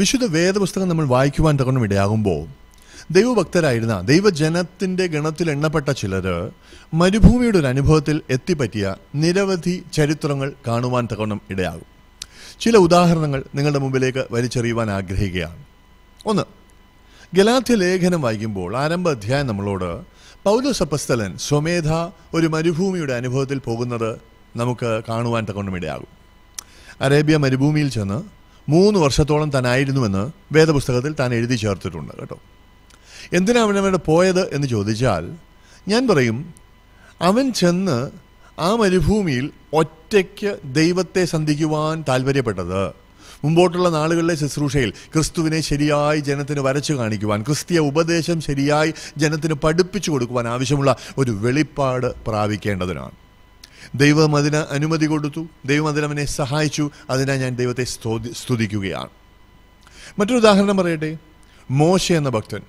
വിശുദ്ധ വേദപുസ്തകം നമ്മൾ വായിക്കുവാൻ തകർന്നും ഇടയാകുമ്പോൾ ദൈവഭക്തരായിരുന്ന ദൈവജനത്തിൻ്റെ ഗണത്തിൽ എണ്ണപ്പെട്ട ചിലർ മരുഭൂമിയുടെ ഒരു അനുഭവത്തിൽ എത്തിപ്പറ്റിയ നിരവധി ചരിത്രങ്ങൾ കാണുവാൻ തകർന്നും ഇടയാകും ചില ഉദാഹരണങ്ങൾ നിങ്ങളുടെ മുമ്പിലേക്ക് വലിച്ചെറിയുവാൻ ആഗ്രഹിക്കുകയാണ് ഒന്ന് ഗലാത്യ ലേഖനം വായിക്കുമ്പോൾ ആരംഭ അധ്യായം നമ്മളോട് പൗലോസപ്പസ്തലൻ സ്വമേധ ഒരു മരുഭൂമിയുടെ അനുഭവത്തിൽ പോകുന്നത് നമുക്ക് കാണുവാൻ തകർന്നും ഇടയാകും അറേബ്യ മരുഭൂമിയിൽ ചെന്ന് മൂന്ന് വർഷത്തോളം താനായിരുന്നുവെന്ന് വേദപുസ്തകത്തിൽ താൻ എഴുതി ചേർത്തിട്ടുണ്ട് കേട്ടോ എന്തിനാ അവനവിടെ പോയത് എന്ന് ചോദിച്ചാൽ ഞാൻ പറയും അവൻ ചെന്ന് ആ മരുഭൂമിയിൽ ഒറ്റയ്ക്ക് ദൈവത്തെ സന്ധിക്കുവാൻ താല്പര്യപ്പെട്ടത് മുമ്പോട്ടുള്ള നാളുകളിലെ ശുശ്രൂഷയിൽ ക്രിസ്തുവിനെ ശരിയായി ജനത്തിന് വരച്ചു കാണിക്കുവാൻ ക്രിസ്തീയ ഉപദേശം ശരിയായി ജനത്തിന് പഠിപ്പിച്ചു കൊടുക്കുവാൻ ആവശ്യമുള്ള ഒരു വെളിപ്പാട് പ്രാപിക്കേണ്ടതിനാണ് ദൈവം അതിന് അനുമതി കൊടുത്തു ദൈവം അതിനവനെ സഹായിച്ചു അതിനാൽ ഞാൻ ദൈവത്തെ സ്തുതിക്കുകയാണ് മറ്റൊരു ഉദാഹരണം പറയട്ടെ മോശ എന്ന ഭക്തൻ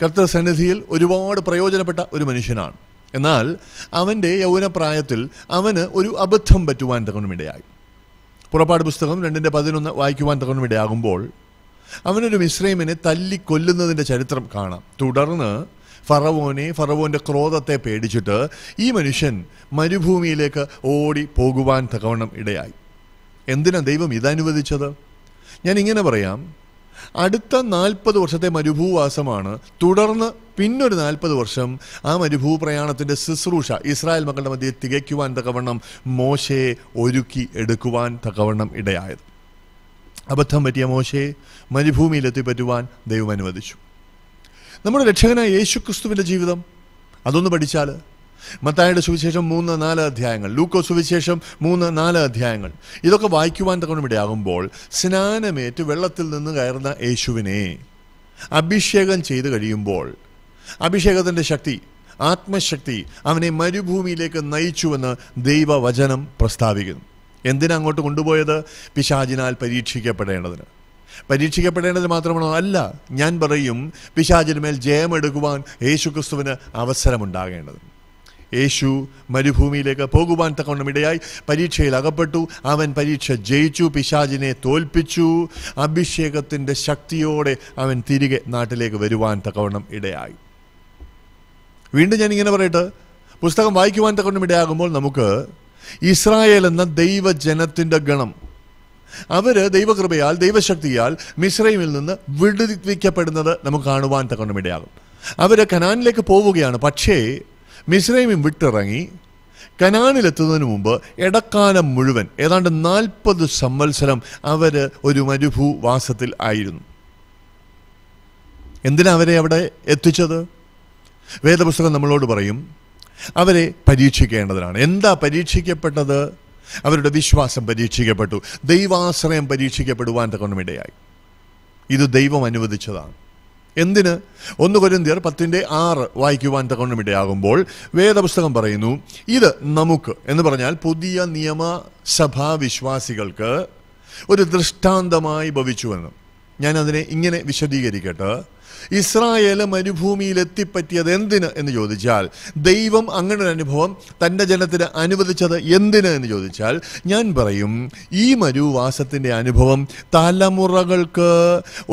കർത്തൃ സന്നിധിയിൽ ഒരുപാട് പ്രയോജനപ്പെട്ട ഒരു മനുഷ്യനാണ് എന്നാൽ അവൻ്റെ യൗവനപ്രായത്തിൽ അവന് ഒരു അബദ്ധം പറ്റുവാൻ തകണമിടയായി പുറപ്പാട് പുസ്തകം രണ്ടിൻ്റെ പതിനൊന്ന് വായിക്കുവാൻ തകണമിടയാകുമ്പോൾ അവനൊരു മിശ്രൈമിനെ തല്ലിക്കൊല്ലുന്നതിൻ്റെ ചരിത്രം കാണാം തുടർന്ന് ഫറവോനെ ഫറവോൻ്റെ ക്രോധത്തെ പേടിച്ചിട്ട് ഈ മനുഷ്യൻ മരുഭൂമിയിലേക്ക് ഓടി പോകുവാൻ തകവണം ഇടയായി എന്തിനാ ദൈവം ഇതനുവദിച്ചത് ഞാൻ ഇങ്ങനെ പറയാം അടുത്ത നാൽപ്പത് വർഷത്തെ മരുഭൂവാസമാണ് തുടർന്ന് പിന്നൊരു നാൽപ്പത് വർഷം ആ മരുഭൂ പ്രയാണത്തിൻ്റെ ശുശ്രൂഷ ഇസ്രായേൽ മക്കളുടെ മധ്യയിൽ തികയ്ക്കുവാൻ തക്കവണ്ണം മോശയെ ഒരുക്കി എടുക്കുവാൻ തക്കവണ്ണം ഇടയായത് അബദ്ധം പറ്റിയ മോശയെ പറ്റുവാൻ ദൈവം അനുവദിച്ചു നമ്മുടെ രക്ഷകനായ യേശു ക്രിസ്തുവിൻ്റെ ജീവിതം അതൊന്ന് പഠിച്ചാൽ മത്തായുടെ സുവിശേഷം മൂന്ന് നാല് അധ്യായങ്ങൾ ലൂക്കോ സുവിശേഷം മൂന്ന് നാല് അധ്യായങ്ങൾ ഇതൊക്കെ വായിക്കുവാൻ തക്കണം ഇടയാകുമ്പോൾ സ്നാനമേറ്റ് വെള്ളത്തിൽ നിന്ന് കയറുന്ന യേശുവിനെ അഭിഷേകം ചെയ്തു കഴിയുമ്പോൾ അഭിഷേകത്തിൻ്റെ ശക്തി ആത്മശക്തി അവനെ മരുഭൂമിയിലേക്ക് നയിച്ചുവെന്ന് ദൈവവചനം പ്രസ്താവിക്കുന്നു എന്തിനാ അങ്ങോട്ട് കൊണ്ടുപോയത് പിശാചിനാൽ പരീക്ഷിക്കപ്പെടേണ്ടതിന് പരീക്ഷിക്കപ്പെടേണ്ടത് മാത്രമാണോ അല്ല ഞാൻ പറയും പിശാചിനുമേൽ ജയമെടുക്കുവാൻ യേശു ക്രിസ്തുവിന് അവസരമുണ്ടാകേണ്ടത് യേശു മരുഭൂമിയിലേക്ക് പോകുവാൻ തക്കവണ്ണം ഇടയായി പരീക്ഷയിൽ അകപ്പെട്ടു അവൻ പരീക്ഷ ജയിച്ചു പിശാചിനെ തോൽപ്പിച്ചു അഭിഷേകത്തിൻ്റെ ശക്തിയോടെ അവൻ തിരികെ നാട്ടിലേക്ക് വരുവാൻ തക്കവണ്ണം ഇടയായി വീണ്ടും ഞാൻ ഇങ്ങനെ പറയട്ടെ പുസ്തകം വായിക്കുവാൻ തക്കവണ്ണം ഇടയാകുമ്പോൾ നമുക്ക് ഇസ്രായേൽ എന്ന ദൈവജനത്തിൻ്റെ ഗണം അവര് ദൈവകൃപയാൽ ദൈവശക്തിയാൽ മിശ്രയിൽ നിന്ന് വിടുവിക്കപ്പെടുന്നത് നമുക്ക് കാണുവാൻ തക്കണമിടയാകും അവർ കനാനിലേക്ക് പോവുകയാണ് പക്ഷേ മിശ്രൈമിൽ വിട്ടിറങ്ങി കനാനിലെത്തുന്നതിന് മുമ്പ് ഇടക്കാലം മുഴുവൻ ഏതാണ്ട് നാൽപ്പത് സംവത്സരം അവർ ഒരു മരുഭൂവാസത്തിൽ ആയിരുന്നു എന്തിനാ അവരെ അവിടെ എത്തിച്ചത് വേദപുസ്തകം നമ്മളോട് പറയും അവരെ പരീക്ഷിക്കേണ്ടതിനാണ് എന്താ പരീക്ഷിക്കപ്പെട്ടത് അവരുടെ വിശ്വാസം പരീക്ഷിക്കപ്പെട്ടു ദൈവാശ്രയം പരീക്ഷിക്കപ്പെടുവാൻ തക്കണമിടയായി ഇത് ദൈവം അനുവദിച്ചതാണ് എന്തിന് ഒന്ന് കൊരന്തിയർ പത്തിൻ്റെ ആറ് വായിക്കുവാൻ തക്കണമിടയാകുമ്പോൾ വേദപുസ്തകം പറയുന്നു ഇത് നമുക്ക് എന്ന് പറഞ്ഞാൽ പുതിയ നിയമസഭാ വിശ്വാസികൾക്ക് ഒരു ദൃഷ്ടാന്തമായി ഭവിച്ചുവെന്ന് ഞാനതിനെ ഇങ്ങനെ വിശദീകരിക്കട്ടെ ഇസ്രായേലെ മരുഭൂമിയിൽ എത്തിപ്പറ്റിയത് എന്തിന് എന്ന് ചോദിച്ചാൽ ദൈവം അങ്ങനെ ഒരു അനുഭവം തൻ്റെ ജനത്തിന് അനുവദിച്ചത് എന്തിന് എന്ന് ചോദിച്ചാൽ ഞാൻ പറയും ഈ മരുവാസത്തിൻ്റെ അനുഭവം തലമുറകൾക്ക്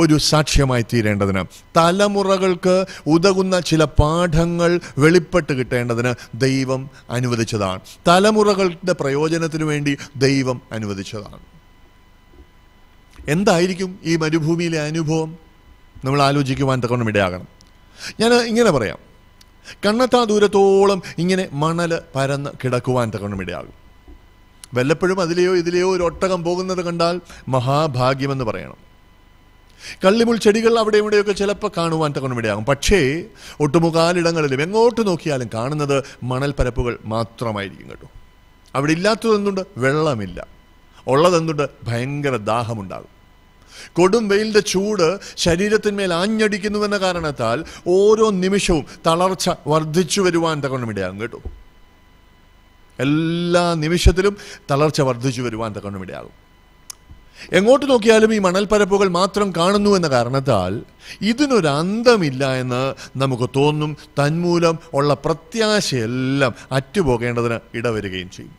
ഒരു സാക്ഷ്യമായി തീരേണ്ടതിന് തലമുറകൾക്ക് ഉതകുന്ന ചില പാഠങ്ങൾ വെളിപ്പെട്ട് കിട്ടേണ്ടതിന് ദൈവം അനുവദിച്ചതാണ് തലമുറകളുടെ പ്രയോജനത്തിനു വേണ്ടി ദൈവം അനുവദിച്ചതാണ് എന്തായിരിക്കും ഈ മരുഭൂമിയിലെ അനുഭവം നമ്മൾ ആലോചിക്കുവാൻ തക്കവണ്ണം ഇടയാകണം ഞാൻ ഇങ്ങനെ പറയാം കണ്ണത്താ ദൂരത്തോളം ഇങ്ങനെ മണൽ പരന്ന് കിടക്കുവാൻ തക്കവണ്ണം ഇടയാകും വല്ലപ്പോഴും അതിലെയോ ഇതിലെയോ ഒരു ഒട്ടകം പോകുന്നത് കണ്ടാൽ മഹാഭാഗ്യമെന്ന് പറയണം കള്ളിമുൾ ചെടികൾ അവിടെ ഇവിടെയൊക്കെ ചിലപ്പോൾ കാണുവാൻ തക്കവണ്ണം ഇടയാകും പക്ഷേ ഒട്ടുമുക്കാലിടങ്ങളിലും എങ്ങോട്ട് നോക്കിയാലും കാണുന്നത് മണൽപ്പരപ്പുകൾ മാത്രമായിരിക്കും കേട്ടോ അവിടെ ഇല്ലാത്തതെന്തുണ്ട് വെള്ളമില്ല ഉള്ളതെന്തുണ്ട് ഭയങ്കര ദാഹമുണ്ടാകും കൊടും വെയിലിൻ്റെ ചൂട് ശരീരത്തിന്മേൽ ആഞ്ഞടിക്കുന്നുവെന്ന കാരണത്താൽ ഓരോ നിമിഷവും തളർച്ച വർദ്ധിച്ചു വരുവാൻ തക്കണമിടയാകും കേട്ടോ എല്ലാ നിമിഷത്തിലും തളർച്ച വർദ്ധിച്ചു വരുവാൻ തക്കണമിടയാകും എങ്ങോട്ട് നോക്കിയാലും ഈ മണൽപ്പരപ്പുകൾ മാത്രം കാണുന്നു എന്ന കാരണത്താൽ ഇതിനൊരു അന്തമില്ല എന്ന് നമുക്ക് തോന്നും തന്മൂലം ഉള്ള പ്രത്യാശയെല്ലാം അറ്റുപോകേണ്ടതിന് ഇടവരികയും ചെയ്യും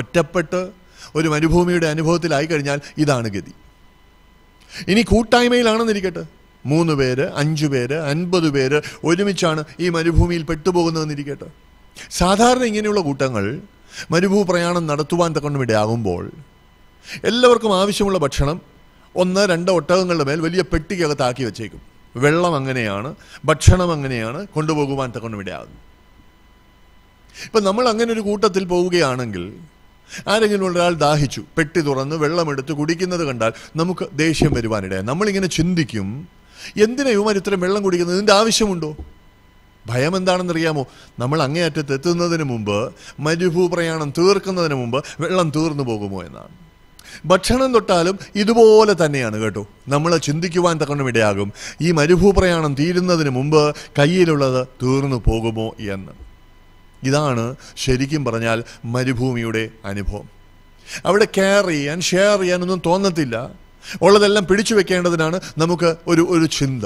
ഒറ്റപ്പെട്ട് ഒരു മരുഭൂമിയുടെ അനുഭവത്തിലായി കഴിഞ്ഞാൽ ഇതാണ് ഗതി ഇനി കൂട്ടായ്മയിലാണെന്നിരിക്കട്ടെ മൂന്ന് പേര് അഞ്ച് പേര് അൻപത് പേര് ഒരുമിച്ചാണ് ഈ മരുഭൂമിയിൽ പെട്ടുപോകുന്നതെന്നിരിക്കട്ടെ സാധാരണ ഇങ്ങനെയുള്ള കൂട്ടങ്ങൾ മരുഭൂ പ്രയാണം നടത്തുവാൻ തക്കൊണ്ട് ഇടയാകുമ്പോൾ എല്ലാവർക്കും ആവശ്യമുള്ള ഭക്ഷണം ഒന്ന് രണ്ട് ഒട്ടകങ്ങളുടെ മേൽ വലിയ പെട്ടിക്കകത്താക്കി വെച്ചേക്കും വെള്ളം അങ്ങനെയാണ് ഭക്ഷണം അങ്ങനെയാണ് കൊണ്ടുപോകുവാൻ തക്കൊണ്ട് ഇടയാകും ഇപ്പം നമ്മൾ അങ്ങനെ ഒരു കൂട്ടത്തിൽ പോവുകയാണെങ്കിൽ ആരെങ്കിലും ഒരാൾ ദാഹിച്ചു പെട്ടി തുറന്ന് വെള്ളമെടുത്ത് കുടിക്കുന്നത് കണ്ടാൽ നമുക്ക് ദേഷ്യം വരുവാനിടയാ നമ്മളിങ്ങനെ ചിന്തിക്കും എന്തിനാ ഇവമാർ ഇത്രയും വെള്ളം കുടിക്കുന്നത് ഇതിൻ്റെ ആവശ്യമുണ്ടോ ഭയം എന്താണെന്നറിയാമോ നമ്മൾ അങ്ങേയറ്റത്ത് എത്തുന്നതിന് മുമ്പ് മരുഭൂ പ്രയാണം തീർക്കുന്നതിന് മുമ്പ് വെള്ളം തീർന്നു പോകുമോ എന്നാണ് ഭക്ഷണം തൊട്ടാലും ഇതുപോലെ തന്നെയാണ് കേട്ടോ നമ്മൾ ചിന്തിക്കുവാൻ തക്കണം ഇടയാകും ഈ മരുഭൂ പ്രയാണം തീരുന്നതിന് മുമ്പ് കയ്യിലുള്ളത് തീർന്നു പോകുമോ എന്ന് ഇതാണ് ശരിക്കും പറഞ്ഞാൽ മരുഭൂമിയുടെ അനുഭവം അവിടെ കെയർ ചെയ്യാൻ ഷെയർ ചെയ്യാനൊന്നും തോന്നത്തില്ല ഉള്ളതെല്ലാം പിടിച്ചു വെക്കേണ്ടതിനാണ് നമുക്ക് ഒരു ഒരു ചിന്ത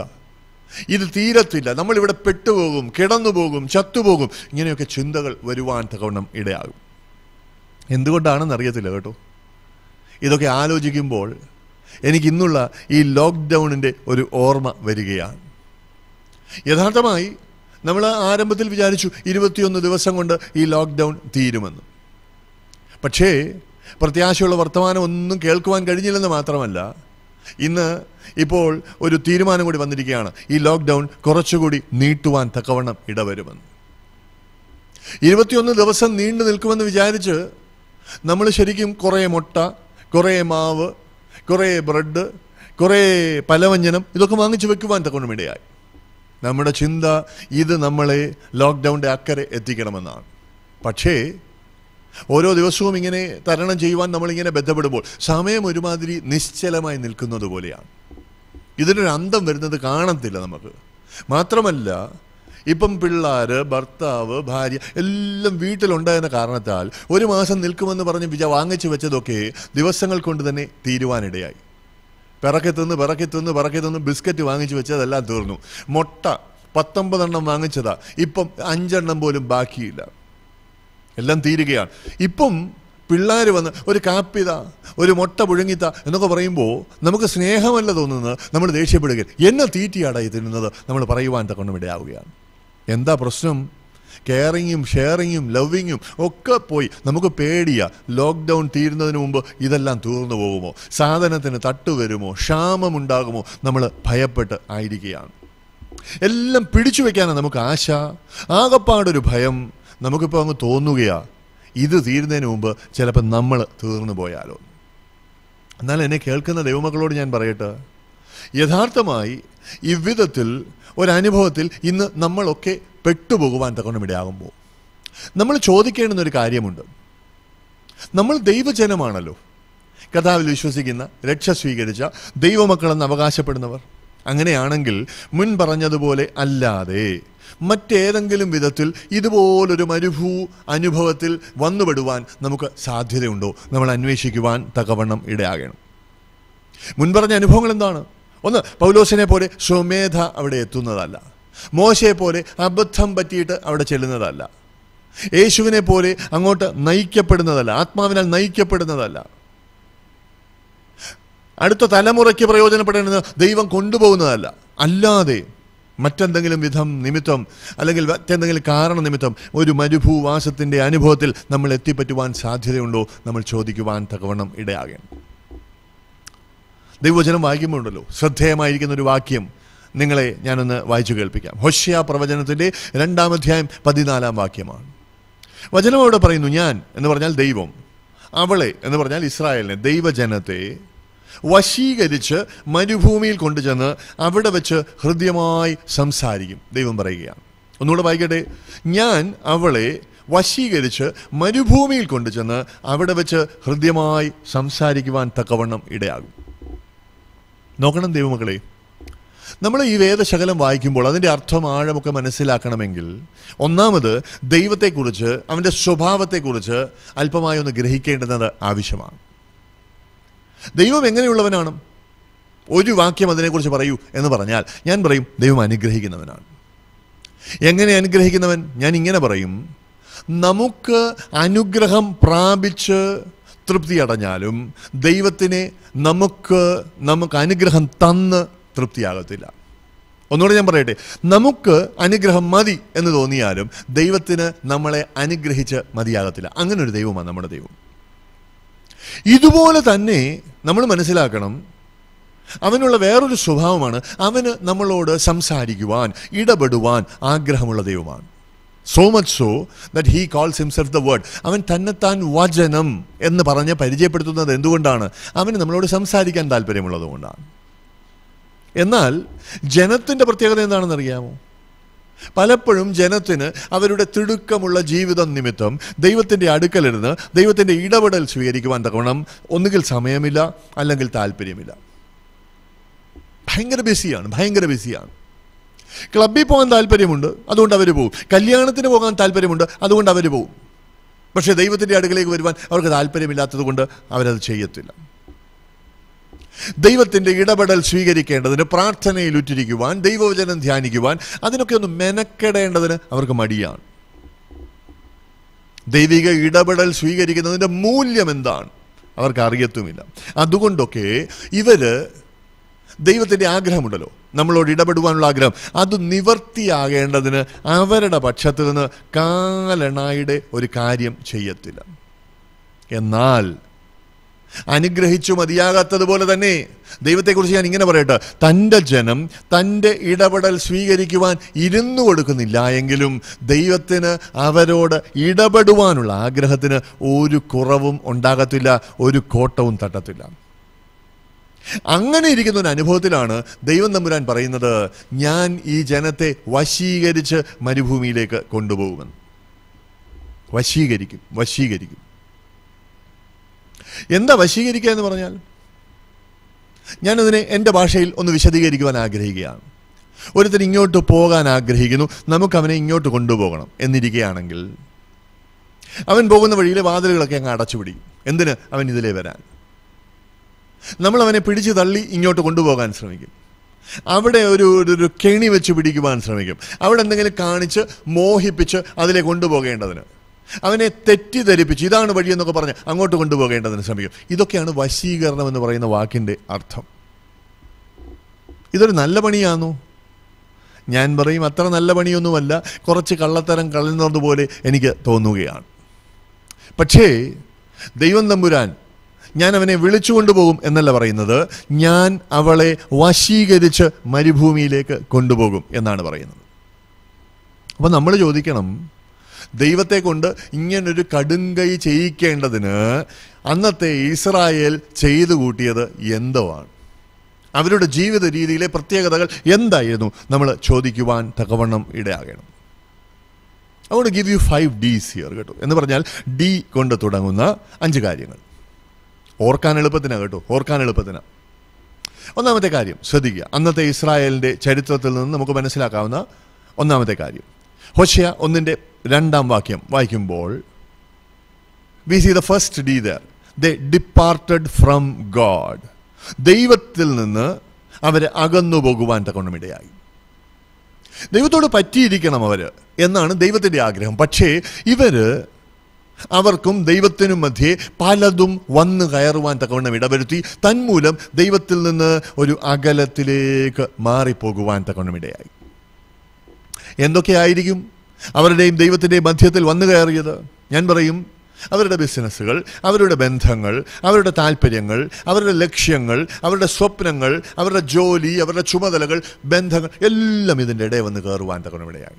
ഇത് തീരത്തില്ല നമ്മളിവിടെ പെട്ടുപോകും കിടന്നുപോകും ചത്തുപോകും ഇങ്ങനെയൊക്കെ ചിന്തകൾ വരുവാൻ തകവണ്ണം ഇടയാകും എന്തുകൊണ്ടാണെന്ന് അറിയത്തില്ല കേട്ടോ ഇതൊക്കെ ആലോചിക്കുമ്പോൾ എനിക്കിന്നുള്ള ഈ ലോക്ക്ഡൗണിൻ്റെ ഒരു ഓർമ്മ വരികയാണ് യഥാർത്ഥമായി നമ്മൾ ആരംഭത്തിൽ വിചാരിച്ചു ഇരുപത്തിയൊന്ന് ദിവസം കൊണ്ട് ഈ ലോക്ക്ഡൗൺ തീരുമെന്ന് പക്ഷേ പ്രത്യാശയുള്ള വർത്തമാനം ഒന്നും കേൾക്കുവാൻ കഴിഞ്ഞില്ലെന്ന് മാത്രമല്ല ഇന്ന് ഇപ്പോൾ ഒരു തീരുമാനം കൂടി വന്നിരിക്കുകയാണ് ഈ ലോക്ക്ഡൗൺ കുറച്ചുകൂടി നീട്ടുവാൻ തക്കവണ്ണം ഇടവരുമെന്ന് ഇരുപത്തിയൊന്ന് ദിവസം നീണ്ടു നിൽക്കുമെന്ന് വിചാരിച്ച് നമ്മൾ ശരിക്കും കുറേ മുട്ട കുറേ മാവ് കുറേ ബ്രെഡ് കുറേ പലവ്യഞ്ജനം ഇതൊക്കെ വാങ്ങിച്ചു വെക്കുവാൻ തക്കവണ്ണം ഇടയായി നമ്മുടെ ചിന്ത ഇത് നമ്മളെ ലോക്ക്ഡൗണിൻ്റെ അക്കരെ എത്തിക്കണമെന്നാണ് പക്ഷേ ഓരോ ദിവസവും ഇങ്ങനെ തരണം ചെയ്യുവാൻ നമ്മളിങ്ങനെ ബന്ധപ്പെടുമ്പോൾ സമയം ഒരുമാതിരി നിശ്ചലമായി നിൽക്കുന്നത് പോലെയാണ് ഇതിനൊരു അന്തം വരുന്നത് കാണത്തില്ല നമുക്ക് മാത്രമല്ല ഇപ്പം പിള്ളേർ ഭർത്താവ് ഭാര്യ എല്ലാം വീട്ടിലുണ്ടായെന്ന കാരണത്താൽ ഒരു മാസം നിൽക്കുമെന്ന് പറഞ്ഞ് വിജ വാങ്ങിച്ചു വെച്ചതൊക്കെ ദിവസങ്ങൾ കൊണ്ട് തന്നെ തീരുവാനിടയായി പിറക്കി തിന്ന് പിറക്കി തിന്ന് പിറക്കി തിന്ന് ബിസ്ക്കറ്റ് വാങ്ങിച്ച് വെച്ച് അതെല്ലാം തീർന്നു മുട്ട പത്തൊമ്പതെണ്ണം വാങ്ങിച്ചതാ ഇപ്പം അഞ്ചെണ്ണം പോലും ബാക്കിയില്ല എല്ലാം തീരുകയാണ് ഇപ്പം പിള്ളേർ വന്ന് ഒരു കാപ്പിത ഒരു മുട്ട പുഴുങ്ങിത്ത എന്നൊക്കെ പറയുമ്പോൾ നമുക്ക് സ്നേഹമല്ല തോന്നുന്നത് നമ്മൾ ദേഷ്യപ്പെടുകയാണ് എന്നെ തീറ്റിയാടായി തിന്നുന്നത് നമ്മൾ പറയുവാൻ തക്കൊണ്ടും ഇടയാവുകയാണ് എന്താ പ്രശ്നം കെയറിങ്ങും ഷെയറിങ്ങും ലവിങ്ങും ഒക്കെ പോയി നമുക്ക് പേടിയാ ലോക്ക്ഡൗൺ തീരുന്നതിന് മുമ്പ് ഇതെല്ലാം തീർന്നു പോകുമോ സാധനത്തിന് തട്ടുവരുമോ ക്ഷാമമുണ്ടാകുമോ നമ്മൾ ഭയപ്പെട്ട് ആയിരിക്കുകയാണ് എല്ലാം പിടിച്ചു വയ്ക്കാനാണ് നമുക്ക് ആശ ആകപ്പാടൊരു ഭയം നമുക്കിപ്പോൾ അങ്ങ് തോന്നുകയാ ഇത് തീരുന്നതിന് മുമ്പ് ചിലപ്പോൾ നമ്മൾ തീർന്നു പോയാലോ എന്നാൽ എന്നെ കേൾക്കുന്ന ദൈവമക്കളോട് ഞാൻ പറയട്ടെ യഥാർത്ഥമായി ഇவ்വിധത്തിൽ ഒരനുഭവത്തിൽ ഇന്ന് നമ്മളൊക്കെ പെട്ടുപോകുവാൻ ഇടയാകുമ്പോൾ നമ്മൾ ചോദിക്കേണ്ടുന്ന ഒരു കാര്യമുണ്ട് നമ്മൾ ദൈവജനമാണല്ലോ കഥാവിൽ വിശ്വസിക്കുന്ന രക്ഷ സ്വീകരിച്ച ദൈവമക്കളെന്ന് അവകാശപ്പെടുന്നവർ അങ്ങനെയാണെങ്കിൽ മുൻ പറഞ്ഞതുപോലെ അല്ലാതെ മറ്റേതെങ്കിലും വിധത്തിൽ ഇതുപോലൊരു മരുഭൂ അനുഭവത്തിൽ വന്നുപെടുവാൻ നമുക്ക് സാധ്യതയുണ്ടോ നമ്മൾ അന്വേഷിക്കുവാൻ തകവണ്ണം ഇടയാകണം മുൻപറഞ്ഞ അനുഭവങ്ങൾ എന്താണ് ഒന്ന് പൗലോസിനെ പോലെ സ്വമേധ അവിടെ എത്തുന്നതല്ല മോശയെ പോലെ അബദ്ധം പറ്റിയിട്ട് അവിടെ ചെല്ലുന്നതല്ല യേശുവിനെ പോലെ അങ്ങോട്ട് നയിക്കപ്പെടുന്നതല്ല ആത്മാവിനാൽ നയിക്കപ്പെടുന്നതല്ല അടുത്ത തലമുറയ്ക്ക് പ്രയോജനപ്പെടേണ്ടത് ദൈവം കൊണ്ടുപോകുന്നതല്ല അല്ലാതെ മറ്റെന്തെങ്കിലും വിധം നിമിത്തം അല്ലെങ്കിൽ മറ്റെന്തെങ്കിലും കാരണ നിമിത്തം ഒരു മരുഭൂവാസത്തിൻ്റെ അനുഭവത്തിൽ നമ്മൾ എത്തിപ്പറ്റുവാൻ സാധ്യതയുണ്ടോ നമ്മൾ ചോദിക്കുവാൻ തകവണം ഇടയാകേണ്ട ദൈവചനം വായിക്കുമ്പോഴുണ്ടല്ലോ ശ്രദ്ധേയമായിരിക്കുന്ന ഒരു വാക്യം നിങ്ങളെ ഞാനൊന്ന് വായിച്ചു കേൾപ്പിക്കാം ഹൊഷ്യ പ്രവചനത്തിൻ്റെ രണ്ടാം അധ്യായം പതിനാലാം വാക്യമാണ് വചനം അവിടെ പറയുന്നു ഞാൻ എന്ന് പറഞ്ഞാൽ ദൈവം അവളെ എന്ന് പറഞ്ഞാൽ ഇസ്രായേലിനെ ദൈവജനത്തെ വശീകരിച്ച് മരുഭൂമിയിൽ കൊണ്ടുചെന്ന് അവിടെ വെച്ച് ഹൃദ്യമായി സംസാരിക്കും ദൈവം പറയുകയാണ് ഒന്നുകൂടെ വായിക്കട്ടെ ഞാൻ അവളെ വശീകരിച്ച് മരുഭൂമിയിൽ കൊണ്ടുചെന്ന് അവിടെ വെച്ച് ഹൃദ്യമായി സംസാരിക്കുവാൻ തക്കവണ്ണം ഇടയാകും നോക്കണം ദൈവമക്കളെ നമ്മൾ ഈ വേദശകലം വായിക്കുമ്പോൾ അതിൻ്റെ അർത്ഥം ആഴമൊക്കെ മനസ്സിലാക്കണമെങ്കിൽ ഒന്നാമത് ദൈവത്തെക്കുറിച്ച് അവൻ്റെ സ്വഭാവത്തെക്കുറിച്ച് അല്പമായി ഒന്ന് ഗ്രഹിക്കേണ്ടുന്നത് ആവശ്യമാണ് ദൈവം എങ്ങനെയുള്ളവനാണ് ഒരു വാക്യം അതിനെക്കുറിച്ച് പറയൂ എന്ന് പറഞ്ഞാൽ ഞാൻ പറയും ദൈവം അനുഗ്രഹിക്കുന്നവനാണ് എങ്ങനെ അനുഗ്രഹിക്കുന്നവൻ ഞാൻ ഇങ്ങനെ പറയും നമുക്ക് അനുഗ്രഹം പ്രാപിച്ച് തൃപ്തി അടഞ്ഞാലും ദൈവത്തിനെ നമുക്ക് നമുക്ക് അനുഗ്രഹം തന്ന് തൃപ്തിയാകത്തില്ല ഒന്നുകൂടെ ഞാൻ പറയട്ടെ നമുക്ക് അനുഗ്രഹം മതി എന്ന് തോന്നിയാലും ദൈവത്തിന് നമ്മളെ അനുഗ്രഹിച്ച് മതിയാകത്തില്ല അങ്ങനെ ഒരു ദൈവമാണ് നമ്മുടെ ദൈവം ഇതുപോലെ തന്നെ നമ്മൾ മനസ്സിലാക്കണം അവനുള്ള വേറൊരു സ്വഭാവമാണ് അവന് നമ്മളോട് സംസാരിക്കുവാൻ ഇടപെടുവാൻ ആഗ്രഹമുള്ള ദൈവമാണ് so much so that he calls himself the word അവൻ തന്നെത്താൻ വചനം എന്ന് പറഞ്ഞ് പരിചയപ്പെടുത്തുന്നത് എന്തുകൊണ്ടാണ് അവന് നമ്മളോട് സംസാരിക്കാൻ താല്പര്യമുള്ളതുകൊണ്ടാണ് എന്നാൽ ജനത്തിൻ്റെ പ്രത്യേകത എന്താണെന്നറിയാമോ പലപ്പോഴും ജനത്തിന് അവരുടെ തിടുക്കമുള്ള ജീവിതം നിമിത്തം ദൈവത്തിൻ്റെ അടുക്കലിരുന്ന് ദൈവത്തിൻ്റെ ഇടപെടൽ സ്വീകരിക്കുവാൻ തക്കവണ്ണം ഒന്നുകിൽ സമയമില്ല അല്ലെങ്കിൽ താല്പര്യമില്ല ഭയങ്കര ബിസിയാണ് ഭയങ്കര ബിസിയാണ് ക്ലബ്ബിൽ പോകാൻ താല്പര്യമുണ്ട് അതുകൊണ്ട് അവർ പോകും കല്യാണത്തിന് പോകാൻ താല്പര്യമുണ്ട് അതുകൊണ്ട് അവർ പോകും പക്ഷേ ദൈവത്തിൻ്റെ അടുക്കലേക്ക് വരുവാൻ അവർക്ക് താല്പര്യമില്ലാത്തത് കൊണ്ട് അവരത് ചെയ്യത്തില്ല ദൈവത്തിൻ്റെ ഇടപെടൽ സ്വീകരിക്കേണ്ടതിന് പ്രാർത്ഥനയിൽ ഉറ്റിരിക്കുവാൻ ദൈവവചനം ധ്യാനിക്കുവാൻ അതിനൊക്കെ ഒന്ന് മെനക്കെടേണ്ടതിന് അവർക്ക് മടിയാണ് ദൈവിക ഇടപെടൽ സ്വീകരിക്കുന്നതിൻ്റെ മൂല്യം എന്താണ് അവർക്ക് അറിയത്തുമില്ല അതുകൊണ്ടൊക്കെ ഇവർ ദൈവത്തിൻ്റെ ആഗ്രഹമുണ്ടല്ലോ നമ്മളോട് ഇടപെടുവാനുള്ള ആഗ്രഹം അത് നിവർത്തിയാകേണ്ടതിന് അവരുടെ പക്ഷത്തു നിന്ന് കാലണായുടെ ഒരു കാര്യം ചെയ്യത്തില്ല എന്നാൽ അനുഗ്രഹിച്ചു മതിയാകാത്തതുപോലെ തന്നെ ദൈവത്തെക്കുറിച്ച് ഞാൻ ഇങ്ങനെ പറയട്ടെ തൻ്റെ ജനം തൻ്റെ ഇടപെടൽ സ്വീകരിക്കുവാൻ ഇരുന്നു കൊടുക്കുന്നില്ല എങ്കിലും ദൈവത്തിന് അവരോട് ഇടപെടുവാനുള്ള ആഗ്രഹത്തിന് ഒരു കുറവും ഉണ്ടാകത്തില്ല ഒരു കോട്ടവും തട്ടത്തില്ല അങ്ങനെ ഇരിക്കുന്ന ഒരു അനുഭവത്തിലാണ് ദൈവം നമ്പുരാൻ പറയുന്നത് ഞാൻ ഈ ജനത്തെ വശീകരിച്ച് മരുഭൂമിയിലേക്ക് കൊണ്ടുപോകുമെന്ന് വശീകരിക്കും വശീകരിക്കും എന്താ വശീകരിക്കുക എന്ന് പറഞ്ഞാൽ ഞാനതിനെ എൻ്റെ ഭാഷയിൽ ഒന്ന് വിശദീകരിക്കുവാൻ ആഗ്രഹിക്കുകയാണ് ഒരുത്തർ ഇങ്ങോട്ട് പോകാൻ ആഗ്രഹിക്കുന്നു നമുക്കവനെ ഇങ്ങോട്ട് കൊണ്ടുപോകണം എന്നിരിക്കുകയാണെങ്കിൽ അവൻ പോകുന്ന വഴിയിലെ വാതിലുകളൊക്കെ അങ്ങ് അടച്ചു പിടിക്കും എന്തിന് അവൻ ഇതിലെ വരാൻ നമ്മൾ അവനെ പിടിച്ചു തള്ളി ഇങ്ങോട്ട് കൊണ്ടുപോകാൻ ശ്രമിക്കും അവിടെ ഒരു ഒരു കെണി വെച്ച് പിടിക്കുവാൻ ശ്രമിക്കും അവിടെ എന്തെങ്കിലും കാണിച്ച് മോഹിപ്പിച്ച് അതിലെ കൊണ്ടുപോകേണ്ടതിന് അവനെ തെറ്റിദ്ധരിപ്പിച്ച് ഇതാണ് വഴിയെന്നൊക്കെ പറഞ്ഞ് അങ്ങോട്ട് കൊണ്ടുപോകേണ്ടതിന് ശ്രമിക്കും ഇതൊക്കെയാണ് വശീകരണം എന്ന് പറയുന്ന വാക്കിൻ്റെ അർത്ഥം ഇതൊരു നല്ല പണിയാണോ ഞാൻ പറയും അത്ര നല്ല പണിയൊന്നുമല്ല കുറച്ച് കള്ളത്തരം കളയുന്നതുപോലെ എനിക്ക് തോന്നുകയാണ് പക്ഷേ ദൈവം തമ്പുരാൻ ഞാൻ അവനെ വിളിച്ചു കൊണ്ടുപോകും എന്നല്ല പറയുന്നത് ഞാൻ അവളെ വശീകരിച്ച് മരുഭൂമിയിലേക്ക് കൊണ്ടുപോകും എന്നാണ് പറയുന്നത് അപ്പോൾ നമ്മൾ ചോദിക്കണം ദൈവത്തെ കൊണ്ട് ഇങ്ങനൊരു കടുങ്കൈ ചെയ്യിക്കേണ്ടതിന് അന്നത്തെ ഇസ്രായേൽ ചെയ്തു കൂട്ടിയത് എന്തോ ആണ് അവരുടെ ജീവിത രീതിയിലെ പ്രത്യേകതകൾ എന്തായിരുന്നു നമ്മൾ ചോദിക്കുവാൻ തകവണ്ണം ഇടയാകണം I want give you five Ds here കേട്ടോ എന്ന് പറഞ്ഞാൽ ഡി കൊണ്ട് തുടങ്ങുന്ന അഞ്ച് കാര്യങ്ങൾ ഓർക്കാൻ എളുപ്പത്തിനാണ് കേട്ടോ ഓർക്കാൻ എളുപ്പത്തിനാണ് ഒന്നാമത്തെ കാര്യം ശ്രദ്ധിക്കുക അന്നത്തെ ഇസ്രായേലിൻ്റെ ചരിത്രത്തിൽ നിന്ന് നമുക്ക് മനസ്സിലാക്കാവുന്ന ഒന്നാമത്തെ കാര്യം ഹൊഷയ ഒന്നിൻ്റെ രണ്ടാം വാക്യം വായിക്കുമ്പോൾ we see the first D there they departed from God ദൈവത്തിൽ നിന്ന് അവരെ അകന്നു പോകുവാൻ തക്കോണമിടയായി ദൈവത്തോട് പറ്റിയിരിക്കണം അവർ എന്നാണ് ദൈവത്തിൻ്റെ ആഗ്രഹം പക്ഷേ ഇവർ അവർക്കും ദൈവത്തിനും മധ്യേ പലതും വന്ന് കയറുവാൻ തക്കവണ്ണം ഇടവരുത്തി തന്മൂലം ദൈവത്തിൽ നിന്ന് ഒരു അകലത്തിലേക്ക് മാറിപ്പോകുവാൻ തക്കവണ്ണം ഇടയായി എന്തൊക്കെയായിരിക്കും അവരുടെയും ദൈവത്തിൻ്റെയും മധ്യത്തിൽ വന്നു കയറിയത് ഞാൻ പറയും അവരുടെ ബിസിനസ്സുകൾ അവരുടെ ബന്ധങ്ങൾ അവരുടെ താല്പര്യങ്ങൾ അവരുടെ ലക്ഷ്യങ്ങൾ അവരുടെ സ്വപ്നങ്ങൾ അവരുടെ ജോലി അവരുടെ ചുമതലകൾ ബന്ധങ്ങൾ എല്ലാം ഇതിൻ്റെ ഇടയിൽ വന്ന് കയറുവാൻ തക്കണമിടയായി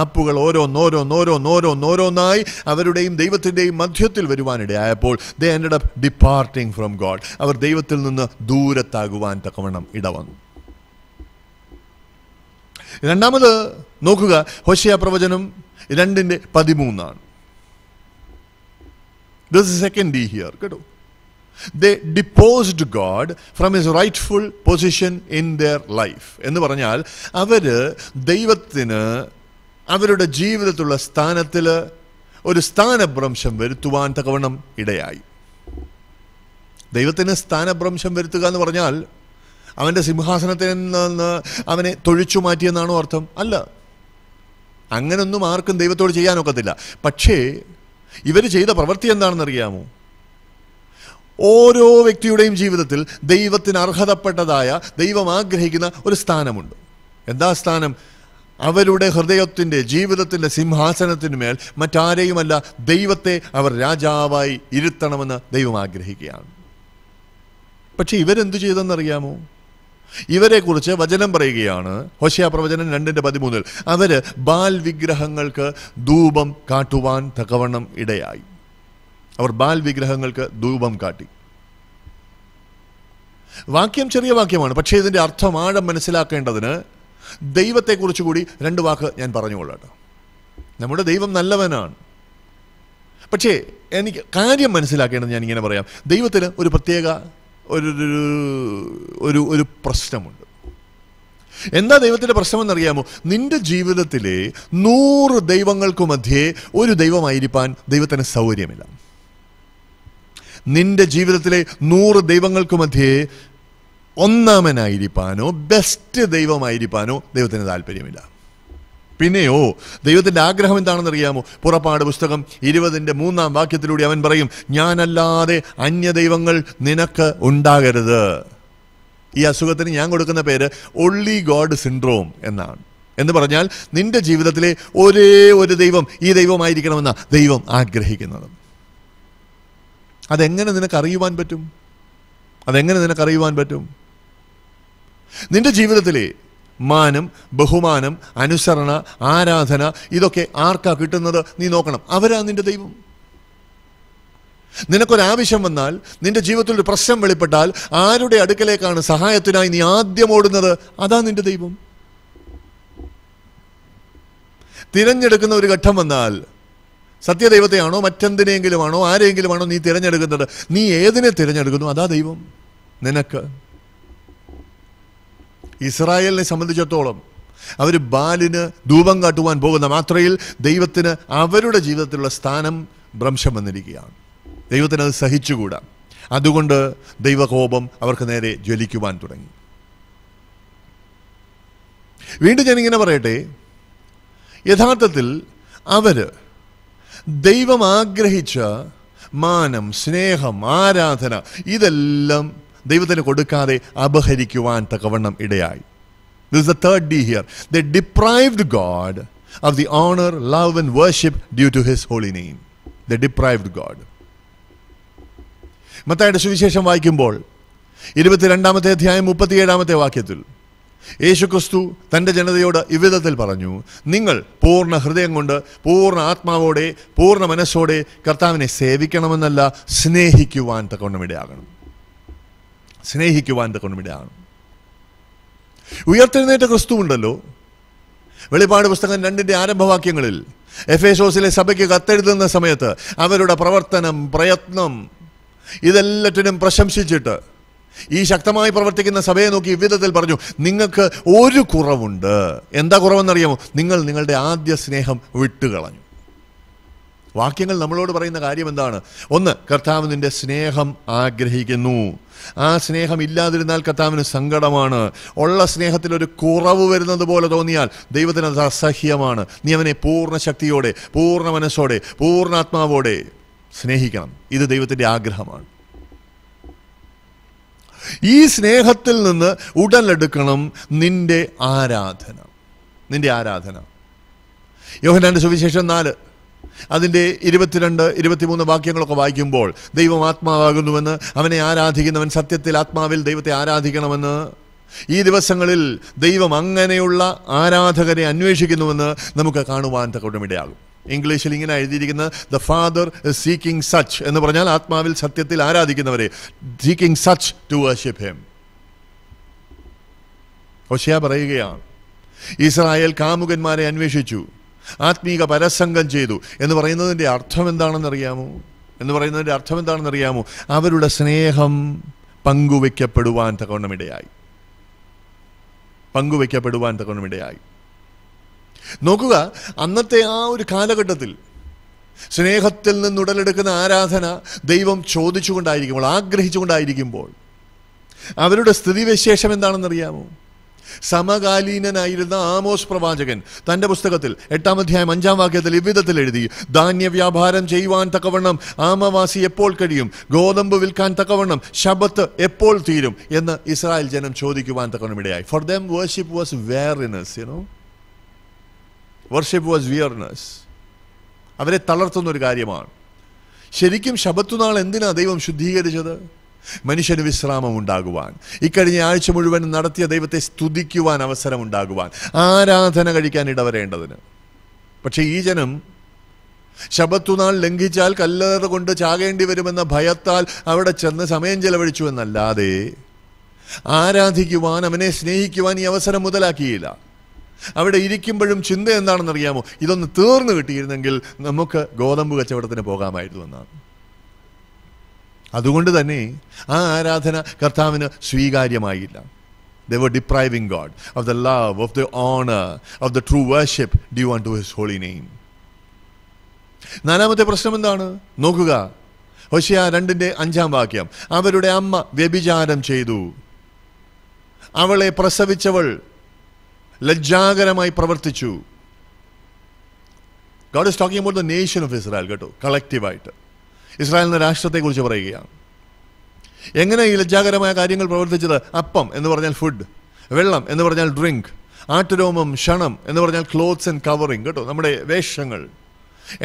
ആപ്പുകൾ ഓരോന്നോരോന്നോരോന്നോരോന്നോരോന്നായി അവരുടെയും ദൈവത്തിൻ്റെയും മധ്യത്തിൽ വരുവാനിടയായപ്പോൾ they end departing from God അവർ ദൈവത്തിൽ നിന്ന് ദൂരത്താകുവാൻ തക്കവണ്ണം ഇടവന്നു രണ്ടാമത് നോക്കുക ഹോഷിയ പ്രവചനം രണ്ടിൻ്റെ പതിമൂന്നാണ് this is second D here കേട്ടോ they deposed God from his rightful position in their life എന്ന് പറഞ്ഞാൽ അവർ ദൈവത്തിന് അവരുടെ ജീവിതത്തിലുള്ള സ്ഥാനത്തിൽ ഒരു സ്ഥാനഭ്രംശം വരുത്തുവാൻ തകവണം ഇടയായി ദൈവത്തിന് സ്ഥാനഭ്രംശം വരുത്തുക എന്ന് പറഞ്ഞാൽ അവൻ്റെ സിംഹാസനത്തിൽ നിന്ന് അവനെ തൊഴിച്ചു മാറ്റിയെന്നാണോ അർത്ഥം അല്ല അങ്ങനൊന്നും ആർക്കും ദൈവത്തോട് ചെയ്യാനൊക്കത്തില്ല പക്ഷേ ഇവർ ചെയ്ത പ്രവൃത്തി എന്താണെന്നറിയാമോ ഓരോ വ്യക്തിയുടെയും ജീവിതത്തിൽ ദൈവത്തിന് അർഹതപ്പെട്ടതായ ദൈവം ആഗ്രഹിക്കുന്ന ഒരു സ്ഥാനമുണ്ട് എന്താ സ്ഥാനം അവരുടെ ഹൃദയത്തിൻ്റെ ജീവിതത്തിൻ്റെ സിംഹാസനത്തിനുമേൽ മറ്റാരെയുമല്ല ദൈവത്തെ അവർ രാജാവായി ഇരുത്തണമെന്ന് ദൈവം ആഗ്രഹിക്കുകയാണ് പക്ഷേ ഇവരെന്തു ചെയ്തെന്നറിയാമോ ഇവരെക്കുറിച്ച് വചനം പറയുകയാണ് ഹൊശയ പ്രവചനം രണ്ടിൻ്റെ പതിമൂന്നിൽ അവർ ബാൽ വിഗ്രഹങ്ങൾക്ക് ധൂപം കാട്ടുവാൻ തക്കവണ്ണം ഇടയായി അവർ ബാൽ വിഗ്രഹങ്ങൾക്ക് ധൂപം കാട്ടി വാക്യം ചെറിയ വാക്യമാണ് പക്ഷേ ഇതിൻ്റെ അർത്ഥം ആഴം മനസ്സിലാക്കേണ്ടതിന് ദൈവത്തെക്കുറിച്ച് കൂടി രണ്ട് വാക്ക് ഞാൻ പറഞ്ഞുകൊള്ളട്ടെ നമ്മുടെ ദൈവം നല്ലവനാണ് പക്ഷേ എനിക്ക് കാര്യം മനസ്സിലാക്കേണ്ടത് ഞാൻ ഇങ്ങനെ പറയാം ദൈവത്തിന് ഒരു പ്രത്യേക ഒരു ഒരു ഒരു പ്രശ്നമുണ്ട് എന്താ ദൈവത്തിൻ്റെ പ്രശ്നമെന്നറിയാമോ നിന്റെ ജീവിതത്തിലെ നൂറ് ദൈവങ്ങൾക്കു മധ്യേ ഒരു ദൈവമായിരിക്കാൻ ദൈവത്തിന് സൗകര്യമില്ല നിന്റെ ജീവിതത്തിലെ നൂറ് ദൈവങ്ങൾക്കു മധ്യേ ഒന്നാമനായിരിക്കാനോ ബെസ്റ്റ് ദൈവമായിരിക്കാനോ ദൈവത്തിന് താല്പര്യമില്ല പിന്നെയോ ദൈവത്തിൻ്റെ ആഗ്രഹം എന്താണെന്നറിയാമോ പുറപ്പാട് പുസ്തകം ഇരുപതിൻ്റെ മൂന്നാം വാക്യത്തിലൂടെ അവൻ പറയും ഞാനല്ലാതെ ദൈവങ്ങൾ നിനക്ക് ഉണ്ടാകരുത് ഈ അസുഖത്തിന് ഞാൻ കൊടുക്കുന്ന പേര് ഒള്ളി ഗോഡ് സിൻഡ്രോം എന്നാണ് എന്ന് പറഞ്ഞാൽ നിന്റെ ജീവിതത്തിലെ ഒരേ ഒരു ദൈവം ഈ ദൈവമായിരിക്കണമെന്ന ദൈവം ആഗ്രഹിക്കുന്നത് അതെങ്ങനെ നിനക്കറിയുവാൻ പറ്റും അതെങ്ങനെ നിനക്കറിയുവാൻ പറ്റും നിന്റെ ജീവിതത്തിലെ മാനം ബഹുമാനം അനുസരണ ആരാധന ഇതൊക്കെ ആർക്കാ കിട്ടുന്നത് നീ നോക്കണം അവരാ നിന്റെ ദൈവം നിനക്കൊരാവശ്യം വന്നാൽ നിന്റെ ജീവിതത്തിൽ ഒരു പ്രശ്നം വെളിപ്പെട്ടാൽ ആരുടെ അടുക്കലേക്കാണ് സഹായത്തിനായി നീ ആദ്യം ഓടുന്നത് അതാ നിന്റെ ദൈവം തിരഞ്ഞെടുക്കുന്ന ഒരു ഘട്ടം വന്നാൽ സത്യദൈവത്തെയാണോ മറ്റെന്തിനെങ്കിലുമാണോ ആണോ നീ തിരഞ്ഞെടുക്കുന്നത് നീ ഏതിനെ തിരഞ്ഞെടുക്കുന്നു അതാ ദൈവം നിനക്ക് ഇസ്രായേലിനെ സംബന്ധിച്ചിടത്തോളം അവർ ബാലിന് ധൂപം കാട്ടുവാൻ പോകുന്ന മാത്രയിൽ ദൈവത്തിന് അവരുടെ ജീവിതത്തിലുള്ള സ്ഥാനം ഭ്രംശം വന്നിരിക്കുകയാണ് ദൈവത്തിന് അത് സഹിച്ചുകൂടാ അതുകൊണ്ട് ദൈവകോപം അവർക്ക് നേരെ ജ്വലിക്കുവാൻ തുടങ്ങി വീണ്ടും ഞാനിങ്ങനെ പറയട്ടെ യഥാർത്ഥത്തിൽ അവർ ദൈവം ആഗ്രഹിച്ച മാനം സ്നേഹം ആരാധന ഇതെല്ലാം ദൈവത്തിന് കൊടുക്കാതെ അപഹരിക്കുവാൻ തക്കവണ്ണം ഇടയായി this the third D here they deprived God of the honour love and worship due to his holy name they deprived God മത്തായുടെ സുവിശേഷം വായിക്കുമ്പോൾ ഇരുപത്തിരണ്ടാമത്തെ അധ്യായം മുപ്പത്തിയേഴാമത്തെ വാക്യത്തിൽ യേശുക്രിസ്തു തൻ്റെ ജനതയോട് ഇവിധത്തിൽ പറഞ്ഞു നിങ്ങൾ പൂർണ്ണ ഹൃദയം കൊണ്ട് പൂർണ്ണ ആത്മാവോടെ പൂർണ്ണ മനസ്സോടെ കർത്താവിനെ സേവിക്കണമെന്നല്ല സ്നേഹിക്കുവാൻ തക്കവണ്ണം ഇടയാകണം സ്നേഹിക്കുവാൻ്റെ കൊണ്ടുമിടെയാണ് ഉയർത്തെഴുന്നേറ്റ ക്രിസ്തു ഉണ്ടല്ലോ വെളിപ്പാട് പുസ്തകം രണ്ടിൻ്റെ ആരംഭവാക്യങ്ങളിൽ എഫ് എസോസിലെ സഭയ്ക്ക് കത്തെഴുതുന്ന സമയത്ത് അവരുടെ പ്രവർത്തനം പ്രയത്നം ഇതെല്ലാറ്റിനും പ്രശംസിച്ചിട്ട് ഈ ശക്തമായി പ്രവർത്തിക്കുന്ന സഭയെ നോക്കി ഇவ்விധത്തിൽ പറഞ്ഞു നിങ്ങൾക്ക് ഒരു കുറവുണ്ട് എന്താ കുറവെന്നറിയാമോ നിങ്ങൾ നിങ്ങളുടെ ആദ്യ സ്നേഹം വിട്ടുകളഞ്ഞു വാക്യങ്ങൾ നമ്മളോട് പറയുന്ന കാര്യം എന്താണ് ഒന്ന് കർത്താവ് നിൻ്റെ സ്നേഹം ആഗ്രഹിക്കുന്നു ആ സ്നേഹം ഇല്ലാതിരുന്നാൽ കർത്താവിന് സങ്കടമാണ് ഉള്ള സ്നേഹത്തിൽ ഒരു കുറവ് വരുന്നത് പോലെ തോന്നിയാൽ ദൈവത്തിന് അത് അസഹ്യമാണ് നീ അവനെ പൂർണ്ണ ശക്തിയോടെ പൂർണ്ണ മനസ്സോടെ പൂർണ്ണ ആത്മാവോടെ സ്നേഹിക്കണം ഇത് ദൈവത്തിൻ്റെ ആഗ്രഹമാണ് ഈ സ്നേഹത്തിൽ നിന്ന് ഉടലെടുക്കണം നിന്റെ ആരാധന നിന്റെ ആരാധന യോഹനാന്റെ സുവിശേഷം നാല് അതിൻ്റെ ഇരുപത്തിരണ്ട് ഇരുപത്തിമൂന്ന് വാക്യങ്ങളൊക്കെ വായിക്കുമ്പോൾ ദൈവം ആത്മാവാകുന്നുവെന്ന് അവനെ ആരാധിക്കുന്നവൻ സത്യത്തിൽ ആത്മാവിൽ ദൈവത്തെ ആരാധിക്കണമെന്ന് ഈ ദിവസങ്ങളിൽ ദൈവം അങ്ങനെയുള്ള ആരാധകരെ അന്വേഷിക്കുന്നുവെന്ന് നമുക്ക് കാണുവാൻ തക്കവിടമിടയാകും ഇംഗ്ലീഷിൽ ഇങ്ങനെ എഴുതിയിരിക്കുന്ന ദ ഫാദർ സീക്കിംഗ് സച്ച് എന്ന് പറഞ്ഞാൽ ആത്മാവിൽ സത്യത്തിൽ ആരാധിക്കുന്നവരെ seeking such to worship him ഒശയ പറയുകയാണ് ഇസ്രായേൽ കാമുകന്മാരെ അന്വേഷിച്ചു ആത്മീക പരസംഗം ചെയ്തു എന്ന് പറയുന്നതിൻ്റെ അർത്ഥം എന്താണെന്നറിയാമോ എന്ന് പറയുന്നതിൻ്റെ അർത്ഥം എന്താണെന്നറിയാമോ അവരുടെ സ്നേഹം പങ്കുവയ്ക്കപ്പെടുവാൻ തക്കവണ്ണമിടയായി പങ്കുവയ്ക്കപ്പെടുവാൻ തക്കവണ്ണമിടയായി നോക്കുക അന്നത്തെ ആ ഒരു കാലഘട്ടത്തിൽ സ്നേഹത്തിൽ നിന്ന് ഉടലെടുക്കുന്ന ആരാധന ദൈവം ചോദിച്ചുകൊണ്ടായിരിക്കുമ്പോൾ ആഗ്രഹിച്ചുകൊണ്ടായിരിക്കുമ്പോൾ അവരുടെ സ്ഥിതിവിശേഷം എന്താണെന്നറിയാമോ സമകാലീനനായിരുന്ന ആമോസ് പ്രവാചകൻ തൻ്റെ പുസ്തകത്തിൽ എട്ടാം അധ്യായം അഞ്ചാം വാക്യത്തിൽ ഇവിധത്തിൽ എഴുതി ധാന്യ വ്യാപാരം ചെയ്യുവാൻ തക്കവണ്ണം ആമവാസി എപ്പോൾ കഴിയും ഗോതമ്പ് വിൽക്കാൻ തക്കവണ്ണം ശബത്ത് എപ്പോൾ തീരും എന്ന് ഇസ്രായേൽ ജനം ചോദിക്കുവാൻ തക്കവണ്ണം ഇടയായി for them worship was weariness you know worship was weariness അവരെ തളർത്തുന്നൊരു കാര്യമാണ് ശരിക്കും ശബത്തുനാൾ എന്തിനാണ് ദൈവം ശുദ്ധീകരിച്ചത് മനുഷ്യന് വിശ്രാമം ഉണ്ടാകുവാൻ ഇക്കഴിഞ്ഞ ആഴ്ച മുഴുവൻ നടത്തിയ ദൈവത്തെ സ്തുതിക്കുവാൻ അവസരം ഉണ്ടാകുവാൻ ആരാധന കഴിക്കാൻ ഇടവരേണ്ടതിന് പക്ഷേ ഈ ജനം ശബത്തുനാൾ ലംഘിച്ചാൽ കല്ലേറ് കൊണ്ട് ചാകേണ്ടി വരുമെന്ന ഭയത്താൽ അവിടെ ചെന്ന് സമയം ചെലവഴിച്ചു എന്നല്ലാതെ ആരാധിക്കുവാൻ അവനെ സ്നേഹിക്കുവാൻ ഈ അവസരം മുതലാക്കിയില്ല അവിടെ ഇരിക്കുമ്പോഴും ചിന്ത എന്താണെന്നറിയാമോ ഇതൊന്ന് തീർന്നു കിട്ടിയിരുന്നെങ്കിൽ നമുക്ക് ഗോതമ്പ് കച്ചവടത്തിന് പോകാമായിരുന്നു എന്നാണ് അതുകൊണ്ട് തന്നെ ആ ആരാധന കർത്താവിന് സ്വീകാര്യമായില്ല they were depriving God of the love of the honour of the true worship due one to his holy name നാലാമത്തെ പ്രശ്നം എന്താണ് നോക്കുക ഹൊഷിയ രണ്ടിൻ്റെ അഞ്ചാം വാക്യം അവരുടെ അമ്മ വ്യഭിചാരം ചെയ്തു അവളെ പ്രസവിച്ചവൾ ലജ്ജാകരമായി പ്രവർത്തിച്ചു God is talking about the nation of Israel കേട്ടോ കളക്റ്റീവായിട്ട് ഇസ്രായേൽ എന്ന രാഷ്ട്രത്തെക്കുറിച്ച് പറയുകയാണ് എങ്ങനെ ഈ ലജ്ജാകരമായ കാര്യങ്ങൾ പ്രവർത്തിച്ചത് അപ്പം എന്ന് പറഞ്ഞാൽ ഫുഡ് വെള്ളം എന്ന് പറഞ്ഞാൽ ഡ്രിങ്ക് ആട്ടുരോമം ക്ഷണം എന്ന് പറഞ്ഞാൽ ക്ലോത്ത്സ് ആൻഡ് കവറിങ് കേട്ടോ നമ്മുടെ വേഷങ്ങൾ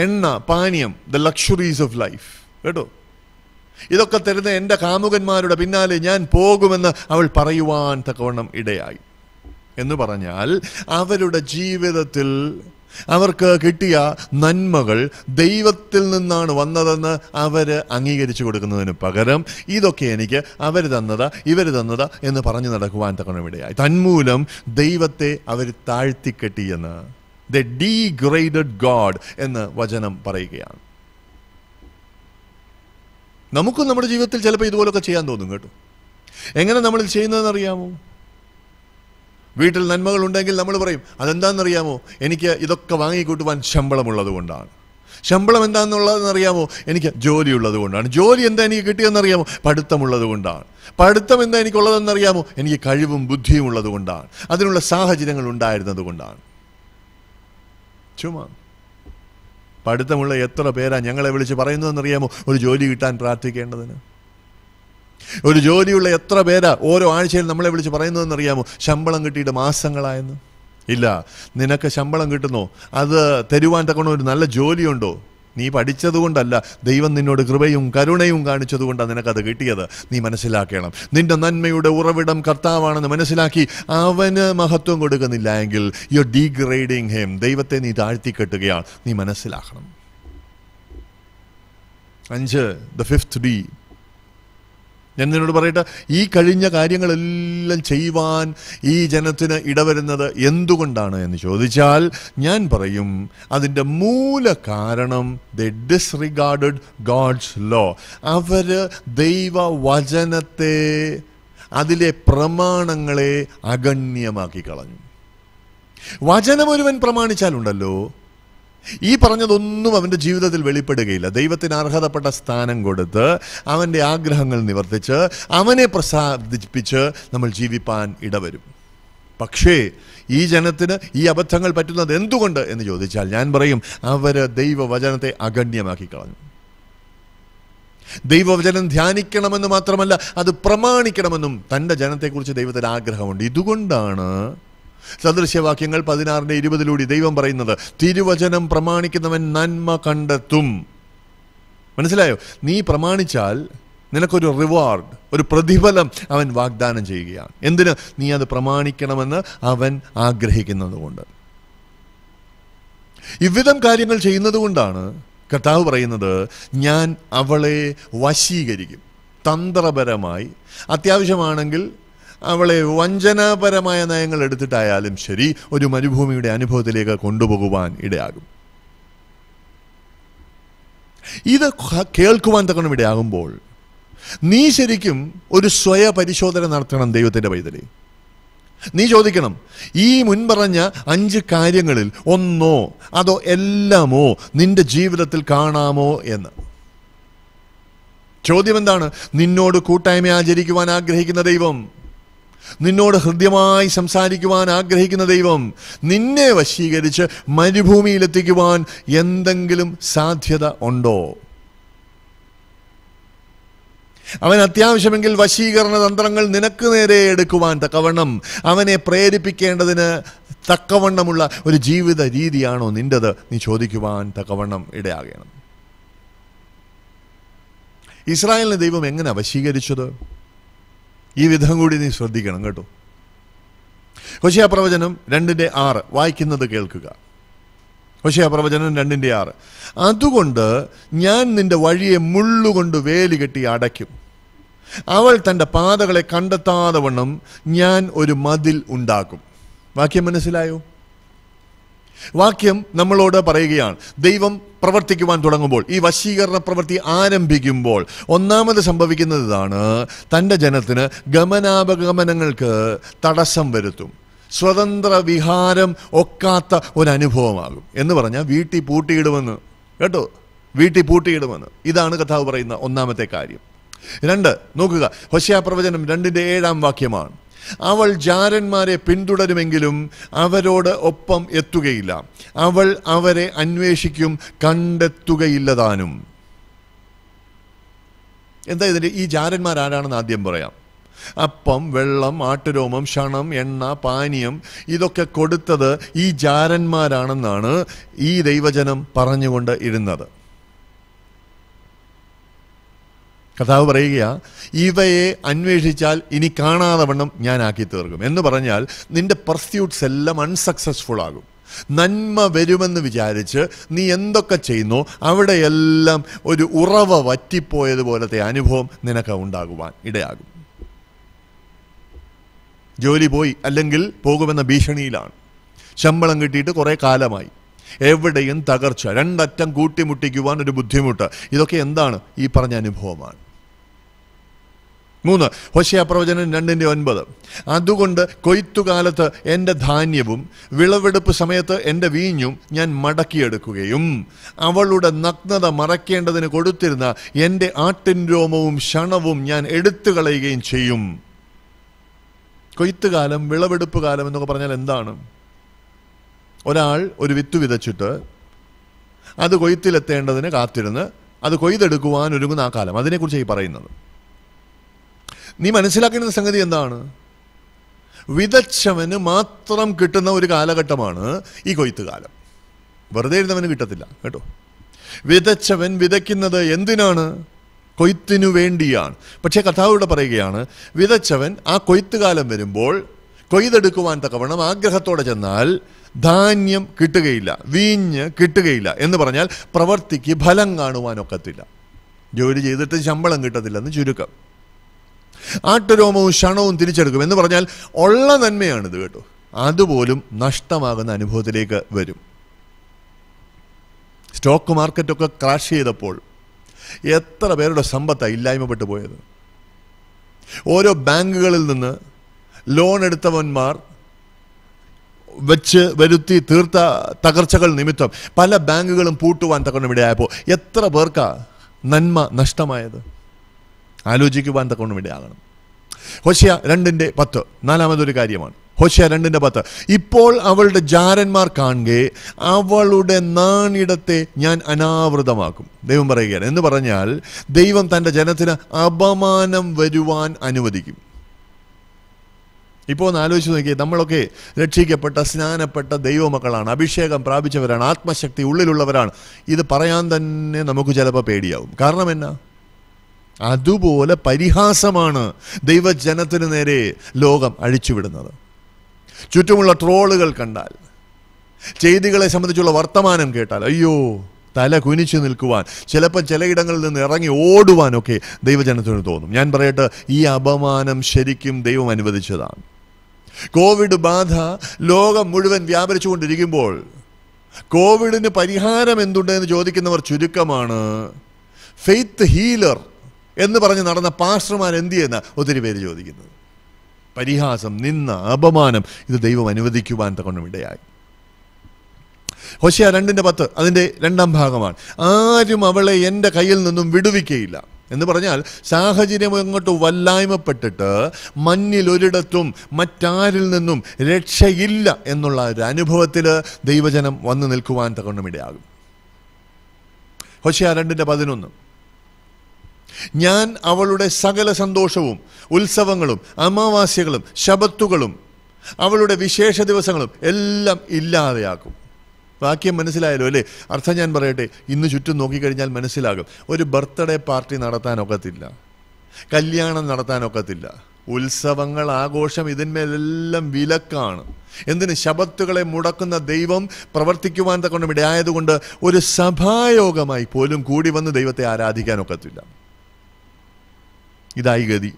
എണ്ണ പാനീയം ദ ലക്ഷറീസ് ഓഫ് ലൈഫ് കേട്ടോ ഇതൊക്കെ തരുന്ന എൻ്റെ കാമുകന്മാരുടെ പിന്നാലെ ഞാൻ പോകുമെന്ന് അവൾ പറയുവാൻ തക്കവണ്ണം ഇടയായി എന്ന് പറഞ്ഞാൽ അവരുടെ ജീവിതത്തിൽ അവർക്ക് കിട്ടിയ നന്മകൾ ദൈവത്തിൽ നിന്നാണ് വന്നതെന്ന് അവർ അംഗീകരിച്ചു കൊടുക്കുന്നതിന് പകരം ഇതൊക്കെ എനിക്ക് അവർ തന്നത ഇവർ തന്നത എന്ന് പറഞ്ഞു നടക്കുവാൻ തക്കണമിടയായി തന്മൂലം ദൈവത്തെ അവർ താഴ്ത്തിക്കെട്ടി എന്ന് ദ ഡീഗ്രേഡഡ് ഗോഡ് എന്ന് വചനം പറയുകയാണ് നമുക്കും നമ്മുടെ ജീവിതത്തിൽ ചിലപ്പോൾ ഇതുപോലൊക്കെ ചെയ്യാൻ തോന്നും കേട്ടോ എങ്ങനെ നമ്മൾ ചെയ്യുന്നതെന്ന് അറിയാമോ വീട്ടിൽ നന്മകളുണ്ടെങ്കിൽ നമ്മൾ പറയും അതെന്താണെന്നറിയാമോ എനിക്ക് ഇതൊക്കെ വാങ്ങിക്കൂട്ടുവാൻ ശമ്പളമുള്ളത് കൊണ്ടാണ് ശമ്പളം എന്താണെന്നുള്ളതെന്നറിയാമോ എനിക്ക് ജോലി ഉള്ളത് കൊണ്ടാണ് ജോലി എന്താ എനിക്ക് കിട്ടിയതെന്നറിയാമോ പഠിത്തമുള്ളത് കൊണ്ടാണ് പഠിത്തം എന്താ എനിക്കുള്ളതെന്നറിയാമോ എനിക്ക് കഴിവും ബുദ്ധിയും ഉള്ളത് കൊണ്ടാണ് അതിനുള്ള സാഹചര്യങ്ങൾ ഉണ്ടായിരുന്നത് കൊണ്ടാണ് ചുമ്മാ പഠിത്തമുള്ള എത്ര പേരാണ് ഞങ്ങളെ വിളിച്ച് പറയുന്നതെന്നറിയാമോ ഒരു ജോലി കിട്ടാൻ പ്രാർത്ഥിക്കേണ്ടതിന് ഒരു ജോലിയുള്ള എത്ര പേരാ ഓരോ ആഴ്ചയിൽ നമ്മളെ വിളിച്ച് അറിയാമോ ശമ്പളം കിട്ടിയിട്ട് മാസങ്ങളായെന്ന് ഇല്ല നിനക്ക് ശമ്പളം കിട്ടുന്നോ അത് തരുവാൻ തക്കണ ഒരു നല്ല ജോലിയുണ്ടോ നീ പഠിച്ചതുകൊണ്ടല്ല ദൈവം നിന്നോട് കൃപയും കരുണയും കാണിച്ചതുകൊണ്ടാണ് നിനക്കത് കിട്ടിയത് നീ മനസ്സിലാക്കണം നിന്റെ നന്മയുടെ ഉറവിടം കർത്താവാണെന്ന് മനസ്സിലാക്കി അവന് മഹത്വം കൊടുക്കുന്നില്ല എങ്കിൽ യു ഡീഗ്രേഡിങ് ഹെം ദൈവത്തെ നീ താഴ്ത്തിക്കെട്ടുകയാണ് നീ മനസ്സിലാക്കണം അഞ്ച് ദ ഫിഫ്ത് ഡി ഞാൻ നിന്നോട് പറയട്ടെ ഈ കഴിഞ്ഞ കാര്യങ്ങളെല്ലാം ചെയ്യുവാൻ ഈ ജനത്തിന് ഇടവരുന്നത് എന്തുകൊണ്ടാണ് എന്ന് ചോദിച്ചാൽ ഞാൻ പറയും അതിൻ്റെ മൂല കാരണം ദ ഡിസ്റിഗാർഡഡ് ഗോഡ്സ് ലോ അവർ ദൈവവചനത്തെ അതിലെ പ്രമാണങ്ങളെ അഗണ്യമാക്കി കളഞ്ഞു വചനം ഒരുവൻ പ്രമാണിച്ചാലുണ്ടല്ലോ ഈ പറഞ്ഞതൊന്നും അവൻ്റെ ജീവിതത്തിൽ വെളിപ്പെടുകയില്ല ദൈവത്തിന് അർഹതപ്പെട്ട സ്ഥാനം കൊടുത്ത് അവൻ്റെ ആഗ്രഹങ്ങൾ നിവർത്തിച്ച് അവനെ പ്രസാദിപ്പിച്ച് നമ്മൾ ജീവിപ്പാൻ ഇടവരും പക്ഷേ ഈ ജനത്തിന് ഈ അബദ്ധങ്ങൾ പറ്റുന്നത് എന്തുകൊണ്ട് എന്ന് ചോദിച്ചാൽ ഞാൻ പറയും അവർ ദൈവവചനത്തെ അഗണ്യമാക്കി കളഞ്ഞു ദൈവവചനം ധ്യാനിക്കണമെന്ന് മാത്രമല്ല അത് പ്രമാണിക്കണമെന്നും തൻ്റെ ജനത്തെക്കുറിച്ച് ദൈവത്തിന് ആഗ്രഹമുണ്ട് ഇതുകൊണ്ടാണ് സദൃശ്യവാക്യങ്ങൾ പതിനാറിൻ്റെ ഇരുപതിലൂടെ ദൈവം പറയുന്നത് തിരുവചനം പ്രമാണിക്കുന്നവൻ നന്മ കണ്ടെത്തും മനസ്സിലായോ നീ പ്രമാണിച്ചാൽ നിനക്കൊരു റിവാർഡ് ഒരു പ്രതിഫലം അവൻ വാഗ്ദാനം ചെയ്യുകയാണ് എന്തിന് നീ അത് പ്രമാണിക്കണമെന്ന് അവൻ ആഗ്രഹിക്കുന്നതുകൊണ്ട് ഇവിധം കാര്യങ്ങൾ ചെയ്യുന്നത് കൊണ്ടാണ് കർത്താവ് പറയുന്നത് ഞാൻ അവളെ വശീകരിക്കും തന്ത്രപരമായി അത്യാവശ്യമാണെങ്കിൽ അവളെ വഞ്ചനാപരമായ നയങ്ങൾ എടുത്തിട്ടായാലും ശരി ഒരു മരുഭൂമിയുടെ അനുഭവത്തിലേക്ക് കൊണ്ടുപോകുവാൻ ഇടയാകും ഇത് കേൾക്കുവാൻ തക്കണം ഇടയാകുമ്പോൾ നീ ശരിക്കും ഒരു സ്വയ പരിശോധന നടത്തണം ദൈവത്തിൻ്റെ പൈതലേ നീ ചോദിക്കണം ഈ മുൻപറഞ്ഞ അഞ്ച് കാര്യങ്ങളിൽ ഒന്നോ അതോ എല്ലാമോ നിന്റെ ജീവിതത്തിൽ കാണാമോ എന്ന് ചോദ്യം എന്താണ് നിന്നോട് കൂട്ടായ്മ ആചരിക്കുവാൻ ആഗ്രഹിക്കുന്ന ദൈവം നിന്നോട് ഹൃദ്യമായി സംസാരിക്കുവാൻ ആഗ്രഹിക്കുന്ന ദൈവം നിന്നെ വശീകരിച്ച് മരുഭൂമിയിലെത്തിക്കുവാൻ എന്തെങ്കിലും സാധ്യത ഉണ്ടോ അവൻ അത്യാവശ്യമെങ്കിൽ വശീകരണ തന്ത്രങ്ങൾ നിനക്ക് നേരെ എടുക്കുവാൻ തക്കവണ്ണം അവനെ പ്രേരിപ്പിക്കേണ്ടതിന് തക്കവണ്ണമുള്ള ഒരു ജീവിത രീതിയാണോ നിൻ്റെത് നീ ചോദിക്കുവാൻ തക്കവണ്ണം ഇടയാകണം ഇസ്രായേലിനെ ദൈവം എങ്ങനെ വശീകരിച്ചത് ഈ വിധം കൂടി നീ ശ്രദ്ധിക്കണം കേട്ടോ ഹൊശയ പ്രവചനം രണ്ടിൻ്റെ ആറ് വായിക്കുന്നത് കേൾക്കുക ഹൊശയ പ്രവചനം രണ്ടിൻ്റെ ആറ് അതുകൊണ്ട് ഞാൻ നിന്റെ വഴിയെ മുള്ളുകൊണ്ട് കെട്ടി അടയ്ക്കും അവൾ തൻ്റെ പാതകളെ കണ്ടെത്താതെ വണ്ണം ഞാൻ ഒരു മതിൽ ഉണ്ടാക്കും വാക്യം മനസ്സിലായോ വാക്യം നമ്മളോട് പറയുകയാണ് ദൈവം പ്രവർത്തിക്കുവാൻ തുടങ്ങുമ്പോൾ ഈ വശീകരണ പ്രവൃത്തി ആരംഭിക്കുമ്പോൾ ഒന്നാമത് സംഭവിക്കുന്നത് ഇതാണ് തൻ്റെ ജനത്തിന് ഗമനാപഗമനങ്ങൾക്ക് തടസ്സം വരുത്തും സ്വതന്ത്ര വിഹാരം ഒക്കാത്ത ഒരനുഭവമാകും എന്ന് പറഞ്ഞാൽ വീട്ടിൽ പൂട്ടിയിടുമെന്ന് കേട്ടോ വീട്ടിൽ പൂട്ടിയിടുമെന്ന് ഇതാണ് കഥാവ് പറയുന്ന ഒന്നാമത്തെ കാര്യം രണ്ട് നോക്കുക ഹൊസ്യാ പ്രവചനം രണ്ടിൻ്റെ ഏഴാം വാക്യമാണ് അവൾ ജാരന്മാരെ പിന്തുടരുമെങ്കിലും അവരോട് ഒപ്പം എത്തുകയില്ല അവൾ അവരെ അന്വേഷിക്കും കണ്ടെത്തുകയില്ലതാനും എന്താ ഇതിൻ്റെ ഈ ജാരന്മാരാരാണെന്ന് ആദ്യം പറയാം അപ്പം വെള്ളം ആട്ടുരോമം ക്ഷണം എണ്ണ പാനീയം ഇതൊക്കെ കൊടുത്തത് ഈ ജാരന്മാരാണെന്നാണ് ഈ ദൈവജനം പറഞ്ഞുകൊണ്ട് ഇരുന്നത് കഥാവ് പറയുക ഇവയെ അന്വേഷിച്ചാൽ ഇനി കാണാതെ വണ്ണം ആക്കി തീർക്കും എന്ന് പറഞ്ഞാൽ നിന്റെ പെർസ്യൂട്ട്സ് എല്ലാം അൺസക്സസ്ഫുൾ ആകും നന്മ വരുമെന്ന് വിചാരിച്ച് നീ എന്തൊക്കെ ചെയ്യുന്നു അവിടെയെല്ലാം ഒരു ഉറവ വറ്റിപ്പോയതുപോലത്തെ അനുഭവം നിനക്ക് ഉണ്ടാകുവാൻ ഇടയാകും ജോലി പോയി അല്ലെങ്കിൽ പോകുമെന്ന ഭീഷണിയിലാണ് ശമ്പളം കിട്ടിയിട്ട് കുറേ കാലമായി എവിടെയും തകർച്ച രണ്ടറ്റം കൂട്ടിമുട്ടിക്കുവാൻ ഒരു ബുദ്ധിമുട്ട് ഇതൊക്കെ എന്താണ് ഈ പറഞ്ഞ അനുഭവമാണ് മൂന്ന് ഹൊശയ പ്രവചനം രണ്ടിൻ്റെ ഒൻപത് അതുകൊണ്ട് കൊയ്ത്തുകാലത്ത് എൻ്റെ ധാന്യവും വിളവെടുപ്പ് സമയത്ത് എൻ്റെ വീഞ്ഞും ഞാൻ മടക്കിയെടുക്കുകയും അവളുടെ നഗ്നത മറയ്ക്കേണ്ടതിന് കൊടുത്തിരുന്ന എൻ്റെ ആട്ടിൻ രോമവും ക്ഷണവും ഞാൻ എടുത്തു കളയുകയും ചെയ്യും കൊയ്ത്തുകാലം വിളവെടുപ്പ് കാലം എന്നൊക്കെ പറഞ്ഞാൽ എന്താണ് ഒരാൾ ഒരു വിത്ത് വിതച്ചിട്ട് അത് കൊയ്ത്തിലെത്തേണ്ടതിന് കാത്തിരുന്ന് അത് കൊയ്തെടുക്കുവാൻ ഒരുങ്ങുന്ന ആ കാലം അതിനെക്കുറിച്ച് ഈ പറയുന്നത് നീ മനസ്സിലാക്കേണ്ട സംഗതി എന്താണ് വിതച്ചവന് മാത്രം കിട്ടുന്ന ഒരു കാലഘട്ടമാണ് ഈ കൊയ്ത്ത് കാലം വെറുതെ ഇരുന്നവന് കിട്ടത്തില്ല കേട്ടോ വിതച്ചവൻ വിതയ്ക്കുന്നത് എന്തിനാണ് കൊയ്ത്തിനു വേണ്ടിയാണ് പക്ഷേ കഥാവിടെ പറയുകയാണ് വിതച്ചവൻ ആ കൊയ്ത്തുകാലം വരുമ്പോൾ കൊയ്തെടുക്കുവാൻ തക്കവണ്ണം ആഗ്രഹത്തോടെ ചെന്നാൽ ധാന്യം കിട്ടുകയില്ല വീഞ്ഞ് കിട്ടുകയില്ല എന്ന് പറഞ്ഞാൽ പ്രവർത്തിക്ക് ഫലം കാണുവാനൊക്കത്തില്ല ജോലി ചെയ്തിട്ട് ശമ്പളം കിട്ടത്തില്ലെന്ന് ചുരുക്കം ആട്ടുരോമവും ക്ഷണവും തിരിച്ചെടുക്കും എന്ന് പറഞ്ഞാൽ ഉള്ള നന്മയാണിത് കേട്ടോ അതുപോലും നഷ്ടമാകുന്ന അനുഭവത്തിലേക്ക് വരും സ്റ്റോക്ക് മാർക്കറ്റൊക്കെ ക്രാഷ് ചെയ്തപ്പോൾ എത്ര പേരുടെ സമ്പത്താണ് ഇല്ലായ്മപ്പെട്ട് പോയത് ഓരോ ബാങ്കുകളിൽ നിന്ന് ലോൺ എടുത്തവന്മാർ വെച്ച് വരുത്തി തീർത്ത തകർച്ചകൾ നിമിത്തം പല ബാങ്കുകളും പൂട്ടുവാൻ തക്കണമിടയായപ്പോൾ എത്ര പേർക്കാണ് നന്മ നഷ്ടമായത് ആലോചിക്കുവാൻ തക്കൊണ്ട് വേണ്ടിയാകണം ഹൊഷ്യ രണ്ടിൻ്റെ പത്ത് നാലാമതൊരു കാര്യമാണ് ഹോശിയ രണ്ടിൻ്റെ പത്ത് ഇപ്പോൾ അവളുടെ ജാരന്മാർ കാണുക അവളുടെ നാണിടത്തെ ഞാൻ അനാവൃതമാക്കും ദൈവം പറയുകയാണ് എന്ന് പറഞ്ഞാൽ ദൈവം തൻ്റെ ജനത്തിന് അപമാനം വരുവാൻ അനുവദിക്കും ഇപ്പോൾ ഒന്ന് ആലോചിച്ച് നോക്കിയേ നമ്മളൊക്കെ രക്ഷിക്കപ്പെട്ട സ്നാനപ്പെട്ട ദൈവമക്കളാണ് അഭിഷേകം പ്രാപിച്ചവരാണ് ആത്മശക്തി ഉള്ളിലുള്ളവരാണ് ഇത് പറയാൻ തന്നെ നമുക്ക് ചിലപ്പോൾ പേടിയാവും കാരണം എന്നാ അതുപോലെ പരിഹാസമാണ് ദൈവജനത്തിന് നേരെ ലോകം അഴിച്ചുവിടുന്നത് ചുറ്റുമുള്ള ട്രോളുകൾ കണ്ടാൽ ചെയ്തികളെ സംബന്ധിച്ചുള്ള വർത്തമാനം കേട്ടാൽ അയ്യോ തല കുനിച്ചു നിൽക്കുവാൻ ചിലപ്പോൾ ചിലയിടങ്ങളിൽ നിന്ന് ഇറങ്ങി ഓടുവാനൊക്കെ ദൈവജനത്തിന് തോന്നും ഞാൻ പറയട്ടെ ഈ അപമാനം ശരിക്കും ദൈവം അനുവദിച്ചതാണ് കോവിഡ് ബാധ ലോകം മുഴുവൻ വ്യാപരിച്ചുകൊണ്ടിരിക്കുമ്പോൾ കോവിഡിന് പരിഹാരം എന്തുണ്ടെന്ന് ചോദിക്കുന്നവർ ചുരുക്കമാണ് ഫെയ്ത്ത് ഹീലർ എന്ന് പറഞ്ഞ് നടന്ന പാസ്റ്റർമാർ എന്ത് ചെയ്യുന്ന ഒത്തിരി പേര് ചോദിക്കുന്നത് പരിഹാസം നിന്ന അപമാനം ഇത് ദൈവം അനുവദിക്കുവാൻ തകൊണ്ടും ഇടയായി ഹോശിയ രണ്ടിൻ്റെ പത്ത് അതിൻ്റെ രണ്ടാം ഭാഗമാണ് ആരും അവളെ എൻ്റെ കയ്യിൽ നിന്നും വിടുവിക്കയില്ല എന്ന് പറഞ്ഞാൽ സാഹചര്യം അങ്ങോട്ട് വല്ലായ്മപ്പെട്ടിട്ട് മഞ്ഞിൽ ഒരിടത്തും മറ്റാരിൽ നിന്നും രക്ഷയില്ല എന്നുള്ള ഒരു അനുഭവത്തിൽ ദൈവജനം വന്നു നിൽക്കുവാൻ തകൊണ്ടും ഇടയാകും ഹൊശിയ രണ്ടിൻ്റെ പതിനൊന്ന് ഞാൻ അവളുടെ സകല സന്തോഷവും ഉത്സവങ്ങളും അമാവാസ്യകളും ശബത്തുകളും അവളുടെ വിശേഷ ദിവസങ്ങളും എല്ലാം ഇല്ലാതെയാക്കും വാക്യം മനസ്സിലായാലോ അല്ലേ അർത്ഥം ഞാൻ പറയട്ടെ ഇന്ന് ചുറ്റും നോക്കിക്കഴിഞ്ഞാൽ മനസ്സിലാകും ഒരു ബർത്ത്ഡേ പാർട്ടി നടത്താനൊക്കത്തില്ല കല്യാണം നടത്താനൊക്കത്തില്ല ഉത്സവങ്ങൾ ആഘോഷം ഇതിന്മേലെല്ലാം വിലക്കാണ് എന്തിന് ശബത്തുകളെ മുടക്കുന്ന ദൈവം പ്രവർത്തിക്കുവാൻ തക്കൊണ്ടും ഇടയായതുകൊണ്ട് ഒരു സഭായോഗമായി പോലും കൂടി വന്ന് ദൈവത്തെ ആരാധിക്കാനൊക്കത്തില്ല ഇതായി ഗതി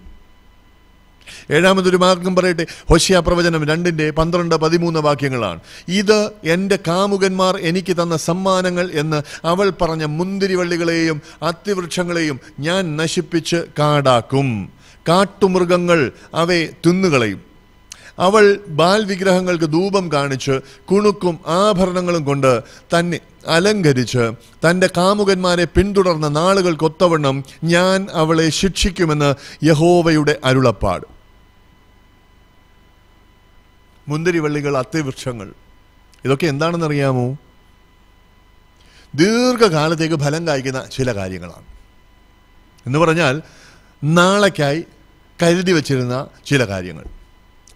ഏഴാമതൊരു മാർഗം പറയട്ടെ ഹൊഷ്യ പ്രവചനം രണ്ടിൻ്റെ പന്ത്രണ്ട് പതിമൂന്ന് വാക്യങ്ങളാണ് ഇത് എൻ്റെ കാമുകന്മാർ എനിക്ക് തന്ന സമ്മാനങ്ങൾ എന്ന് അവൾ പറഞ്ഞ മുന്തിരിവള്ളികളെയും അത്തിവൃക്ഷങ്ങളെയും ഞാൻ നശിപ്പിച്ച് കാടാക്കും കാട്ടുമൃഗങ്ങൾ അവയെ തിന്നുകളയും അവൾ ബാൽ വിഗ്രഹങ്ങൾക്ക് ധൂപം കാണിച്ച് കുണുക്കും ആഭരണങ്ങളും കൊണ്ട് തന്നെ അലങ്കരിച്ച് തൻ്റെ കാമുകന്മാരെ പിന്തുടർന്ന നാളുകൾക്കൊത്തവണ്ണം ഞാൻ അവളെ ശിക്ഷിക്കുമെന്ന് യഹോവയുടെ അരുളപ്പാട് മുന്തിരിവള്ളികൾ അത്യവൃക്ഷങ്ങൾ ഇതൊക്കെ എന്താണെന്നറിയാമോ ദീർഘകാലത്തേക്ക് ഫലം കായ്ക്കുന്ന ചില കാര്യങ്ങളാണ് എന്ന് പറഞ്ഞാൽ നാളേക്കായി കരുതി വച്ചിരുന്ന ചില കാര്യങ്ങൾ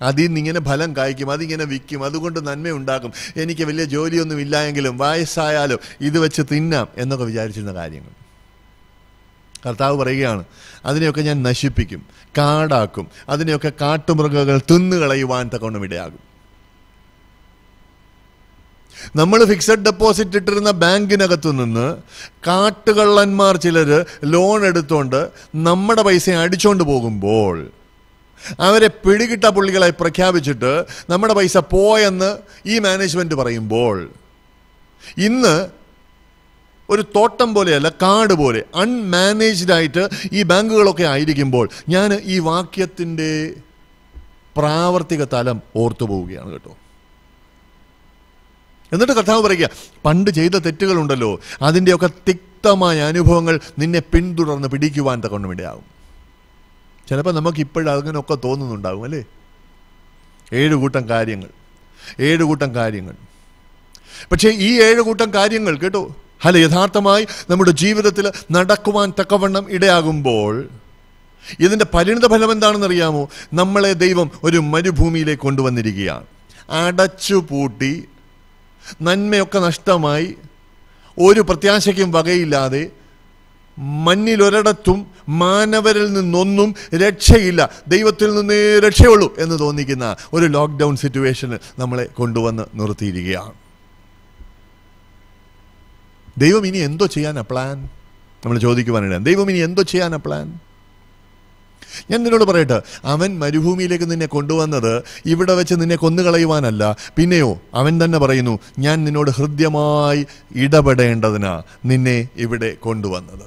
അതിൽ ഇങ്ങനെ ഫലം കായ്ക്കും അതിങ്ങനെ വിൽക്കും അതുകൊണ്ട് നന്മയുണ്ടാക്കും എനിക്ക് വലിയ ജോലിയൊന്നും ഇല്ലായെങ്കിലും വയസ്സായാലും ഇത് വെച്ച് തിന്നാം എന്നൊക്കെ വിചാരിച്ചിരുന്ന കാര്യങ്ങൾ കർത്താവ് പറയുകയാണ് അതിനെയൊക്കെ ഞാൻ നശിപ്പിക്കും കാടാക്കും അതിനെയൊക്കെ കാട്ടുമൃഗങ്ങൾ തിന്നുകളയുവാൻ തക്കൊണ്ടും ഇടയാകും നമ്മൾ ഫിക്സഡ് ഡെപ്പോസിറ്റ് ഇട്ടിരുന്ന ബാങ്കിനകത്തു നിന്ന് കാട്ടുകള്ളന്മാർ ചിലർ ലോൺ എടുത്തുകൊണ്ട് നമ്മുടെ പൈസ അടിച്ചുകൊണ്ട് പോകുമ്പോൾ അവരെ പിടികിട്ട പുള്ളികളെ പ്രഖ്യാപിച്ചിട്ട് നമ്മുടെ പൈസ പോയെന്ന് ഈ മാനേജ്മെൻറ്റ് പറയുമ്പോൾ ഇന്ന് ഒരു തോട്ടം പോലെയല്ല കാട് പോലെ അൺമാനേജ്ഡ് ആയിട്ട് ഈ ബാങ്കുകളൊക്കെ ആയിരിക്കുമ്പോൾ ഞാൻ ഈ വാക്യത്തിൻ്റെ പ്രാവർത്തിക തലം ഓർത്തു പോവുകയാണ് കേട്ടോ എന്നിട്ട് കർത്താവ് പറയുക പണ്ട് ചെയ്ത തെറ്റുകളുണ്ടല്ലോ അതിൻ്റെയൊക്കെ തിക്തമായ അനുഭവങ്ങൾ നിന്നെ പിന്തുടർന്ന് പിടിക്കുവാൻ തക്കൊണ്ട് ചിലപ്പോൾ അങ്ങനെയൊക്കെ തോന്നുന്നുണ്ടാകും അല്ലേ ഏഴ് കൂട്ടം കാര്യങ്ങൾ ഏഴ് കൂട്ടം കാര്യങ്ങൾ പക്ഷേ ഈ ഏഴ് കൂട്ടം കാര്യങ്ങൾ കേട്ടോ അല്ല യഥാർത്ഥമായി നമ്മുടെ ജീവിതത്തിൽ നടക്കുവാൻ തക്കവണ്ണം ഇടയാകുമ്പോൾ ഇതിൻ്റെ പരിണിത ഫലം എന്താണെന്നറിയാമോ നമ്മളെ ദൈവം ഒരു മരുഭൂമിയിലേക്ക് കൊണ്ടുവന്നിരിക്കുകയാണ് പൂട്ടി നന്മയൊക്കെ നഷ്ടമായി ഒരു പ്രത്യാശയ്ക്കും വകയില്ലാതെ മഞ്ഞിലൊരിടത്തും മാനവരിൽ നിന്നൊന്നും രക്ഷയില്ല ദൈവത്തിൽ നിന്നേ രക്ഷയുള്ളൂ എന്ന് തോന്നിക്കുന്ന ഒരു ലോക്ക്ഡൗൺ സിറ്റുവേഷന് നമ്മളെ കൊണ്ടുവന്ന് നിർത്തിയിരിക്കുകയാണ് ദൈവം ഇനി എന്തോ ചെയ്യാനാ പ്ലാൻ നമ്മൾ ചോദിക്കുവാനിട ദൈവം ഇനി എന്തോ ചെയ്യാനാ പ്ലാൻ ഞാൻ നിന്നോട് പറയട്ടെ അവൻ മരുഭൂമിയിലേക്ക് നിന്നെ കൊണ്ടുവന്നത് ഇവിടെ വെച്ച് നിന്നെ കൊന്നുകളയുവാനല്ല പിന്നെയോ അവൻ തന്നെ പറയുന്നു ഞാൻ നിന്നോട് ഹൃദ്യമായി ഇടപെടേണ്ടതിനാ നിന്നെ ഇവിടെ കൊണ്ടുവന്നത്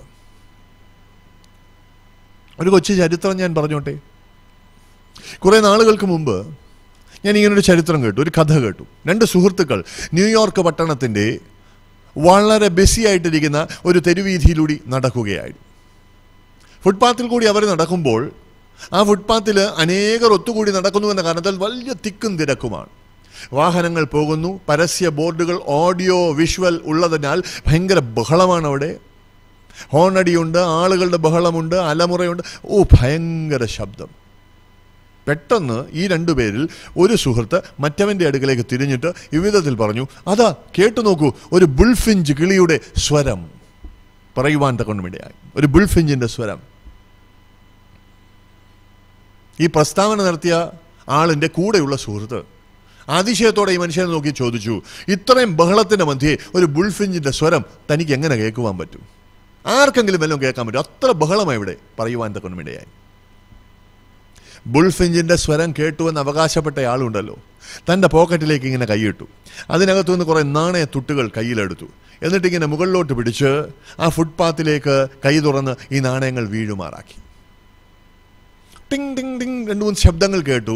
ഒരു കൊച്ചു ചരിത്രം ഞാൻ പറഞ്ഞോട്ടെ കുറേ നാളുകൾക്ക് മുമ്പ് ഞാൻ ഇങ്ങനൊരു ചരിത്രം കേട്ടു ഒരു കഥ കേട്ടു രണ്ട് സുഹൃത്തുക്കൾ ന്യൂയോർക്ക് പട്ടണത്തിൻ്റെ വളരെ ബിസി ആയിട്ടിരിക്കുന്ന ഒരു തെരുവീതിയിലൂടെ നടക്കുകയായിരുന്നു ഫുട്പാത്തിൽ കൂടി അവർ നടക്കുമ്പോൾ ആ ഫുട്പാത്തിൽ അനേകർ ഒത്തുകൂടി നടക്കുന്നു എന്ന കാരണത്താൽ വലിയ തിക്കും തിരക്കുമാണ് വാഹനങ്ങൾ പോകുന്നു പരസ്യ ബോർഡുകൾ ഓഡിയോ വിഷ്വൽ ഉള്ളതിനാൽ ഭയങ്കര ബഹളമാണ് അവിടെ ഹോണടിയുണ്ട് ആളുകളുടെ ബഹളമുണ്ട് അലമുറയുണ്ട് ഓ ഭയങ്കര ശബ്ദം പെട്ടെന്ന് ഈ രണ്ടു പേരിൽ ഒരു സുഹൃത്ത് മറ്റവൻ്റെ അടുക്കലേക്ക് തിരിഞ്ഞിട്ട് വിവിധത്തിൽ പറഞ്ഞു അതാ കേട്ടു നോക്കൂ ഒരു ബുൾഫിഞ്ച് കിളിയുടെ സ്വരം പറയുവാൻ തക്കൊണ്ടുമിടയായി ഒരു ബുൾഫിഞ്ചിൻ്റെ സ്വരം ഈ പ്രസ്താവന നടത്തിയ ആളിൻ്റെ കൂടെയുള്ള സുഹൃത്ത് അതിശയത്തോടെ ഈ മനുഷ്യനെ നോക്കി ചോദിച്ചു ഇത്രയും ബഹളത്തിൻ്റെ മധ്യേ ഒരു ബുൾഫിഞ്ചിൻ്റെ സ്വരം തനിക്ക് എങ്ങനെ കേൾക്കുവാൻ പറ്റും ആർക്കെങ്കിലും വല്ലതും കേൾക്കാൻ പറ്റും അത്ര ബഹളമായി ഇവിടെ പറയുവാൻ ഇടയായി ബുൾഫിഞ്ചിൻ്റെ സ്വരം കേട്ടുവെന്ന് അവകാശപ്പെട്ട ആളുണ്ടല്ലോ തൻ്റെ പോക്കറ്റിലേക്ക് ഇങ്ങനെ കൈയിട്ടു അതിനകത്തു നിന്ന് കുറേ നാണയ തുട്ടുകൾ കയ്യിലെടുത്തു എന്നിട്ടിങ്ങനെ മുകളിലോട്ട് പിടിച്ച് ആ ഫുട്പാത്തിലേക്ക് കൈ തുറന്ന് ഈ നാണയങ്ങൾ വീഴുമാറാക്കി ടിങ് ടിങ് ടിങ് രണ്ടു മൂന്ന് ശബ്ദങ്ങൾ കേട്ടു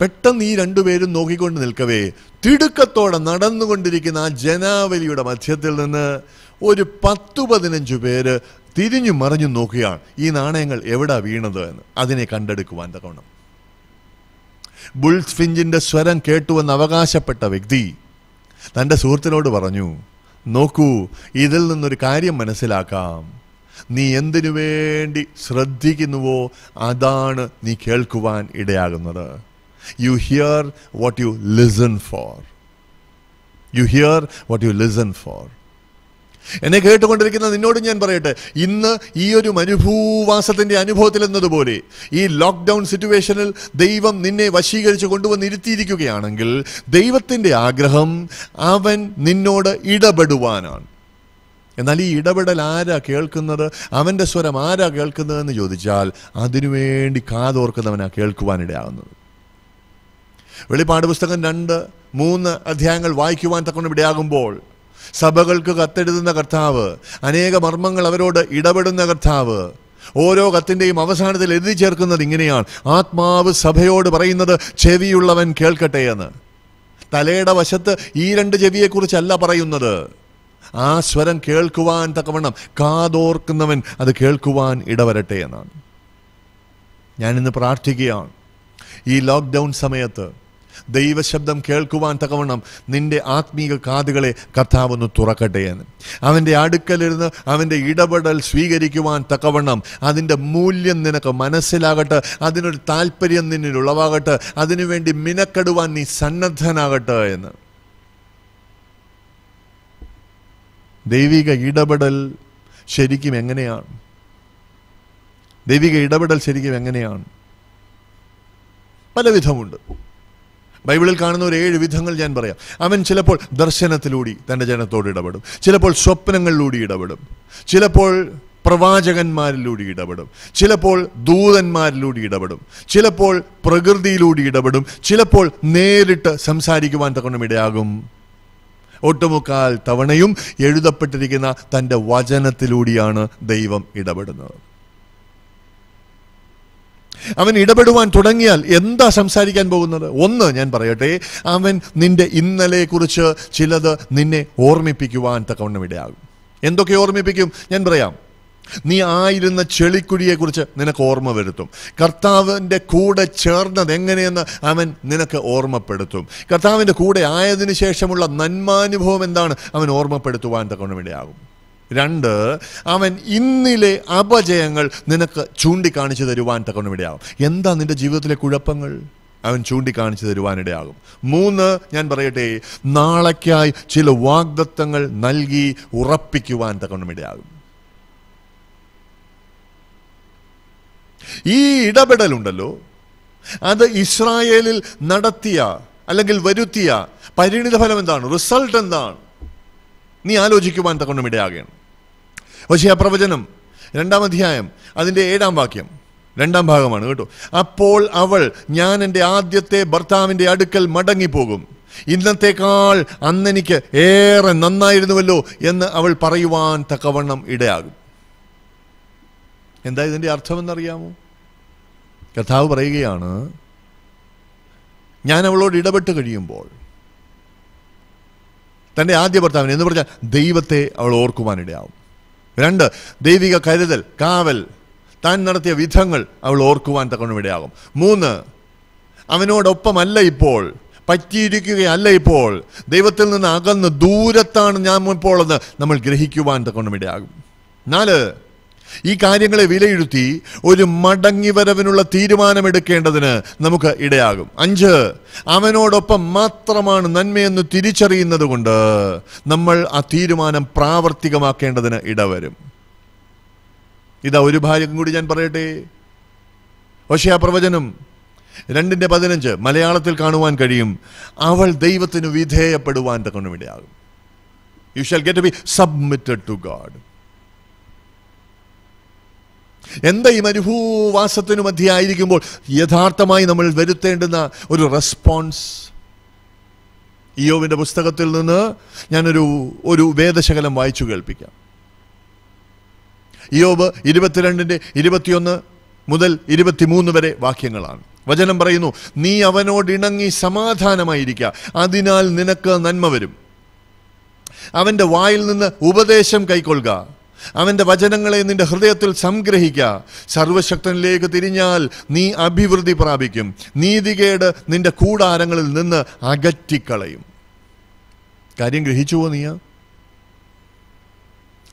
പെട്ടെന്ന് ഈ രണ്ടുപേരും നോക്കിക്കൊണ്ട് നിൽക്കവേ തിടുക്കത്തോടെ നടന്നുകൊണ്ടിരിക്കുന്ന ആ ജനാവലിയുടെ മധ്യത്തിൽ നിന്ന് ഒരു പത്തു പതിനഞ്ച് പേര് തിരിഞ്ഞു മറിഞ്ഞു നോക്കുകയാണ് ഈ നാണയങ്ങൾ എവിടാ വീണത് എന്ന് അതിനെ കണ്ടെടുക്കുവാൻ തക്കണം ബുൾസ് ഫിഞ്ചിൻ്റെ സ്വരം കേട്ടുവെന്ന് അവകാശപ്പെട്ട വ്യക്തി തൻ്റെ സുഹൃത്തിനോട് പറഞ്ഞു നോക്കൂ ഇതിൽ നിന്നൊരു കാര്യം മനസ്സിലാക്കാം നീ എന്തിനു വേണ്ടി ശ്രദ്ധിക്കുന്നുവോ അതാണ് നീ കേൾക്കുവാൻ ഇടയാകുന്നത് you hear what you listen for you hear what you listen for എന്നെ കേട്ടുകൊണ്ടിരിക്കുന്ന നിന്നോട് ഞാൻ പറയട്ടെ ഇന്ന് ഈ ഒരു മനുഭൂവാസത്തിൻ്റെ അനുഭവത്തിൽ എന്നതുപോലെ ഈ ലോക്ക്ഡൗൺ സിറ്റുവേഷനിൽ ദൈവം നിന്നെ വശീകരിച്ച് കൊണ്ടുവന്നിരുത്തിയിരിക്കുകയാണെങ്കിൽ ദൈവത്തിൻ്റെ ആഗ്രഹം അവൻ നിന്നോട് ഇടപെടുവാനാണ് എന്നാൽ ഈ ഇടപെടൽ ആരാ കേൾക്കുന്നത് അവൻ്റെ സ്വരം ആരാ കേൾക്കുന്നതെന്ന് ചോദിച്ചാൽ അതിനുവേണ്ടി കാതോർക്കുന്നവനാ കേൾക്കുവാനിടയാകുന്നത് വെളിപ്പാട് പുസ്തകം രണ്ട് മൂന്ന് അധ്യായങ്ങൾ വായിക്കുവാൻ തക്കൊണ്ട് ഇവിടെയാകുമ്പോൾ സഭകൾക്ക് കത്തെഴുതുന്ന കർത്താവ് അനേക മർമ്മങ്ങൾ അവരോട് ഇടപെടുന്ന കർത്താവ് ഓരോ കത്തിൻ്റെയും അവസാനത്തിൽ എഴുതി ചേർക്കുന്നത് ഇങ്ങനെയാണ് ആത്മാവ് സഭയോട് പറയുന്നത് ചെവിയുള്ളവൻ കേൾക്കട്ടെ എന്ന് തലയുടെ വശത്ത് ഈ രണ്ട് ചെവിയെക്കുറിച്ചല്ല പറയുന്നത് ആ സ്വരം കേൾക്കുവാൻ തക്കവണ്ണം കാതോർക്കുന്നവൻ അത് കേൾക്കുവാൻ ഇടവരട്ടെ എന്നാണ് ഞാനിന്ന് പ്രാർത്ഥിക്കുകയാണ് ഈ ലോക്ക്ഡൗൺ സമയത്ത് ദൈവശബ്ദം കേൾക്കുവാൻ തകവണ്ണം നിന്റെ ആത്മീക കാതുകളെ ഒന്ന് തുറക്കട്ടെ എന്ന് അവൻ്റെ അടുക്കലിരുന്ന് അവൻ്റെ ഇടപെടൽ സ്വീകരിക്കുവാൻ തക്കവണ്ണം അതിൻ്റെ മൂല്യം നിനക്ക് മനസ്സിലാകട്ടെ അതിനൊരു താല്പര്യം നിന്നിൽ ഉളവാകട്ടെ അതിനുവേണ്ടി മിനക്കെടുവാൻ നീ സന്നദ്ധനാകട്ടെ എന്ന് ദൈവിക ഇടപെടൽ ശരിക്കും എങ്ങനെയാണ് ദൈവിക ഇടപെടൽ ശരിക്കും എങ്ങനെയാണ് പലവിധമുണ്ട് ബൈബിളിൽ കാണുന്ന ഒരു ഏഴ് വിധങ്ങൾ ഞാൻ പറയാം അവൻ ചിലപ്പോൾ ദർശനത്തിലൂടി തൻ്റെ ജനത്തോട് ഇടപെടും ചിലപ്പോൾ സ്വപ്നങ്ങളിലൂടെ ഇടപെടും ചിലപ്പോൾ പ്രവാചകന്മാരിലൂടെ ഇടപെടും ചിലപ്പോൾ ദൂതന്മാരിലൂടെ ഇടപെടും ചിലപ്പോൾ പ്രകൃതിയിലൂടെ ഇടപെടും ചിലപ്പോൾ നേരിട്ട് സംസാരിക്കുവാൻ തക്കണം ഇടയാകും ഒട്ടുമുക്കാൽ തവണയും എഴുതപ്പെട്ടിരിക്കുന്ന തൻ്റെ വചനത്തിലൂടെയാണ് ദൈവം ഇടപെടുന്നത് അവൻ ഇടപെടുവാൻ തുടങ്ങിയാൽ എന്താ സംസാരിക്കാൻ പോകുന്നത് ഒന്ന് ഞാൻ പറയട്ടെ അവൻ നിന്റെ ഇന്നലെക്കുറിച്ച് ചിലത് നിന്നെ ഓർമ്മിപ്പിക്കുവാൻ തക്കവണ്ണം ഇടയാകും എന്തൊക്കെ ഓർമ്മിപ്പിക്കും ഞാൻ പറയാം നീ ആയിരുന്ന ചെളിക്കുഴിയെക്കുറിച്ച് നിനക്ക് ഓർമ്മ വരുത്തും കർത്താവിൻ്റെ കൂടെ ചേർന്നത് എങ്ങനെയെന്ന് അവൻ നിനക്ക് ഓർമ്മപ്പെടുത്തും കർത്താവിൻ്റെ കൂടെ ആയതിനു ശേഷമുള്ള നന്മാനുഭവം എന്താണ് അവൻ ഓർമ്മപ്പെടുത്തുവാൻ തക്കവണ്ണം ഇടയാകും രണ്ട് അവൻ ഇന്നിലെ അപജയങ്ങൾ നിനക്ക് ചൂണ്ടിക്കാണിച്ചു തരുവാൻ തക്കവണ്ണമിടയാകും എന്താ നിന്റെ ജീവിതത്തിലെ കുഴപ്പങ്ങൾ അവൻ ചൂണ്ടിക്കാണിച്ചു തരുവാനിടയാകും മൂന്ന് ഞാൻ പറയട്ടെ നാളേക്കായി ചില വാഗ്ദത്തങ്ങൾ നൽകി ഉറപ്പിക്കുവാൻ തക്കവണ്ണമിടയാകും ഈ ഇടപെടലുണ്ടല്ലോ അത് ഇസ്രായേലിൽ നടത്തിയ അല്ലെങ്കിൽ വരുത്തിയ പരിണിത ഫലം എന്താണ് റിസൾട്ട് എന്താണ് നീ ആലോചിക്കുവാൻ തക്കൊണ്ട് ഇടയാകണം പക്ഷേ ആ പ്രവചനം രണ്ടാം അധ്യായം അതിൻ്റെ ഏഴാം വാക്യം രണ്ടാം ഭാഗമാണ് കേട്ടോ അപ്പോൾ അവൾ ഞാൻ എൻ്റെ ആദ്യത്തെ ഭർത്താവിൻ്റെ അടുക്കൽ മടങ്ങിപ്പോകും ഇന്നത്തേക്കാൾ അന്നെനിക്ക് ഏറെ നന്നായിരുന്നുവല്ലോ എന്ന് അവൾ പറയുവാൻ തക്കവണ്ണം ഇടയാകും എന്താ ഇതിൻ്റെ അർത്ഥമെന്നറിയാമോ കഥാവ് പറയുകയാണ് ഞാൻ അവളോട് ഇടപെട്ട് കഴിയുമ്പോൾ തൻ്റെ ആദ്യ ഭർത്താവിനെ എന്ന് പറഞ്ഞാൽ ദൈവത്തെ അവൾ ഓർക്കുവാനിടയാവും രണ്ട് ദൈവിക കരുതൽ കാവൽ താൻ നടത്തിയ വിധങ്ങൾ അവൾ ഓർക്കുവാൻ തക്കവണ്ണം മൂന്ന് അവനോടൊപ്പമല്ല ഇപ്പോൾ പറ്റിയിരിക്കുകയല്ല ഇപ്പോൾ ദൈവത്തിൽ നിന്ന് അകന്ന് ദൂരത്താണ് ഞാൻ ഇപ്പോൾ എന്ന് നമ്മൾ ഗ്രഹിക്കുവാൻ തക്കൊണ്ട് ഇടയാകും നാല് ഈ കാര്യങ്ങളെ വിലയിരുത്തി ഒരു മടങ്ങി വരവിനുള്ള തീരുമാനമെടുക്കേണ്ടതിന് നമുക്ക് ഇടയാകും അഞ്ച് അവനോടൊപ്പം മാത്രമാണ് നന്മയെന്ന് തിരിച്ചറിയുന്നത് കൊണ്ട് നമ്മൾ ആ തീരുമാനം പ്രാവർത്തികമാക്കേണ്ടതിന് ഇടവരും ഇതാ ഒരു ഭാര്യം കൂടി ഞാൻ പറയട്ടെ പക്ഷേ ആ പ്രവചനം രണ്ടിൻ്റെ പതിനഞ്ച് മലയാളത്തിൽ കാണുവാൻ കഴിയും അവൾ ദൈവത്തിന് വിധേയപ്പെടുവാൻ തന്നെ ഇടയാകും you shall get be submitted to God എന്താ ഈ മരുഭൂവാസത്തിനു മധ്യ ആയിരിക്കുമ്പോൾ യഥാർത്ഥമായി നമ്മൾ വരുത്തേണ്ടുന്ന ഒരു റെസ്പോൺസ് ഇയോവിൻ്റെ പുസ്തകത്തിൽ നിന്ന് ഞാനൊരു ഒരു വേദശകലം വായിച്ചു കേൾപ്പിക്കാം ഇയോബ് ഇരുപത്തിരണ്ടിൻ്റെ ഇരുപത്തിയൊന്ന് മുതൽ ഇരുപത്തിമൂന്ന് വരെ വാക്യങ്ങളാണ് വചനം പറയുന്നു നീ അവനോട് ഇണങ്ങി സമാധാനമായിരിക്കുക അതിനാൽ നിനക്ക് നന്മ വരും അവൻ്റെ വായിൽ നിന്ന് ഉപദേശം കൈക്കൊള്ളുക അവൻ്റെ വചനങ്ങളെ നിന്റെ ഹൃദയത്തിൽ സംഗ്രഹിക്കുക സർവശക്തനിലേക്ക് തിരിഞ്ഞാൽ നീ അഭിവൃദ്ധി പ്രാപിക്കും നീതികേട് നിന്റെ കൂടാരങ്ങളിൽ നിന്ന് അകറ്റിക്കളയും കാര്യം ഗ്രഹിച്ചുവോ നീയാ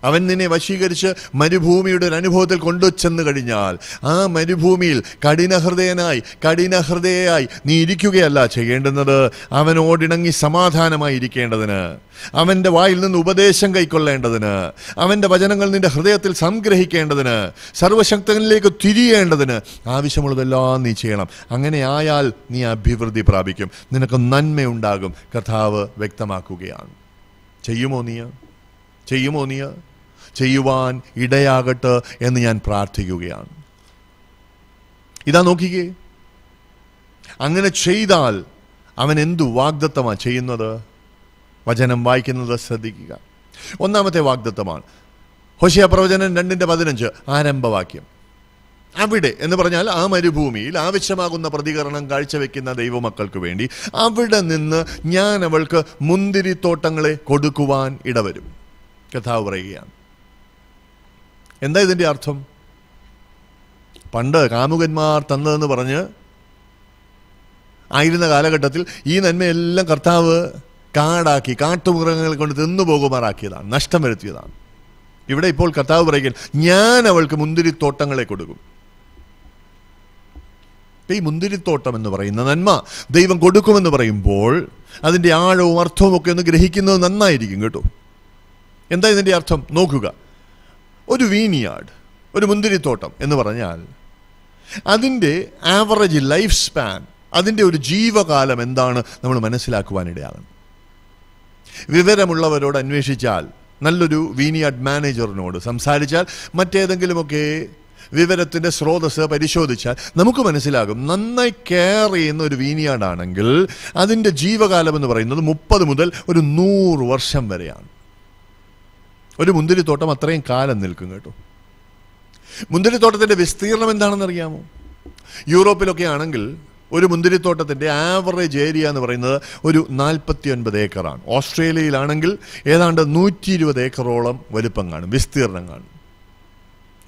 അവൻ നിന്നെ വശീകരിച്ച് മരുഭൂമിയുടെ ഒരു അനുഭവത്തിൽ കൊണ്ടുചെന്ന് കഴിഞ്ഞാൽ ആ മരുഭൂമിയിൽ കഠിനഹൃദയനായി കഠിനഹൃദയായി നീ ഇരിക്കുകയല്ല ചെയ്യേണ്ടുന്നത് അവനോടിണങ്ങി സമാധാനമായി ഇരിക്കേണ്ടതിന് അവൻ്റെ വായിൽ നിന്ന് ഉപദേശം കൈക്കൊള്ളേണ്ടതിന് അവൻ്റെ വചനങ്ങൾ നിന്റെ ഹൃദയത്തിൽ സംഗ്രഹിക്കേണ്ടതിന് സർവശക്തനിലേക്ക് തിരിയേണ്ടതിന് ആവശ്യമുള്ളതെല്ലാം നീ ചെയ്യണം അങ്ങനെ ആയാൽ നീ അഭിവൃദ്ധി പ്രാപിക്കും നിനക്ക് നന്മയുണ്ടാകും കഥാവ് വ്യക്തമാക്കുകയാണ് ചെയ്യുമോ നീ ചെയ്യുമോ നീ ചെയ്യുവാൻ ഇടയാകട്ടെ എന്ന് ഞാൻ പ്രാർത്ഥിക്കുകയാണ് ഇതാ നോക്കിക്കേ അങ്ങനെ ചെയ്താൽ അവൻ എന്തു വാഗ്ദത്തമാണ് ചെയ്യുന്നത് വചനം വായിക്കുന്നത് ശ്രദ്ധിക്കുക ഒന്നാമത്തെ വാഗ്ദത്തമാണ് ഹോശിയ പ്രവചനം രണ്ടിൻ്റെ പതിനഞ്ച് ആരംഭവാക്യം അവിടെ എന്ന് പറഞ്ഞാൽ ആ മരുഭൂമിയിൽ ആവശ്യമാകുന്ന പ്രതികരണം കാഴ്ചവെക്കുന്ന ദൈവമക്കൾക്ക് വേണ്ടി അവിടെ നിന്ന് ഞാൻ അവൾക്ക് മുന്തിരിത്തോട്ടങ്ങളെ കൊടുക്കുവാൻ ഇടവരും കഥാവ് പറയുകയാണ് എന്താ ഇതിൻ്റെ അർത്ഥം പണ്ട് കാമുകന്മാർ തന്നതെന്ന് പറഞ്ഞ് ആയിരുന്ന കാലഘട്ടത്തിൽ ഈ നന്മയെല്ലാം കർത്താവ് കാടാക്കി കാട്ടുമൃഗങ്ങളെ കൊണ്ട് തിന്നു പോകുമാറാക്കിയതാണ് നഷ്ടം വരുത്തിയതാണ് ഇവിടെ ഇപ്പോൾ കർത്താവ് പറയുകയാണ് ഞാൻ അവൾക്ക് മുന്തിരിത്തോട്ടങ്ങളെ കൊടുക്കും ഈ മുന്തിരിത്തോട്ടം എന്ന് പറയുന്ന നന്മ ദൈവം കൊടുക്കുമെന്ന് പറയുമ്പോൾ അതിൻ്റെ ആഴവും അർത്ഥവും ഒക്കെ ഒന്ന് ഗ്രഹിക്കുന്നത് നന്നായിരിക്കും കേട്ടോ എന്താ ഇതിൻ്റെ അർത്ഥം നോക്കുക ഒരു വീനിയാർഡ് ഒരു മുന്തിരിത്തോട്ടം എന്ന് പറഞ്ഞാൽ അതിൻ്റെ ആവറേജ് ലൈഫ് സ്പാൻ അതിൻ്റെ ഒരു ജീവകാലം എന്താണ് നമ്മൾ മനസ്സിലാക്കുവാനിടയാകണം വിവരമുള്ളവരോട് അന്വേഷിച്ചാൽ നല്ലൊരു വീനിയാർഡ് മാനേജറിനോട് സംസാരിച്ചാൽ മറ്റേതെങ്കിലുമൊക്കെ വിവരത്തിൻ്റെ സ്രോതസ് പരിശോധിച്ചാൽ നമുക്ക് മനസ്സിലാകും നന്നായി കെയർ ചെയ്യുന്ന ഒരു വീനിയാർഡാണെങ്കിൽ അതിൻ്റെ ജീവകാലം എന്ന് പറയുന്നത് മുപ്പത് മുതൽ ഒരു നൂറ് വർഷം വരെയാണ് ഒരു മുന്തിരിത്തോട്ടം അത്രയും കാലം നിൽക്കും കേട്ടോ മുന്തിരിത്തോട്ടത്തിൻ്റെ വിസ്തീർണം എന്താണെന്ന് അറിയാമോ യൂറോപ്പിലൊക്കെ ആണെങ്കിൽ ഒരു മുന്തിരിത്തോട്ടത്തിൻ്റെ ആവറേജ് ഏരിയ എന്ന് പറയുന്നത് ഒരു നാൽപ്പത്തി ഒൻപത് ഏക്കറാണ് ഓസ്ട്രേലിയയിലാണെങ്കിൽ ഏതാണ്ട് നൂറ്റി ഇരുപത് ഏക്കറോളം വലുപ്പം കാണും വിസ്തീർണം കാണും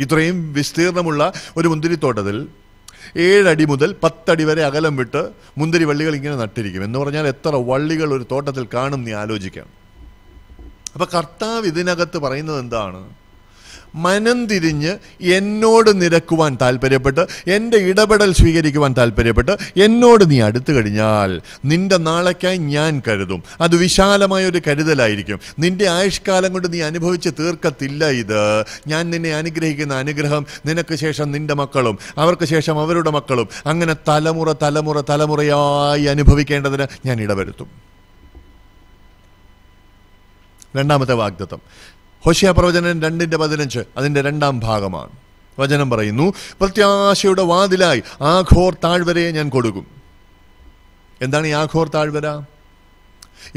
ഇത്രയും വിസ്തീർണമുള്ള ഒരു മുന്തിരിത്തോട്ടത്തിൽ ഏഴടി മുതൽ പത്തടി വരെ അകലം വിട്ട് മുന്തിരി വള്ളികൾ ഇങ്ങനെ നട്ടിരിക്കും എന്ന് പറഞ്ഞാൽ എത്ര വള്ളികൾ ഒരു തോട്ടത്തിൽ കാണും നീ ആലോചിക്കാം അപ്പോൾ കർത്താവ് ഇതിനകത്ത് പറയുന്നത് എന്താണ് മനം തിരിഞ്ഞ് എന്നോട് നിരക്കുവാൻ താല്പര്യപ്പെട്ട് എൻ്റെ ഇടപെടൽ സ്വീകരിക്കുവാൻ താല്പര്യപ്പെട്ട് എന്നോട് നീ അടുത്തു കഴിഞ്ഞാൽ നിൻ്റെ നാളേക്കായി ഞാൻ കരുതും അത് വിശാലമായ ഒരു കരുതലായിരിക്കും നിൻ്റെ ആയുഷ്കാലം കൊണ്ട് നീ അനുഭവിച്ച് തീർക്കത്തില്ല ഇത് ഞാൻ നിന്നെ അനുഗ്രഹിക്കുന്ന അനുഗ്രഹം നിനക്ക് ശേഷം നിൻ്റെ മക്കളും അവർക്ക് ശേഷം അവരുടെ മക്കളും അങ്ങനെ തലമുറ തലമുറ തലമുറയായി അനുഭവിക്കേണ്ടതിന് ഞാൻ ഇടവരുത്തും രണ്ടാമത്തെ വാഗ്ദത്തം ഹോഷിയ പ്രവചനം രണ്ടിൻ്റെ പതിനഞ്ച് അതിൻ്റെ രണ്ടാം ഭാഗമാണ് വചനം പറയുന്നു പ്രത്യാശയുടെ വാതിലായി ആഘോർ താഴ്വരയെ ഞാൻ കൊടുക്കും എന്താണ് ഈ ആഘോർ താഴ്വര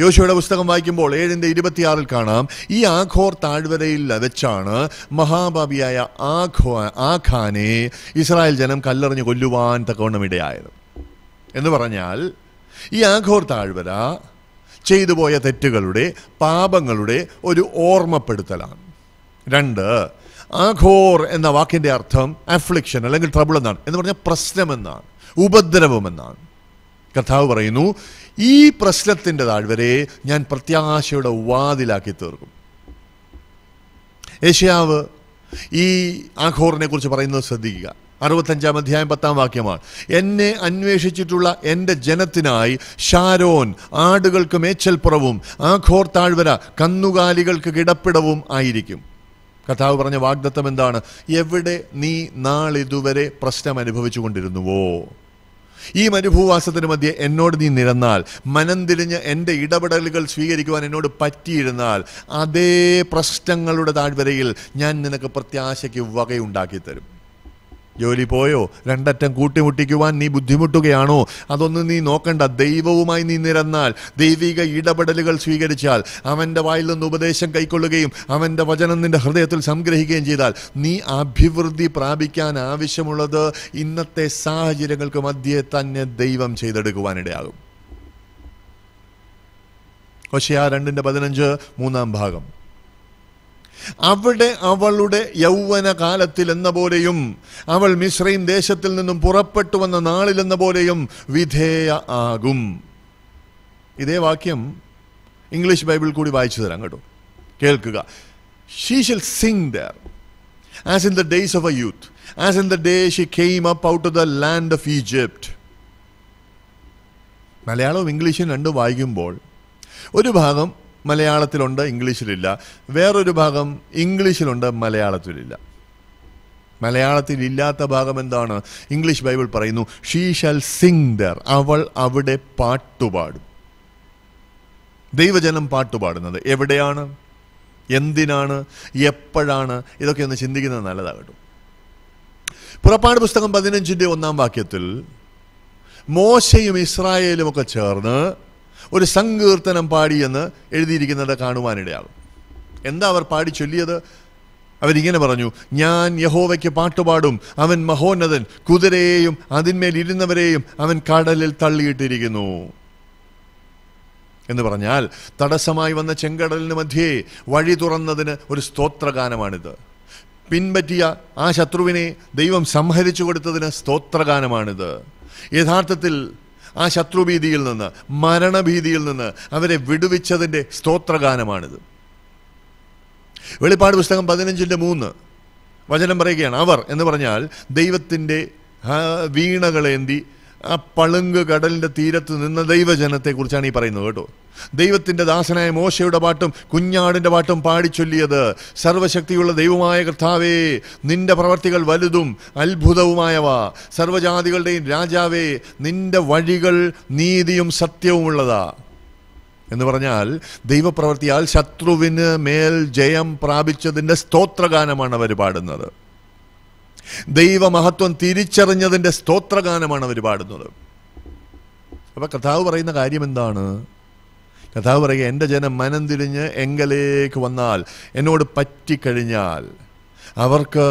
യോശുവയുടെ പുസ്തകം വായിക്കുമ്പോൾ ഏഴിൻ്റെ ഇരുപത്തിയാറിൽ കാണാം ഈ ആഘോർ താഴ്വരയിൽ വെച്ചാണ് മഹാഭാവിയായ ആഘോ ആഖാനെ ഇസ്രായേൽ ജനം കല്ലെറിഞ്ഞ് കൊല്ലുവാൻ തക്കവണ്ണം ഇടയായത് എന്ന് പറഞ്ഞാൽ ഈ ആഘോർ താഴ്വര ചെയ്തു പോയ തെറ്റുകളുടെ പാപങ്ങളുടെ ഒരു ഓർമ്മപ്പെടുത്തലാണ് രണ്ട് ആഘോർ എന്ന വാക്കിൻ്റെ അർത്ഥം അഫ്ലിക്ഷൻ അല്ലെങ്കിൽ ട്രബിൾ എന്നാണ് എന്ന് പറഞ്ഞാൽ പ്രശ്നമെന്നാണ് ഉപദ്രവമെന്നാണ് കഥാവ് പറയുന്നു ഈ പ്രശ്നത്തിൻ്റെ താഴ്വരെ ഞാൻ പ്രത്യാശയുടെ വാതിലാക്കി തീർക്കും ഏഷ്യാവ് ഈ ആഘോറിനെ കുറിച്ച് പറയുന്നത് ശ്രദ്ധിക്കുക അറുപത്തഞ്ചാം അധ്യായം പത്താം വാക്യമാണ് എന്നെ അന്വേഷിച്ചിട്ടുള്ള എൻ്റെ ജനത്തിനായി ഷാരോൻ ആടുകൾക്ക് മേച്ചൽപ്പുറവും ആഘോർ താഴ്വര കന്നുകാലികൾക്ക് കിടപ്പിടവും ആയിരിക്കും കഥാവ് പറഞ്ഞ വാഗ്ദത്തം എന്താണ് എവിടെ നീ നാളിതുവരെ പ്രശ്നം അനുഭവിച്ചു കൊണ്ടിരുന്നുവോ ഈ മരുഭൂവാസത്തിന് മധ്യേ എന്നോട് നീ നിരന്നാൽ മനംതിരിഞ്ഞ് എൻ്റെ ഇടപെടലുകൾ സ്വീകരിക്കുവാൻ എന്നോട് പറ്റിയിരുന്നാൽ അതേ പ്രശ്നങ്ങളുടെ താഴ്വരയിൽ ഞാൻ നിനക്ക് പ്രത്യാശയ്ക്ക് വകയുണ്ടാക്കി തരും ജോലി പോയോ രണ്ടറ്റം കൂട്ടിമുട്ടിക്കുവാൻ നീ ബുദ്ധിമുട്ടുകയാണോ അതൊന്നും നീ നോക്കണ്ട ദൈവവുമായി നീ നിരന്നാൽ ദൈവിക ഇടപെടലുകൾ സ്വീകരിച്ചാൽ അവൻ്റെ വായിൽ നിന്ന് ഉപദേശം കൈക്കൊള്ളുകയും അവൻ്റെ വചനം നിൻ്റെ ഹൃദയത്തിൽ സംഗ്രഹിക്കുകയും ചെയ്താൽ നീ അഭിവൃദ്ധി പ്രാപിക്കാൻ ആവശ്യമുള്ളത് ഇന്നത്തെ സാഹചര്യങ്ങൾക്ക് മധ്യേ തന്നെ ദൈവം ചെയ്തെടുക്കുവാനിടയാകും പക്ഷേ ആ രണ്ടിൻ്റെ പതിനഞ്ച് മൂന്നാം ഭാഗം അവിടെ അവളുടെ യൗവന കാലത്തിൽ എന്ന പോലെയും അവൾ മിശ്രയും ദേശത്തിൽ നിന്നും പുറപ്പെട്ടു വന്ന എന്ന പോലെയും വിധേയ ആകും ഇതേ വാക്യം ഇംഗ്ലീഷ് ബൈബിൾ കൂടി വായിച്ചു തരാം കേട്ടോ കേൾക്കുക she shall sing there as in the days of a youth as in the day she came up out of the land of Egypt മലയാളവും ഇംഗ്ലീഷും രണ്ടും വായിക്കുമ്പോൾ ഒരു ഭാഗം മലയാളത്തിലുണ്ട് ഇംഗ്ലീഷിലില്ല വേറൊരു ഭാഗം ഇംഗ്ലീഷിലുണ്ട് മലയാളത്തിലില്ല മലയാളത്തിൽ ഇല്ലാത്ത ഭാഗം എന്താണ് ഇംഗ്ലീഷ് ബൈബിൾ പറയുന്നു ഷീ ഷാൽ സിംഗ് ദർ അവൾ അവിടെ പാട്ടുപാടും ദൈവജനം പാട്ടുപാടുന്നത് എവിടെയാണ് എന്തിനാണ് എപ്പോഴാണ് ഇതൊക്കെ ഒന്ന് ചിന്തിക്കുന്നത് നല്ലതാകട്ടു പുറപ്പാട് പുസ്തകം പതിനഞ്ചിൻ്റെ ഒന്നാം വാക്യത്തിൽ മോശയും ഇസ്രായേലും ഒക്കെ ചേർന്ന് ഒരു സങ്കീർത്തനം പാടിയെന്ന് എഴുതിയിരിക്കുന്നത് കാണുവാനിടയാകും എന്താ അവർ പാടി ചൊല്ലിയത് അവരിങ്ങനെ പറഞ്ഞു ഞാൻ യഹോവയ്ക്ക് പാട്ടുപാടും അവൻ മഹോന്നതൻ കുതിരയെയും അതിന്മേൽ ഇരുന്നവരെയും അവൻ കടലിൽ തള്ളിയിട്ടിരിക്കുന്നു എന്ന് പറഞ്ഞാൽ തടസ്സമായി വന്ന ചെങ്കടലിന് മധ്യേ വഴി തുറന്നതിന് ഒരു സ്തോത്രഗാനമാണിത് പിൻപറ്റിയ ആ ശത്രുവിനെ ദൈവം സംഹരിച്ചു കൊടുത്തതിന് സ്തോത്രഗാനമാണിത് യഥാർത്ഥത്തിൽ ആ ശത്രുഭീതിയിൽ നിന്ന് മരണഭീതിയിൽ നിന്ന് അവരെ വിടുവിച്ചതിൻ്റെ സ്തോത്രഗാനമാണിത് വെളിപ്പാട് പുസ്തകം പതിനഞ്ചിൻ്റെ മൂന്ന് വചനം പറയുകയാണ് അവർ എന്ന് പറഞ്ഞാൽ ദൈവത്തിൻ്റെ വീണകളേന്തി ആ പളുങ്ക് കടലിൻ്റെ തീരത്ത് നിന്ന ദൈവജനത്തെക്കുറിച്ചാണ് ഈ പറയുന്നത് കേട്ടോ ദൈവത്തിൻ്റെ ദാസനായ മോശയുടെ പാട്ടും കുഞ്ഞാടിൻ്റെ പാട്ടും പാടിച്ചൊല്ലിയത് സർവശക്തിയുള്ള ദൈവമായ കർത്താവേ നിന്റെ പ്രവർത്തികൾ വലുതും അത്ഭുതവുമായവ സർവ്വജാതികളുടെയും രാജാവേ നിന്റെ വഴികൾ നീതിയും സത്യവുമുള്ളതാ എന്ന് പറഞ്ഞാൽ ദൈവപ്രവർത്തിയാൽ ശത്രുവിന് മേൽ ജയം പ്രാപിച്ചതിൻ്റെ സ്തോത്രഗാനമാണ് അവർ പാടുന്നത് ദൈവമഹത്വം തിരിച്ചറിഞ്ഞതിൻ്റെ സ്തോത്രഗാനമാണ് അവർ പാടുന്നത് അപ്പം കഥാവ് പറയുന്ന കാര്യം എന്താണ് കഥാവ് പറയുക എൻ്റെ ജനം മനം തിരിഞ്ഞ് എങ്കലേക്ക് വന്നാൽ എന്നോട് പറ്റിക്കഴിഞ്ഞാൽ അവർക്ക്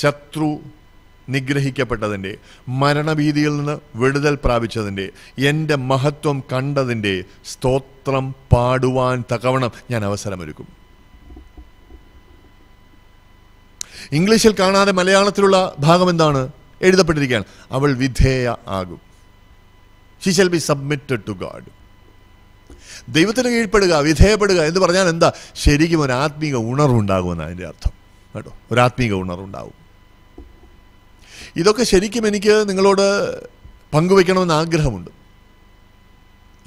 ശത്രു നിഗ്രഹിക്കപ്പെട്ടതിൻ്റെ മരണഭീതിയിൽ നിന്ന് വിടുതൽ പ്രാപിച്ചതിൻ്റെ എൻ്റെ മഹത്വം കണ്ടതിൻ്റെ സ്തോത്രം പാടുവാൻ തകവണം ഞാൻ അവസരമൊരുക്കും ഇംഗ്ലീഷിൽ കാണാതെ മലയാളത്തിലുള്ള ഭാഗം എന്താണ് എഴുതപ്പെട്ടിരിക്കുകയാണ് അവൾ വിധേയ ആകും she shall be submitted to God ദൈവത്തിന് കീഴ്പ്പെടുക വിധേയപ്പെടുക എന്ന് പറഞ്ഞാൽ എന്താ ശരിക്കും ഒരു ആത്മീക ഉണർവുണ്ടാകുമെന്ന് അതിൻ്റെ അർത്ഥം കേട്ടോ ഒരു ആത്മീക ഉണർവുണ്ടാകും ഇതൊക്കെ ശരിക്കും എനിക്ക് നിങ്ങളോട് പങ്കുവയ്ക്കണമെന്ന് ആഗ്രഹമുണ്ട്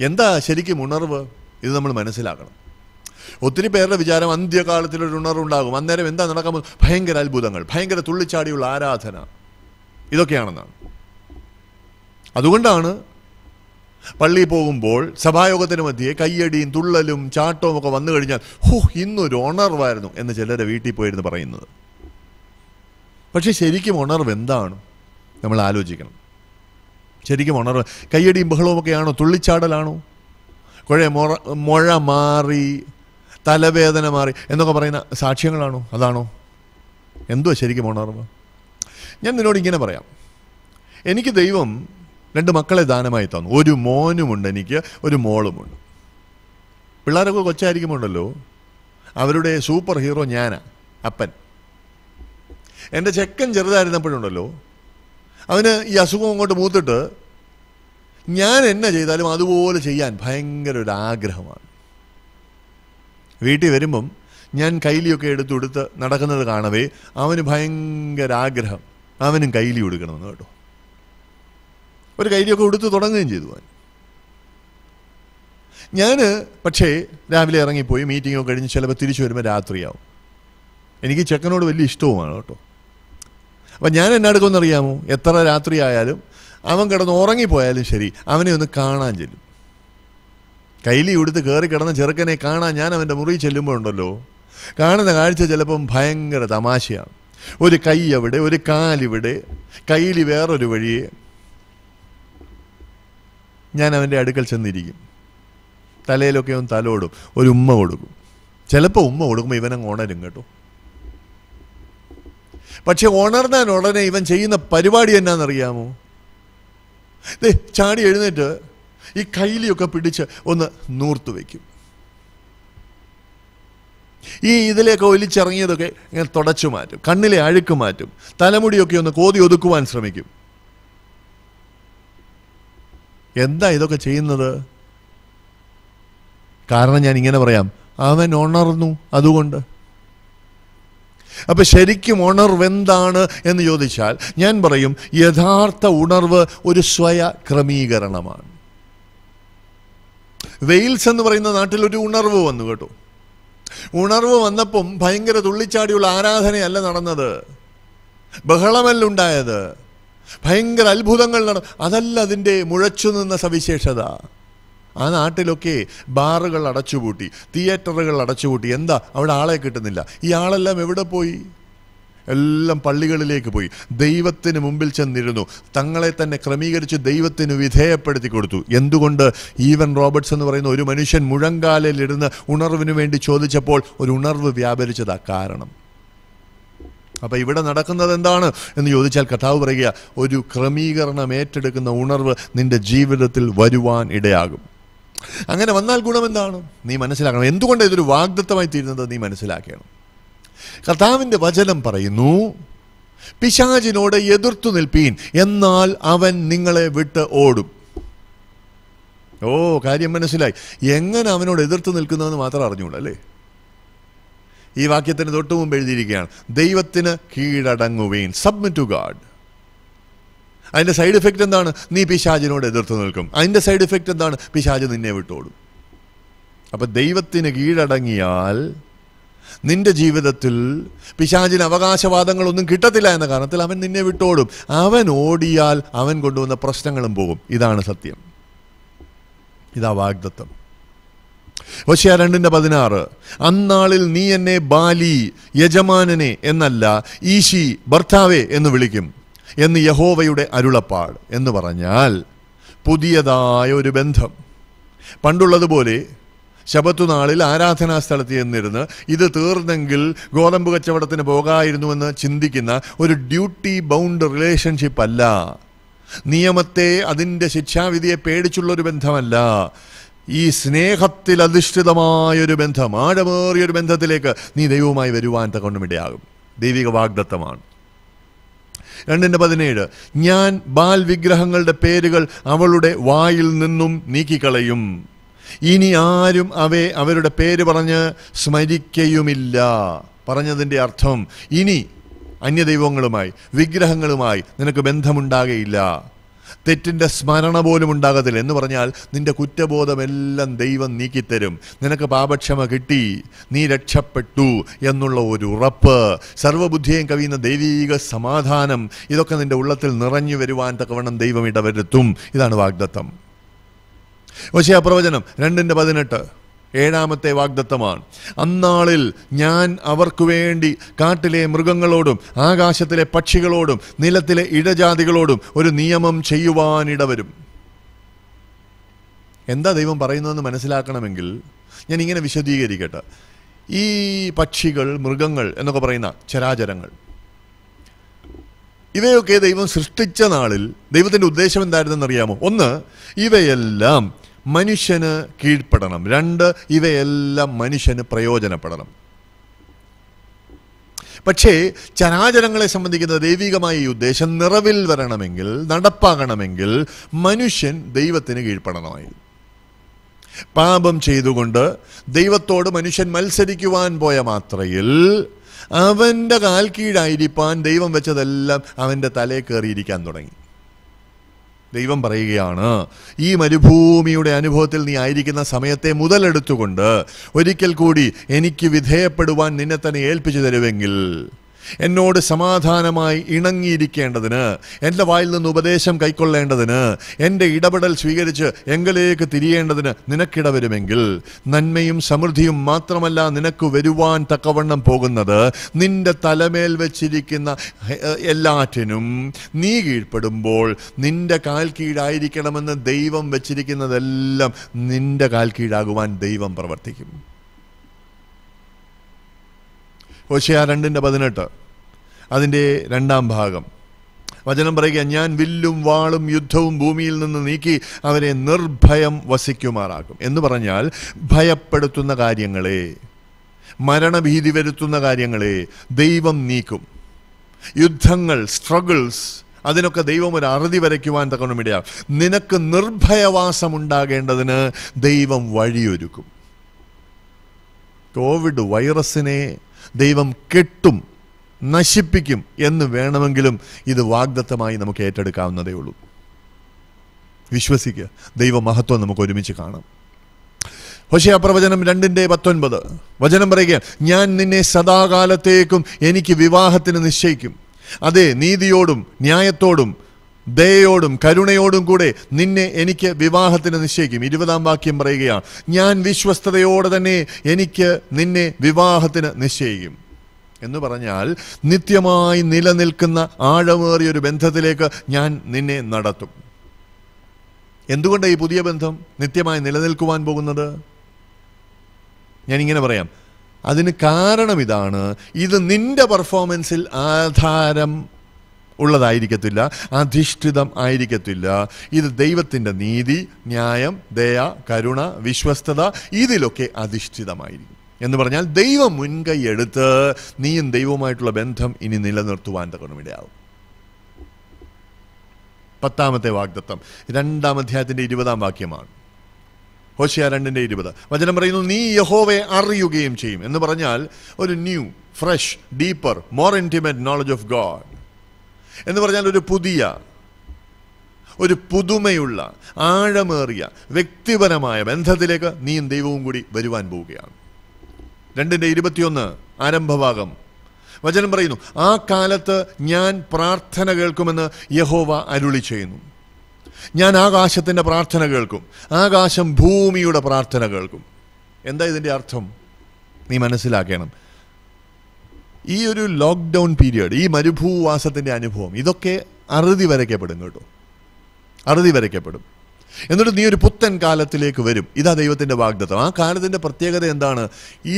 എന്താ ശരിക്കും ഉണർവ് ഇത് നമ്മൾ മനസ്സിലാക്കണം ഒത്തിരി പേരുടെ വിചാരം അന്ത്യകാലത്തിൽ ഒരു ഉണർവുണ്ടാകും അന്നേരം എന്താ നടക്കാൻ ഭയങ്കര അത്ഭുതങ്ങൾ ഭയങ്കര തുള്ളിച്ചാടിയുള്ള ആരാധന ഇതൊക്കെയാണെന്നാണ് അതുകൊണ്ടാണ് പള്ളിയിൽ പോകുമ്പോൾ സഭായോഗത്തിന് മധ്യേ കയ്യടിയും തുള്ളലും ചാട്ടവും ഒക്കെ വന്നു കഴിഞ്ഞാൽ ഹോ ഇന്നൊരു ഉണർവായിരുന്നു എന്ന് ചിലരെ വീട്ടിൽ പോയിരുന്നു പറയുന്നത് പക്ഷേ ശരിക്കും ഉണർവ് എന്താണ് നമ്മൾ ആലോചിക്കണം ശരിക്കും ഉണർവ് കയ്യടിയും ബഹളവും ഒക്കെയാണോ തുള്ളിച്ചാടലാണോ കുഴ മൊഴ മുഴ മാറി തലവേദന മാറി എന്നൊക്കെ പറയുന്ന സാക്ഷ്യങ്ങളാണോ അതാണോ എന്തോ ശരിക്കും ഉണർവ് ഞാൻ നിന്നോട് ഇങ്ങനെ പറയാം എനിക്ക് ദൈവം രണ്ട് മക്കളെ ദാനമായി തന്നു ഒരു മോനുമുണ്ട് എനിക്ക് ഒരു മോളുമുണ്ട് പിള്ളേരൊക്കെ കൊച്ചായിരിക്കുമുണ്ടല്ലോ അവരുടെ സൂപ്പർ ഹീറോ ഞാനാ അപ്പൻ എൻ്റെ ചെക്കൻ ചെറുതായിരുന്നപ്പോഴുണ്ടല്ലോ അവന് ഈ അസുഖം അങ്ങോട്ട് മൂത്തിട്ട് ഞാൻ എന്നെ ചെയ്താലും അതുപോലെ ചെയ്യാൻ ഭയങ്കര ഒരു ആഗ്രഹമാണ് വീട്ടിൽ വരുമ്പം ഞാൻ കൈലിയൊക്കെ എടുത്ത് കൊടുത്ത് നടക്കുന്നത് കാണവേ അവന് ഭയങ്കര ആഗ്രഹം അവനും കൈലി കൊടുക്കണമെന്ന് കേട്ടോ ഒരു കൈലിയൊക്കെ കൊടുത്ത് തുടങ്ങുകയും ചെയ്തു അവൻ ഞാൻ പക്ഷേ രാവിലെ ഇറങ്ങിപ്പോയി മീറ്റിങ്ങൊക്കെ കഴിഞ്ഞ് ചിലപ്പോൾ തിരിച്ചു വരുമ്പോൾ രാത്രിയാവും എനിക്ക് ചെക്കനോട് വലിയ ഇഷ്ടവുമാണ് കേട്ടോ അപ്പം ഞാൻ എന്നെ എടുക്കുമെന്നറിയാമോ എത്ര രാത്രിയായാലും അവൻ കിടന്ന് ഉറങ്ങിപ്പോയാലും ശരി അവനെ ഒന്ന് കാണാൻ ചെല്ലും കൈലി ഉടുത്ത് കയറി കിടന്ന ചെറുക്കനെ കാണാൻ ഞാൻ അവൻ്റെ മുറി ചെല്ലുമ്പോഴുണ്ടല്ലോ കാണുന്ന കാഴ്ച ചിലപ്പം ഭയങ്കര തമാശയാണ് ഒരു കൈ അവിടെ ഒരു കാലിവിടെ കൈലി വേറൊരു വഴിയെ ഞാൻ അവൻ്റെ അടുക്കൽ ചെന്നിരിക്കും തലയിലൊക്കെ ഒന്ന് തലോടും ഒരു ഉമ്മ കൊടുക്കും ചിലപ്പോൾ ഉമ്മ കൊടുക്കുമ്പോൾ ഇവനങ്ങ് ഉണരും കേട്ടോ പക്ഷെ ഉണർന്നാൽ ഉടനെ ഇവൻ ചെയ്യുന്ന പരിപാടി എന്നാണെന്നറിയാമോ ചാടി എഴുന്നേറ്റ് ഈ കൈലിയൊക്കെ പിടിച്ച് ഒന്ന് നൂർത്തു വയ്ക്കും ഈ ഇതിലേക്ക് ഒലിച്ചിറങ്ങിയതൊക്കെ ഇങ്ങനെ തുടച്ചു മാറ്റും കണ്ണിലെ അഴുക്ക് മാറ്റും തലമുടിയൊക്കെ ഒന്ന് കോതി ഒതുക്കുവാൻ ശ്രമിക്കും എന്താ ഇതൊക്കെ ചെയ്യുന്നത് കാരണം ഞാൻ ഇങ്ങനെ പറയാം അവൻ ഉണർന്നു അതുകൊണ്ട് അപ്പൊ ശരിക്കും ഉണർവെന്താണ് എന്ന് ചോദിച്ചാൽ ഞാൻ പറയും യഥാർത്ഥ ഉണർവ് ഒരു സ്വയ ക്രമീകരണമാണ് വെയിൽസ് എന്ന് പറയുന്ന നാട്ടിലൊരു ഉണർവ് വന്നു കേട്ടോ ഉണർവ് വന്നപ്പം ഭയങ്കര തുള്ളിച്ചാടിയുള്ള ആരാധനയല്ല നടന്നത് ഉണ്ടായത് ഭയങ്കര അത്ഭുതങ്ങൾ നട അതല്ല അതിൻ്റെ മുഴച്ചു നിന്ന സവിശേഷത ആ നാട്ടിലൊക്കെ ബാറുകൾ അടച്ചുപൂട്ടി തിയേറ്ററുകൾ അടച്ചുപൂട്ടി എന്താ അവിടെ ആളെ കിട്ടുന്നില്ല ഈ ആളെല്ലാം എവിടെ പോയി എല്ലാം പള്ളികളിലേക്ക് പോയി ദൈവത്തിന് മുമ്പിൽ ചെന്നിരുന്നു തങ്ങളെ തന്നെ ക്രമീകരിച്ച് ദൈവത്തിന് വിധേയപ്പെടുത്തി കൊടുത്തു എന്തുകൊണ്ട് ഈവൻ റോബർട്ട്സ് എന്ന് പറയുന്ന ഒരു മനുഷ്യൻ മുഴങ്കാലിലിരുന്ന് ഉണർവിന് വേണ്ടി ചോദിച്ചപ്പോൾ ഒരു ഉണർവ് വ്യാപരിച്ചതാ കാരണം അപ്പോൾ ഇവിടെ നടക്കുന്നത് എന്താണ് എന്ന് ചോദിച്ചാൽ കഥാവ് പറയുക ഒരു ക്രമീകരണം ഏറ്റെടുക്കുന്ന ഉണർവ് നിൻ്റെ ജീവിതത്തിൽ വരുവാൻ ഇടയാകും അങ്ങനെ വന്നാൽ ഗുണമെന്താണ് നീ മനസ്സിലാക്കണം എന്തുകൊണ്ട് ഇതൊരു വാഗ്ദത്തമായി തീരുന്നത് നീ മനസ്സിലാക്കണം കർത്താവിൻ്റെ വചനം പറയുന്നു പിശാചിനോട് എതിർത്തു നിൽപ്പീൻ എന്നാൽ അവൻ നിങ്ങളെ വിട്ട് ഓടും ഓ കാര്യം മനസ്സിലായി എങ്ങനെ അവനോട് എതിർത്ത് നിൽക്കുന്നതെന്ന് മാത്രം അറിഞ്ഞുകൂട അല്ലേ ഈ വാക്യത്തിന് തൊട്ടു മുമ്പ് എഴുതിയിരിക്കുകയാണ് ദൈവത്തിന് കീഴടങ്ങുവീൻ സബ്മിറ്റ് ടു ഗാഡ് അതിൻ്റെ സൈഡ് ഇഫക്റ്റ് എന്താണ് നീ പിശാചിനോട് എതിർത്ത് നിൽക്കും അതിൻ്റെ സൈഡ് ഇഫക്റ്റ് എന്താണ് പിശാജ് നിന്നെ വിട്ടോടും അപ്പം ദൈവത്തിന് കീഴടങ്ങിയാൽ നിന്റെ ജീവിതത്തിൽ പിശാചിന് അവകാശവാദങ്ങളൊന്നും കിട്ടത്തില്ല എന്ന കാരണത്തിൽ അവൻ നിന്നെ വിട്ടോടും അവൻ ഓടിയാൽ അവൻ കൊണ്ടുവന്ന പ്രശ്നങ്ങളും പോകും ഇതാണ് സത്യം ഇതാ വാഗ്ദത്വം പക്ഷേ രണ്ടിൻ്റെ പതിനാറ് അന്നാളിൽ നീ എന്നെ ബാലി യജമാനനെ എന്നല്ല ഈശി ഭർത്താവേ എന്ന് വിളിക്കും എന്ന് യഹോവയുടെ അരുളപ്പാട് എന്ന് പറഞ്ഞാൽ പുതിയതായ ഒരു ബന്ധം പണ്ടുള്ളതുപോലെ ശബത്തുനാളിൽ ആരാധനാ സ്ഥലത്ത് ചെന്നിരുന്ന് ഇത് തീർന്നെങ്കിൽ ഗോതമ്പ് കച്ചവടത്തിന് പോകായിരുന്നുവെന്ന് ചിന്തിക്കുന്ന ഒരു ഡ്യൂട്ടി ബൗണ്ട് റിലേഷൻഷിപ്പ് അല്ല നിയമത്തെ അതിൻ്റെ ശിക്ഷാവിധിയെ പേടിച്ചുള്ളൊരു ബന്ധമല്ല ഈ സ്നേഹത്തിൽ അധിഷ്ഠിതമായൊരു ബന്ധം ആഴമേറിയൊരു ബന്ധത്തിലേക്ക് നീ ദൈവവുമായി വരുവാൻ തക്കൊണ്ടുമിടയാകും ദൈവിക വാഗ്ദത്തമാണ് രണ്ടിൻ്റെ പതിനേഴ് ഞാൻ ബാൽ വിഗ്രഹങ്ങളുടെ പേരുകൾ അവളുടെ വായിൽ നിന്നും നീക്കിക്കളയും ഇനി ആരും അവയെ അവരുടെ പേര് പറഞ്ഞ് സ്മരിക്കയുമില്ല പറഞ്ഞതിൻ്റെ അർത്ഥം ഇനി അന്യദൈവങ്ങളുമായി വിഗ്രഹങ്ങളുമായി നിനക്ക് ബന്ധമുണ്ടാകയില്ല തെറ്റിൻ്റെ സ്മരണ പോലും ഉണ്ടാകത്തില്ല എന്ന് പറഞ്ഞാൽ നിന്റെ കുറ്റബോധമെല്ലാം ദൈവം നീക്കിത്തരും നിനക്ക് പാപക്ഷമ കിട്ടി നീ രക്ഷപ്പെട്ടു എന്നുള്ള ഒരു ഉറപ്പ് സർവബുദ്ധിയും കവിയുന്ന ദൈവീക സമാധാനം ഇതൊക്കെ നിന്റെ ഉള്ളത്തിൽ നിറഞ്ഞു വരുവാൻ തക്കവണ്ണം ദൈവം ഇടവരുത്തും ഇതാണ് വാഗ്ദത്തം ആ പ്രവചനം രണ്ടിൻ്റെ പതിനെട്ട് ഏഴാമത്തെ വാഗ്ദത്തമാണ് അന്നാളിൽ ഞാൻ അവർക്കു വേണ്ടി കാട്ടിലെ മൃഗങ്ങളോടും ആകാശത്തിലെ പക്ഷികളോടും നിലത്തിലെ ഇടജാതികളോടും ഒരു നിയമം ചെയ്യുവാനിടവരും എന്താ ദൈവം പറയുന്നതെന്ന് മനസ്സിലാക്കണമെങ്കിൽ ഞാൻ ഇങ്ങനെ വിശദീകരിക്കട്ടെ ഈ പക്ഷികൾ മൃഗങ്ങൾ എന്നൊക്കെ പറയുന്ന ചരാചരങ്ങൾ ഇവയൊക്കെ ദൈവം സൃഷ്ടിച്ച നാളിൽ ദൈവത്തിൻ്റെ ഉദ്ദേശം അറിയാമോ ഒന്ന് ഇവയെല്ലാം മനുഷ്യന് കീഴ്പ്പെടണം രണ്ട് ഇവയെല്ലാം മനുഷ്യന് പ്രയോജനപ്പെടണം പക്ഷേ ചനാചരങ്ങളെ സംബന്ധിക്കുന്ന ദൈവികമായ ഈ ഉദ്ദേശം നിറവിൽ വരണമെങ്കിൽ നടപ്പാകണമെങ്കിൽ മനുഷ്യൻ ദൈവത്തിന് കീഴ്പ്പെടണമായിരുന്നു പാപം ചെയ്തുകൊണ്ട് ദൈവത്തോട് മനുഷ്യൻ മത്സരിക്കുവാൻ പോയ മാത്രയിൽ അവൻ്റെ കാൽക്കീഴായിരിക്കാൻ ദൈവം വെച്ചതെല്ലാം അവൻ്റെ തലേ കയറിയിരിക്കാൻ തുടങ്ങി ദൈവം പറയുകയാണ് ഈ മരുഭൂമിയുടെ അനുഭവത്തിൽ നീ ആയിരിക്കുന്ന സമയത്തെ മുതലെടുത്തുകൊണ്ട് ഒരിക്കൽ കൂടി എനിക്ക് വിധേയപ്പെടുവാൻ നിന്നെ തന്നെ ഏൽപ്പിച്ചു തരുമെങ്കിൽ എന്നോട് സമാധാനമായി ഇണങ്ങിയിരിക്കേണ്ടതിന് എൻ്റെ വായിൽ നിന്ന് ഉപദേശം കൈക്കൊള്ളേണ്ടതിന് എൻ്റെ ഇടപെടൽ സ്വീകരിച്ച് എങ്കിലേക്ക് തിരിയേണ്ടതിന് നിനക്കിട വരുമെങ്കിൽ നന്മയും സമൃദ്ധിയും മാത്രമല്ല നിനക്ക് വരുവാൻ തക്കവണ്ണം പോകുന്നത് നിന്റെ തലമേൽ വെച്ചിരിക്കുന്ന എല്ലാറ്റിനും നീ കീഴ്പ്പെടുമ്പോൾ നിന്റെ കാൽ കീഴായിരിക്കണമെന്ന് ദൈവം വെച്ചിരിക്കുന്നതെല്ലാം നിന്റെ കാൽ കീഴാകുവാൻ ദൈവം പ്രവർത്തിക്കും ഓശയ രണ്ടിൻ്റെ പതിനെട്ട് അതിൻ്റെ രണ്ടാം ഭാഗം വചനം പറയുക ഞാൻ വില്ലും വാളും യുദ്ധവും ഭൂമിയിൽ നിന്ന് നീക്കി അവരെ നിർഭയം വസിക്കുമാറാക്കും എന്ന് പറഞ്ഞാൽ ഭയപ്പെടുത്തുന്ന കാര്യങ്ങളെ മരണഭീതി വരുത്തുന്ന കാര്യങ്ങളെ ദൈവം നീക്കും യുദ്ധങ്ങൾ സ്ട്രഗിൾസ് അതിനൊക്കെ ദൈവം ഒരു അറുതി വരയ്ക്കുവാൻ തക്കണം നിനക്ക് നിർഭയവാസം ഉണ്ടാകേണ്ടതിന് ദൈവം വഴിയൊരുക്കും കോവിഡ് വൈറസിനെ ദൈവം കെട്ടും നശിപ്പിക്കും എന്ന് വേണമെങ്കിലും ഇത് വാഗ്ദത്തമായി നമുക്ക് ഏറ്റെടുക്കാവുന്നതേ ഉള്ളൂ വിശ്വസിക്കുക ദൈവമഹത്വം നമുക്ക് ഒരുമിച്ച് കാണാം ഹൊശയ പ്രവചനം രണ്ടിൻ്റെ പത്തൊൻപത് വചനം പറയുക ഞാൻ നിന്നെ സദാകാലത്തേക്കും എനിക്ക് വിവാഹത്തിന് നിശ്ചയിക്കും അതെ നീതിയോടും ന്യായത്തോടും ദയയോടും കരുണയോടും കൂടെ നിന്നെ എനിക്ക് വിവാഹത്തിന് നിശ്ചയിക്കും ഇരുപതാം വാക്യം പറയുകയാണ് ഞാൻ വിശ്വസ്തയോടെ തന്നെ എനിക്ക് നിന്നെ വിവാഹത്തിന് നിശ്ചയിക്കും എന്ന് പറഞ്ഞാൽ നിത്യമായി നിലനിൽക്കുന്ന ആഴമേറിയ ഒരു ബന്ധത്തിലേക്ക് ഞാൻ നിന്നെ നടത്തും എന്തുകൊണ്ടാണ് ഈ പുതിയ ബന്ധം നിത്യമായി നിലനിൽക്കുവാൻ പോകുന്നത് ഞാനിങ്ങനെ പറയാം അതിന് കാരണം ഇതാണ് ഇത് നിന്റെ പെർഫോമൻസിൽ ആധാരം ഉള്ളതായിരിക്കത്തില്ല അധിഷ്ഠിതം ആയിരിക്കത്തില്ല ഇത് ദൈവത്തിൻ്റെ നീതി ന്യായം ദയ കരുണ വിശ്വസ്തത ഇതിലൊക്കെ അധിഷ്ഠിതമായിരിക്കും എന്ന് പറഞ്ഞാൽ ദൈവം മുൻകൈ എടുത്ത് നീയും ദൈവവുമായിട്ടുള്ള ബന്ധം ഇനി നിലനിർത്തുവാൻ തകണമിടയാവും പത്താമത്തെ വാഗ്ദത്വം രണ്ടാം അധ്യായത്തിൻ്റെ ഇരുപതാം വാക്യമാണ് ഹോഷിയ രണ്ടിൻ്റെ ഇരുപത് വചനം പറയുന്നു നീ യഹോവെ അറിയുകയും ചെയ്യും എന്ന് പറഞ്ഞാൽ ഒരു new fresh deeper more intimate knowledge of God എന്ന് പറഞ്ഞാൽ ഒരു പുതിയ ഒരു പുതുമയുള്ള ആഴമേറിയ വ്യക്തിപരമായ ബന്ധത്തിലേക്ക് നീയും ദൈവവും കൂടി വരുവാൻ പോവുകയാണ് രണ്ടിൻ്റെ ഇരുപത്തിയൊന്ന് ആരംഭഭാഗം വചനം പറയുന്നു ആ കാലത്ത് ഞാൻ പ്രാർത്ഥന കേൾക്കുമെന്ന് യഹോവ അരുളി ചെയ്യുന്നു ഞാൻ ആകാശത്തിൻ്റെ പ്രാർത്ഥന കേൾക്കും ആകാശം ഭൂമിയുടെ പ്രാർത്ഥന കേൾക്കും എന്താ ഇതിൻ്റെ അർത്ഥം നീ മനസ്സിലാക്കണം ഈ ഒരു ലോക്ക്ഡൗൺ പീരിയഡ് ഈ മരുഭൂവാസത്തിൻ്റെ അനുഭവം ഇതൊക്കെ അറുതി വരയ്ക്കപ്പെടും കേട്ടോ അറുതി വരയ്ക്കപ്പെടും എന്നിട്ട് നീ ഒരു പുത്തൻ കാലത്തിലേക്ക് വരും ഇതാ ദൈവത്തിൻ്റെ വാഗ്ദത്തം ആ കാലത്തിൻ്റെ പ്രത്യേകത എന്താണ്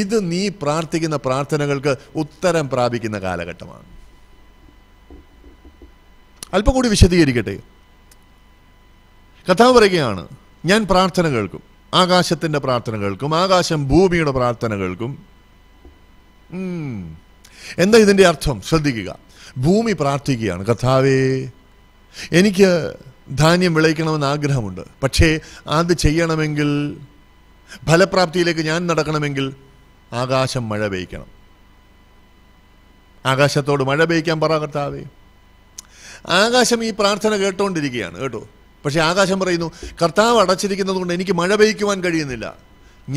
ഇത് നീ പ്രാർത്ഥിക്കുന്ന പ്രാർത്ഥനകൾക്ക് ഉത്തരം പ്രാപിക്കുന്ന കാലഘട്ടമാണ് അല്പം കൂടി വിശദീകരിക്കട്ടെ കഥാ പറയുകയാണ് ഞാൻ പ്രാർത്ഥന കേൾക്കും ആകാശത്തിൻ്റെ പ്രാർത്ഥനകൾക്കും ആകാശം ഭൂമിയുടെ പ്രാർത്ഥനകൾക്കും എന്താ ഇതിൻ്റെ അർത്ഥം ശ്രദ്ധിക്കുക ഭൂമി പ്രാർത്ഥിക്കുകയാണ് കർത്താവേ എനിക്ക് ധാന്യം വിളയിക്കണമെന്ന് ആഗ്രഹമുണ്ട് പക്ഷേ അത് ചെയ്യണമെങ്കിൽ ഫലപ്രാപ്തിയിലേക്ക് ഞാൻ നടക്കണമെങ്കിൽ ആകാശം മഴ പെയ്ക്കണം ആകാശത്തോട് മഴ പെയ്ക്കാൻ പറ കർത്താവേ ആകാശം ഈ പ്രാർത്ഥന കേട്ടുകൊണ്ടിരിക്കുകയാണ് കേട്ടോ പക്ഷേ ആകാശം പറയുന്നു കർത്താവ് അടച്ചിരിക്കുന്നത് കൊണ്ട് എനിക്ക് മഴ പെയ്ക്കുവാൻ കഴിയുന്നില്ല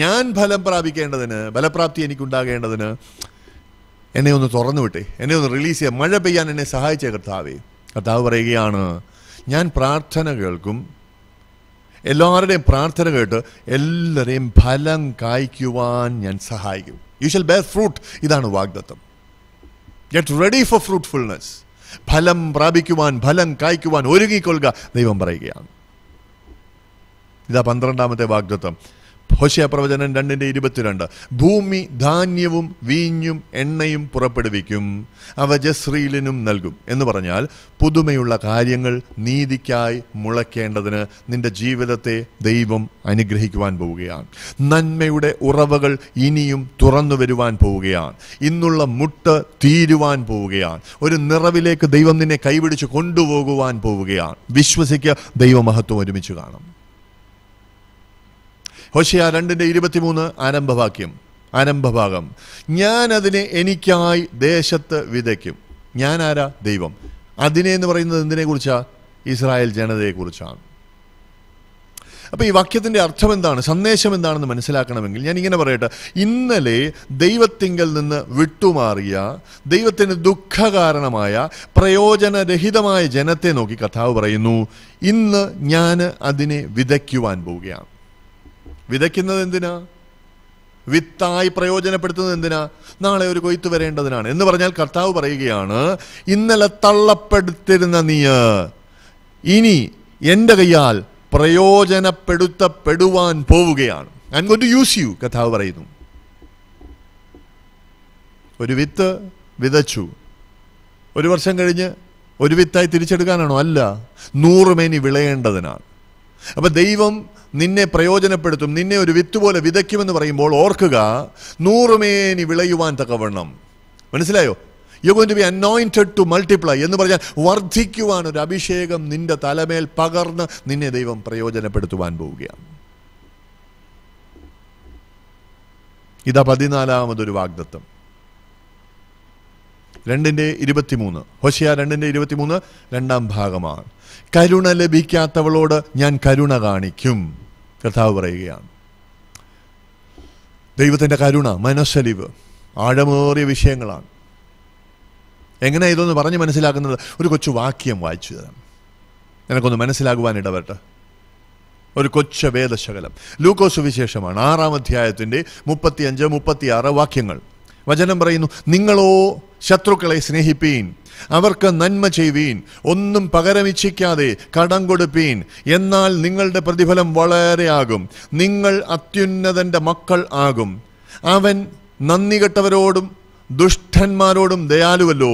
ഞാൻ ഫലം പ്രാപിക്കേണ്ടതിന് ഫലപ്രാപ്തി എനിക്കുണ്ടാകേണ്ടതിന് എന്നെ ഒന്ന് തുറന്നു വിട്ടെ എന്നെ ഒന്ന് റിലീസ് ചെയ്യാം മഴ പെയ്യാൻ എന്നെ സഹായിച്ച കർത്താവേ കർത്താവ് പറയുകയാണ് ഞാൻ പ്രാർത്ഥന കേൾക്കും എല്ലാവരുടെയും പ്രാർത്ഥന കേട്ട് എല്ലാവരെയും ഫലം കായ്ക്കുവാൻ ഞാൻ സഹായിക്കും യു ഷൽ ബെയർ ഫ്രൂട്ട് ഇതാണ് വാഗ്ദത്തം ഗെറ്റ് റെഡി ഫോർ ഫ്രൂട്ട്ഫുൾനെസ് ഫലം പ്രാപിക്കുവാൻ ഫലം കായ്ക്കുവാൻ ഒരുങ്ങിക്കൊള്ളുക ദൈവം പറയുകയാണ് ഇതാ പന്ത്രണ്ടാമത്തെ വാഗ്ദത്തം ഹോശയ പ്രവചനം രണ്ടിൻ്റെ ഇരുപത്തിരണ്ട് ഭൂമി ധാന്യവും വീഞ്ഞും എണ്ണയും പുറപ്പെടുവിക്കും അവ ജസ്രീലിനും നൽകും എന്ന് പറഞ്ഞാൽ പുതുമയുള്ള കാര്യങ്ങൾ നീതിക്കായി മുളയ്ക്കേണ്ടതിന് നിന്റെ ജീവിതത്തെ ദൈവം അനുഗ്രഹിക്കുവാൻ പോവുകയാണ് നന്മയുടെ ഉറവകൾ ഇനിയും തുറന്നു വരുവാൻ പോവുകയാണ് ഇന്നുള്ള മുട്ട് തീരുവാൻ പോവുകയാണ് ഒരു നിറവിലേക്ക് ദൈവം നിന്നെ കൈപിടിച്ച് കൊണ്ടുപോകുവാൻ പോവുകയാണ് വിശ്വസിക്കുക ദൈവമഹത്വം ഒരുമിച്ച് കാണും ഹോശിയ രണ്ടിൻ്റെ ഇരുപത്തിമൂന്ന് ആരംഭവാക്യം ആരംഭഭാഗം ഞാൻ അതിനെ എനിക്കായി ദേശത്ത് വിതയ്ക്കും ഞാൻ ആരാ ദൈവം അതിനെ എന്ന് പറയുന്നത് എന്തിനെക്കുറിച്ചാണ് ഇസ്രായേൽ ജനതയെക്കുറിച്ചാണ് അപ്പോൾ ഈ വാക്യത്തിൻ്റെ അർത്ഥം എന്താണ് സന്ദേശം എന്താണെന്ന് മനസ്സിലാക്കണമെങ്കിൽ ഞാൻ ഇങ്ങനെ പറയട്ടെ ഇന്നലെ ദൈവത്തിങ്കിൽ നിന്ന് വിട്ടുമാറിയ ദൈവത്തിന് ദുഃഖകാരണമായ പ്രയോജനരഹിതമായ ജനത്തെ നോക്കി കഥാവ് പറയുന്നു ഇന്ന് ഞാൻ അതിനെ വിതയ്ക്കുവാൻ പോവുകയാണ് വിതയ്ക്കുന്നത് എന്തിനാ വിത്തായി പ്രയോജനപ്പെടുത്തുന്നത് എന്തിനാ നാളെ ഒരു കൊയ്ത്ത് വരേണ്ടതിനാണ് എന്ന് പറഞ്ഞാൽ കർത്താവ് പറയുകയാണ് ഇന്നലെ തള്ളപ്പെടുത്തിരുന്ന നീ ഇനി എൻ്റെ കയ്യാൽ പ്രയോജനപ്പെടുത്തപ്പെടുവാൻ പോവുകയാണ് I go to use you കഥാവ് പറയുന്നു ഒരു വിത്ത് വിതച്ചു ഒരു വർഷം കഴിഞ്ഞ് ഒരു വിത്തായി തിരിച്ചെടുക്കാനാണോ അല്ല നൂറുമേനി വിളയേണ്ടതിനാണ് അപ്പം ദൈവം നിന്നെ പ്രയോജനപ്പെടുത്തും നിന്നെ ഒരു വിത്ത് പോലെ വിതയ്ക്കുമെന്ന് പറയുമ്പോൾ ഓർക്കുക നൂറുമേനി വിളയുവാൻ തക്കവണ്ണം മനസ്സിലായോ you going to be anointed to multiply എന്ന് പറഞ്ഞാൽ വർദ്ധിക്കുവാൻ ഒരു അഭിഷേകം നിന്റെ തലമേൽ പകർന്ന് നിന്നെ ദൈവം പ്രയോജനപ്പെടുത്തുവാൻ പോവുകയാണ് ഇതാ പതിനാലാമതൊരു വാഗ്ദത്വം രണ്ടിൻ്റെ ഇരുപത്തിമൂന്ന് ഹൊഷിയ രണ്ടിൻ്റെ ഇരുപത്തിമൂന്ന് രണ്ടാം ഭാഗമാണ് കരുണ ലഭിക്കാത്തവളോട് ഞാൻ കരുണ കാണിക്കും കഥാവ് പറയുകയാണ് ദൈവത്തിൻ്റെ കരുണ മനസ്സലിവ് ആഴമേറിയ വിഷയങ്ങളാണ് എങ്ങനെ ഇതൊന്ന് പറഞ്ഞ് മനസ്സിലാക്കുന്നത് ഒരു കൊച്ചു വാക്യം വായിച്ചു തരാം നിനക്കൊന്ന് മനസ്സിലാകുവാൻ ഒരു കൊച്ച വേദശകലം ലൂക്കോസ് വിശേഷമാണ് ആറാം അധ്യായത്തിൻ്റെ മുപ്പത്തിയഞ്ച് മുപ്പത്തിയാറ് വാക്യങ്ങൾ വചനം പറയുന്നു നിങ്ങളോ ശത്രുക്കളെ സ്നേഹിപ്പീൻ അവർക്ക് നന്മ ചെയ്യുവീൻ ഒന്നും പകരമിച്ഛിക്കാതെ കടം കൊടുപ്പീൻ എന്നാൽ നിങ്ങളുടെ പ്രതിഫലം വളരെയാകും നിങ്ങൾ അത്യുന്നതൻ്റെ മക്കൾ ആകും അവൻ നന്ദി കെട്ടവരോടും ദുഷ്ടന്മാരോടും ദയാലുവല്ലോ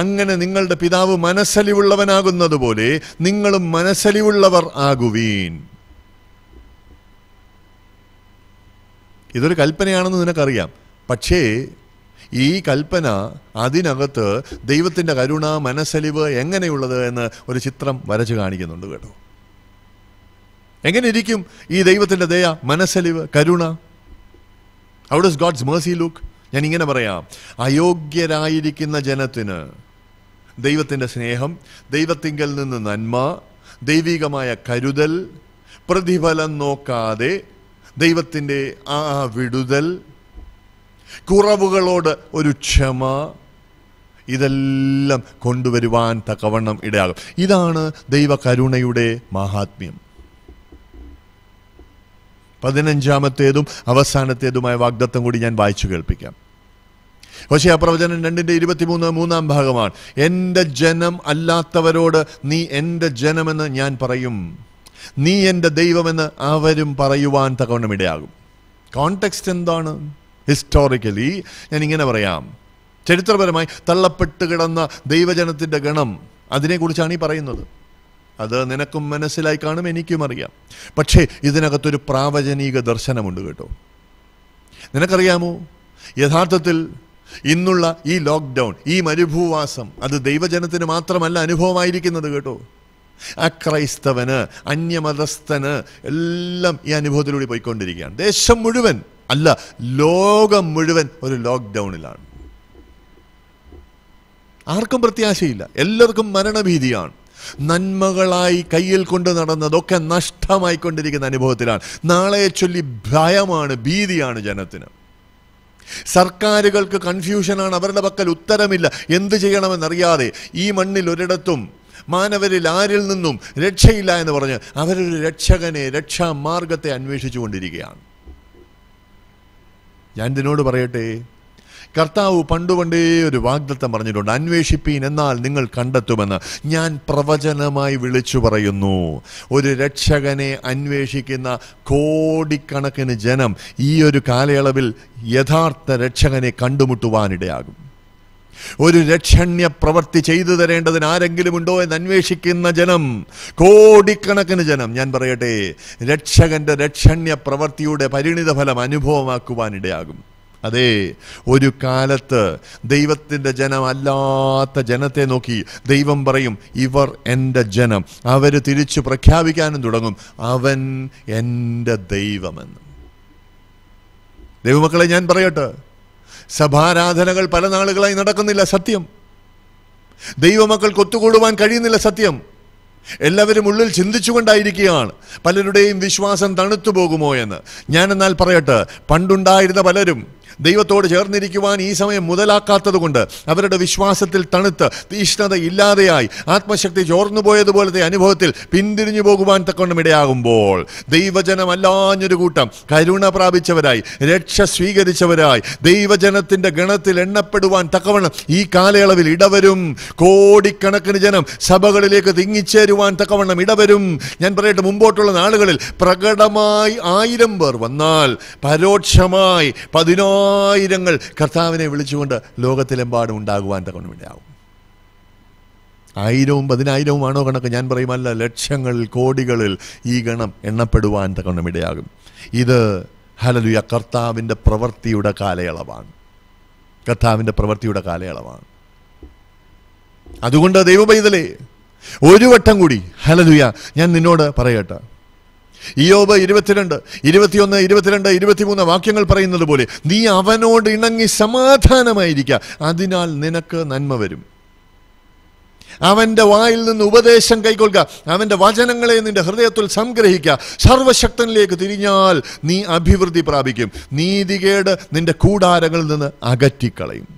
അങ്ങനെ നിങ്ങളുടെ പിതാവ് പോലെ നിങ്ങളും മനസ്സലിവുള്ളവർ ആകുവീൻ ഇതൊരു കൽപ്പനയാണെന്ന് നിനക്കറിയാം പക്ഷേ ഈ കൽപ്പന അതിനകത്ത് ദൈവത്തിൻ്റെ കരുണ മനസ്സലിവ് എങ്ങനെയുള്ളത് എന്ന് ഒരു ചിത്രം വരച്ചു കാണിക്കുന്നുണ്ട് കേട്ടോ എങ്ങനെ ഇരിക്കും ഈ ദൈവത്തിൻ്റെ ദയ മനസ്സലിവ് കരുണ how does God's mercy look ഞാൻ ഇങ്ങനെ പറയാം അയോഗ്യരായിരിക്കുന്ന ജനത്തിന് ദൈവത്തിൻ്റെ സ്നേഹം ദൈവത്തിങ്കൽ നിന്ന് നന്മ ദൈവികമായ കരുതൽ പ്രതിഫലം നോക്കാതെ ദൈവത്തിൻ്റെ ആ വിടുതൽ കുറവുകളോട് ഒരു ക്ഷമ ഇതെല്ലാം കൊണ്ടുവരുവാൻ തക്കവണ്ണം ഇടയാകും ഇതാണ് ദൈവകരുണയുടെ മഹാത്മ്യം പതിനഞ്ചാമത്തേതും അവസാനത്തേതുമായ വാഗ്ദത്തം കൂടി ഞാൻ വായിച്ചു കേൾപ്പിക്കാം പക്ഷേ ആ പ്രവചനം രണ്ടിൻ്റെ ഇരുപത്തിമൂന്ന് മൂന്നാം ഭാഗമാണ് എൻ്റെ ജനം അല്ലാത്തവരോട് നീ എൻ്റെ ജനമെന്ന് ഞാൻ പറയും നീ എൻ്റെ ദൈവമെന്ന് അവരും പറയുവാൻ തക്കവണ്ണം ഇടയാകും കോണ്ടെക്സ്റ്റ് എന്താണ് ഹിസ്റ്റോറിക്കലി ഞാൻ ഇങ്ങനെ പറയാം ചരിത്രപരമായി തള്ളപ്പെട്ട് കിടന്ന ദൈവജനത്തിൻ്റെ ഗണം അതിനെക്കുറിച്ചാണ് ഈ പറയുന്നത് അത് നിനക്കും മനസ്സിലായി കാണും എനിക്കും അറിയാം പക്ഷേ ഇതിനകത്തൊരു പ്രാവചനീക ദർശനമുണ്ട് കേട്ടോ നിനക്കറിയാമോ യഥാർത്ഥത്തിൽ ഇന്നുള്ള ഈ ലോക്ക്ഡൗൺ ഈ മരുഭൂവാസം അത് ദൈവജനത്തിന് മാത്രമല്ല അനുഭവമായിരിക്കുന്നത് കേട്ടോ അക്രൈസ്തവന് അന്യമതസ്ഥന് എല്ലാം ഈ അനുഭവത്തിലൂടെ പോയിക്കൊണ്ടിരിക്കുകയാണ് ദേശം മുഴുവൻ അല്ല ലോകം മുഴുവൻ ഒരു ലോക്ക്ഡൗണിലാണ് ആർക്കും പ്രത്യാശയില്ല എല്ലാവർക്കും മരണഭീതിയാണ് നന്മകളായി കയ്യിൽ കൊണ്ട് നടന്നതൊക്കെ നഷ്ടമായിക്കൊണ്ടിരിക്കുന്ന അനുഭവത്തിലാണ് നാളെ ചൊല്ലി ഭയമാണ് ഭീതിയാണ് ജനത്തിന് സർക്കാരുകൾക്ക് കൺഫ്യൂഷനാണ് അവരുടെ പക്കൽ ഉത്തരമില്ല എന്ത് ചെയ്യണമെന്നറിയാതെ ഈ മണ്ണിൽ ഒരിടത്തും മാനവരിൽ ആരിൽ നിന്നും രക്ഷയില്ല എന്ന് പറഞ്ഞ് അവരൊരു രക്ഷകനെ രക്ഷാമാർഗത്തെ കൊണ്ടിരിക്കുകയാണ് ഞാൻ ഇതിനോട് പറയട്ടെ കർത്താവ് പണ്ടുപണ്ടേ ഒരു വാഗ്ദത്തം പറഞ്ഞിട്ടുണ്ട് അന്വേഷിപ്പീൻ എന്നാൽ നിങ്ങൾ കണ്ടെത്തുമെന്ന് ഞാൻ പ്രവചനമായി വിളിച്ചു പറയുന്നു ഒരു രക്ഷകനെ അന്വേഷിക്കുന്ന കോടിക്കണക്കിന് ജനം ഈ ഒരു കാലയളവിൽ യഥാർത്ഥ രക്ഷകനെ കണ്ടുമുട്ടുവാനിടയാകും ഒരു രക്ഷണ്യ പ്രവൃത്തി ചെയ്തു തരേണ്ടതിന് ആരെങ്കിലും ഉണ്ടോ എന്ന് അന്വേഷിക്കുന്ന ജനം കോടിക്കണക്കിന് ജനം ഞാൻ പറയട്ടെ രക്ഷകന്റെ രക്ഷണ്യ പ്രവൃത്തിയുടെ പരിണിത ഫലം അനുഭവമാക്കുവാനിടയാകും അതെ ഒരു കാലത്ത് ദൈവത്തിൻ്റെ ജനമല്ലാത്ത ജനത്തെ നോക്കി ദൈവം പറയും ഇവർ എൻ്റെ ജനം അവർ തിരിച്ചു പ്രഖ്യാപിക്കാനും തുടങ്ങും അവൻ എൻ്റെ ദൈവമെന്ന് ദൈവമക്കളെ ഞാൻ പറയട്ടെ സഭാരാധനകൾ പല നാളുകളായി നടക്കുന്നില്ല സത്യം ദൈവമക്കൾക്ക് ഒത്തുകൂടുവാൻ കഴിയുന്നില്ല സത്യം എല്ലാവരും ഉള്ളിൽ ചിന്തിച്ചുകൊണ്ടായിരിക്കുകയാണ് പലരുടെയും വിശ്വാസം തണുത്തു പോകുമോ എന്ന് ഞാനെന്നാൽ പറയട്ടെ പണ്ടുണ്ടായിരുന്ന പലരും ദൈവത്തോട് ചേർന്നിരിക്കുവാൻ ഈ സമയം മുതലാക്കാത്തതുകൊണ്ട് അവരുടെ വിശ്വാസത്തിൽ തണുത്ത് തീഷ്ണത ഇല്ലാതെയായി ആത്മശക്തി ചോർന്നു പോയതുപോലത്തെ അനുഭവത്തിൽ പിന്തിരിഞ്ഞു പോകുവാൻ തക്കൊണ്ടും ഇടയാകുമ്പോൾ ദൈവജനമല്ലാഞ്ഞൊരു കൂട്ടം കരുണ പ്രാപിച്ചവരായി രക്ഷ സ്വീകരിച്ചവരായി ദൈവജനത്തിൻ്റെ ഗണത്തിൽ എണ്ണപ്പെടുവാൻ തക്കവണ്ണം ഈ കാലയളവിൽ ഇടവരും കോടിക്കണക്കിന് ജനം സഭകളിലേക്ക് തിങ്ങിച്ചേരുവാൻ തക്കവണ്ണം ഇടവരും ഞാൻ പറയട്ടെ മുമ്പോട്ടുള്ള നാളുകളിൽ പ്രകടമായി ആയിരം പേർ വന്നാൽ പരോക്ഷമായി പതിനാറ് ആയിരങ്ങൾ കർത്താവിനെ വിളിച്ചുകൊണ്ട് ലോകത്തിലെമ്പാടും ഉണ്ടാകുവാൻ തക്കണമിടയാവും ആയിരവും പതിനായിരവും ആണോ കണക്ക് ഞാൻ പറയുമല്ല ലക്ഷങ്ങളിൽ കോടികളിൽ ഈ ഗണം എണ്ണപ്പെടുവാൻ തക്കണമിടയാകും ഇത് ഹലലുയ കർത്താവിൻ്റെ പ്രവൃത്തിയുടെ കാലയളവാണ് കർത്താവിൻ്റെ പ്രവൃത്തിയുടെ കാലയളവാണ് അതുകൊണ്ട് ദൈവപൈതലേ ഒരു വട്ടം കൂടി ഹലലുയ ഞാൻ നിന്നോട് പറയട്ടെ ഇയോബ് ഇരുപത്തിരണ്ട് ഇരുപത്തിയൊന്ന് ഇരുപത്തിരണ്ട് ഇരുപത്തിമൂന്ന് വാക്യങ്ങൾ പറയുന്നത് പോലെ നീ അവനോട് ഇണങ്ങി സമാധാനമായിരിക്കുക അതിനാൽ നിനക്ക് നന്മ വരും അവൻ്റെ വായിൽ നിന്ന് ഉപദേശം കൈക്കൊള്ളുക അവൻ്റെ വചനങ്ങളെ നിന്റെ ഹൃദയത്തിൽ സംഗ്രഹിക്കുക സർവശക്തനിലേക്ക് തിരിഞ്ഞാൽ നീ അഭിവൃദ്ധി പ്രാപിക്കും നീതികേട് നിന്റെ കൂടാരങ്ങളിൽ നിന്ന് അകറ്റിക്കളയും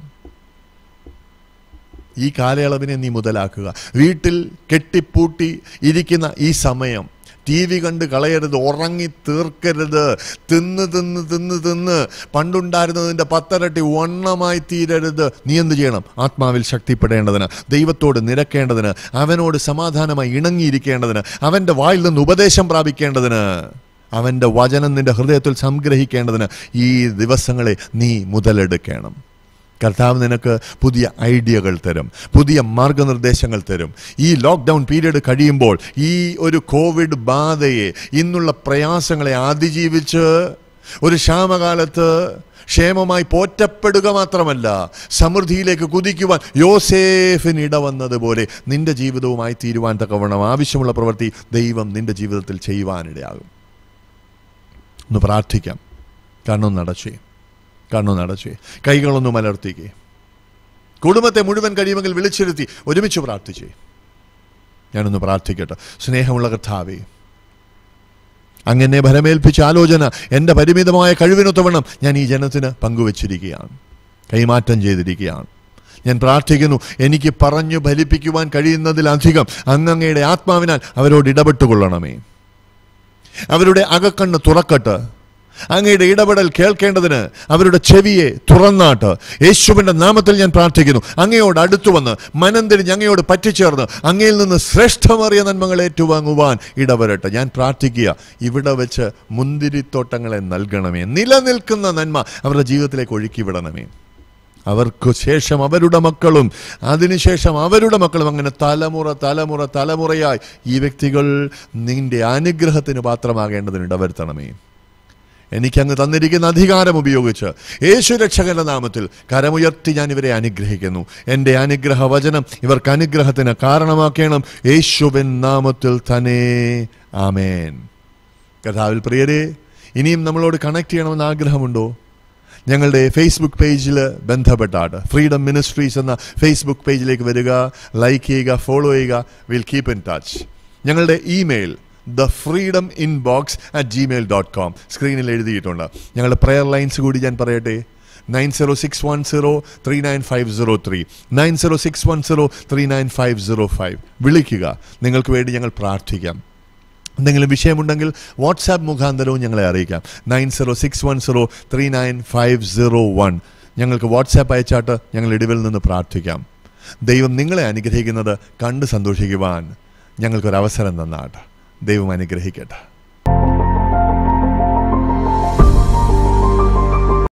ഈ കാലയളവിനെ നീ മുതലാക്കുക വീട്ടിൽ കെട്ടിപ്പൂട്ടി ഇരിക്കുന്ന ഈ സമയം ടി വി കണ്ട് കളയരുത് ഉറങ്ങി തീർക്കരുത് തിന്ന് തിന്ന് തിന്ന് തിന്ന് പണ്ടുണ്ടായിരുന്നതിൻ്റെ പത്തരട്ടി വണ്ണമായി തീരരുത് നീ എന്ത് ചെയ്യണം ആത്മാവിൽ ശക്തിപ്പെടേണ്ടതിന് ദൈവത്തോട് നിരക്കേണ്ടതിന് അവനോട് സമാധാനമായി ഇണങ്ങിയിരിക്കേണ്ടതിന് അവൻ്റെ വായിൽ നിന്ന് ഉപദേശം പ്രാപിക്കേണ്ടതിന് അവൻ്റെ വചനം നിൻ്റെ ഹൃദയത്തിൽ സംഗ്രഹിക്കേണ്ടതിന് ഈ ദിവസങ്ങളെ നീ മുതലെടുക്കണം കർത്താവ് നിനക്ക് പുതിയ ഐഡിയകൾ തരും പുതിയ മാർഗനിർദ്ദേശങ്ങൾ തരും ഈ ലോക്ക്ഡൗൺ പീരീഡ് കഴിയുമ്പോൾ ഈ ഒരു കോവിഡ് ബാധയെ ഇന്നുള്ള പ്രയാസങ്ങളെ അതിജീവിച്ച് ഒരു ക്ഷാമകാലത്ത് ക്ഷേമമായി പോറ്റപ്പെടുക മാത്രമല്ല സമൃദ്ധിയിലേക്ക് കുതിക്കുവാൻ യോസേഫിന് ഇടവന്നതുപോലെ നിന്റെ ജീവിതവുമായി തീരുവാൻ തക്കവണ്ണം ആവശ്യമുള്ള പ്രവൃത്തി ദൈവം നിന്റെ ജീവിതത്തിൽ ചെയ്യുവാനിടയാകും ഒന്ന് പ്രാർത്ഥിക്കാം കണ്ണൊന്നടച്ചു കണ്ണൊന്നടച്ച് കൈകളൊന്നും അലർത്തിക്ക് കുടുംബത്തെ മുഴുവൻ കഴിയുമെങ്കിൽ വിളിച്ചിരുത്തി ഒരുമിച്ച് പ്രാർത്ഥിച്ച് ഞാനൊന്ന് പ്രാർത്ഥിക്കട്ടെ സ്നേഹമുള്ള കർത്താവേ അങ്ങനെ ഭരമേൽപ്പിച്ച ആലോചന എൻ്റെ പരിമിതമായ കഴിവിനൊത്തവണ്ണം ഞാൻ ഈ ജനത്തിന് പങ്കുവച്ചിരിക്കുകയാണ് കൈമാറ്റം ചെയ്തിരിക്കുകയാണ് ഞാൻ പ്രാർത്ഥിക്കുന്നു എനിക്ക് പറഞ്ഞു ഫലിപ്പിക്കുവാൻ കഴിയുന്നതിലധികം അങ്ങങ്ങയുടെ ആത്മാവിനാൽ അവരോട് ഇടപെട്ടുകൊള്ളണമേ അവരുടെ അകക്കണ്ണ് തുറക്കട്ട് അങ്ങയുടെ ഇടപെടൽ കേൾക്കേണ്ടതിന് അവരുടെ ചെവിയെ തുറന്നാട്ട് യേശുവിൻ്റെ നാമത്തിൽ ഞാൻ പ്രാർത്ഥിക്കുന്നു അങ്ങയോട് അടുത്തു വന്ന് മനംതിരിഞ്ഞ് അങ്ങയോട് പറ്റിച്ചേർന്ന് അങ്ങയിൽ നിന്ന് ശ്രേഷ്ഠമറിയ നന്മകൾ ഏറ്റുവാങ്ങുവാൻ ഇടവരട്ടെ ഞാൻ പ്രാർത്ഥിക്കുക ഇവിടെ വെച്ച് മുന്തിരിത്തോട്ടങ്ങളെ നൽകണമേ നിലനിൽക്കുന്ന നന്മ അവരുടെ ജീവിതത്തിലേക്ക് ഒഴുക്കി വിടണമേ അവർക്ക് ശേഷം അവരുടെ മക്കളും അതിനുശേഷം അവരുടെ മക്കളും അങ്ങനെ തലമുറ തലമുറ തലമുറയായി ഈ വ്യക്തികൾ നിന്റെ അനുഗ്രഹത്തിന് പാത്രമാകേണ്ടതിന് ഇടവരുത്തണമേ എനിക്കങ്ങ് തന്നിരിക്കുന്ന അധികാരം ഉപയോഗിച്ച് യേശു രക്ഷകന്റെ നാമത്തിൽ കരമുയർത്തി ഞാൻ ഇവരെ അനുഗ്രഹിക്കുന്നു എൻ്റെ അനുഗ്രഹ വചനം ഇവർക്ക് അനുഗ്രഹത്തിന് കാരണമാക്കണം യേശുവിൻ നാമത്തിൽ തന്നെ ആമേൻ കഥാവിൽ പ്രിയരെ ഇനിയും നമ്മളോട് കണക്ട് ചെയ്യണമെന്ന് ആഗ്രഹമുണ്ടോ ഞങ്ങളുടെ ഫേസ്ബുക്ക് പേജിൽ ബന്ധപ്പെട്ടാണ് ഫ്രീഡം മിനിസ്ട്രീസ് എന്ന ഫേസ്ബുക്ക് പേജിലേക്ക് വരിക ലൈക്ക് ചെയ്യുക ഫോളോ ചെയ്യുക വിൽ കീപ്പ് ഇൻ ടച്ച് ഞങ്ങളുടെ email the freedom in box at Gmail dot com സ്ക്രീനിൽ എഴുതിയിട്ടുണ്ട് ഞങ്ങളുടെ പ്രയർ ലൈൻസ് കൂടി ഞാൻ പറയട്ടെ nine zero six one zero three nine five zero three nine zero six one zero three nine five zero five വിളിക്കുക നിങ്ങൾക്ക് വേണ്ടി ഞങ്ങൾ പ്രാർത്ഥിക്കാം എന്തെങ്കിലും വിഷയമുണ്ടെങ്കിൽ വാട്സാപ്പ് മുഖാന്തരവും ഞങ്ങളെ അറിയിക്കാം nine zero six one zero three nine five zero one ഞങ്ങൾക്ക് വാട്സാപ്പ് അയച്ചാട്ട് ഞങ്ങൾ ഇടിവിൽ നിന്ന് പ്രാർത്ഥിക്കാം ദൈവം നിങ്ങളെ അനുഗ്രഹിക്കുന്നത് കണ്ട് സന്തോഷിക്കുവാൻ ഞങ്ങൾക്കൊരവസരം തന്നാട്ട് ദൈവം അനുഗ്രഹിക്കട്ടെ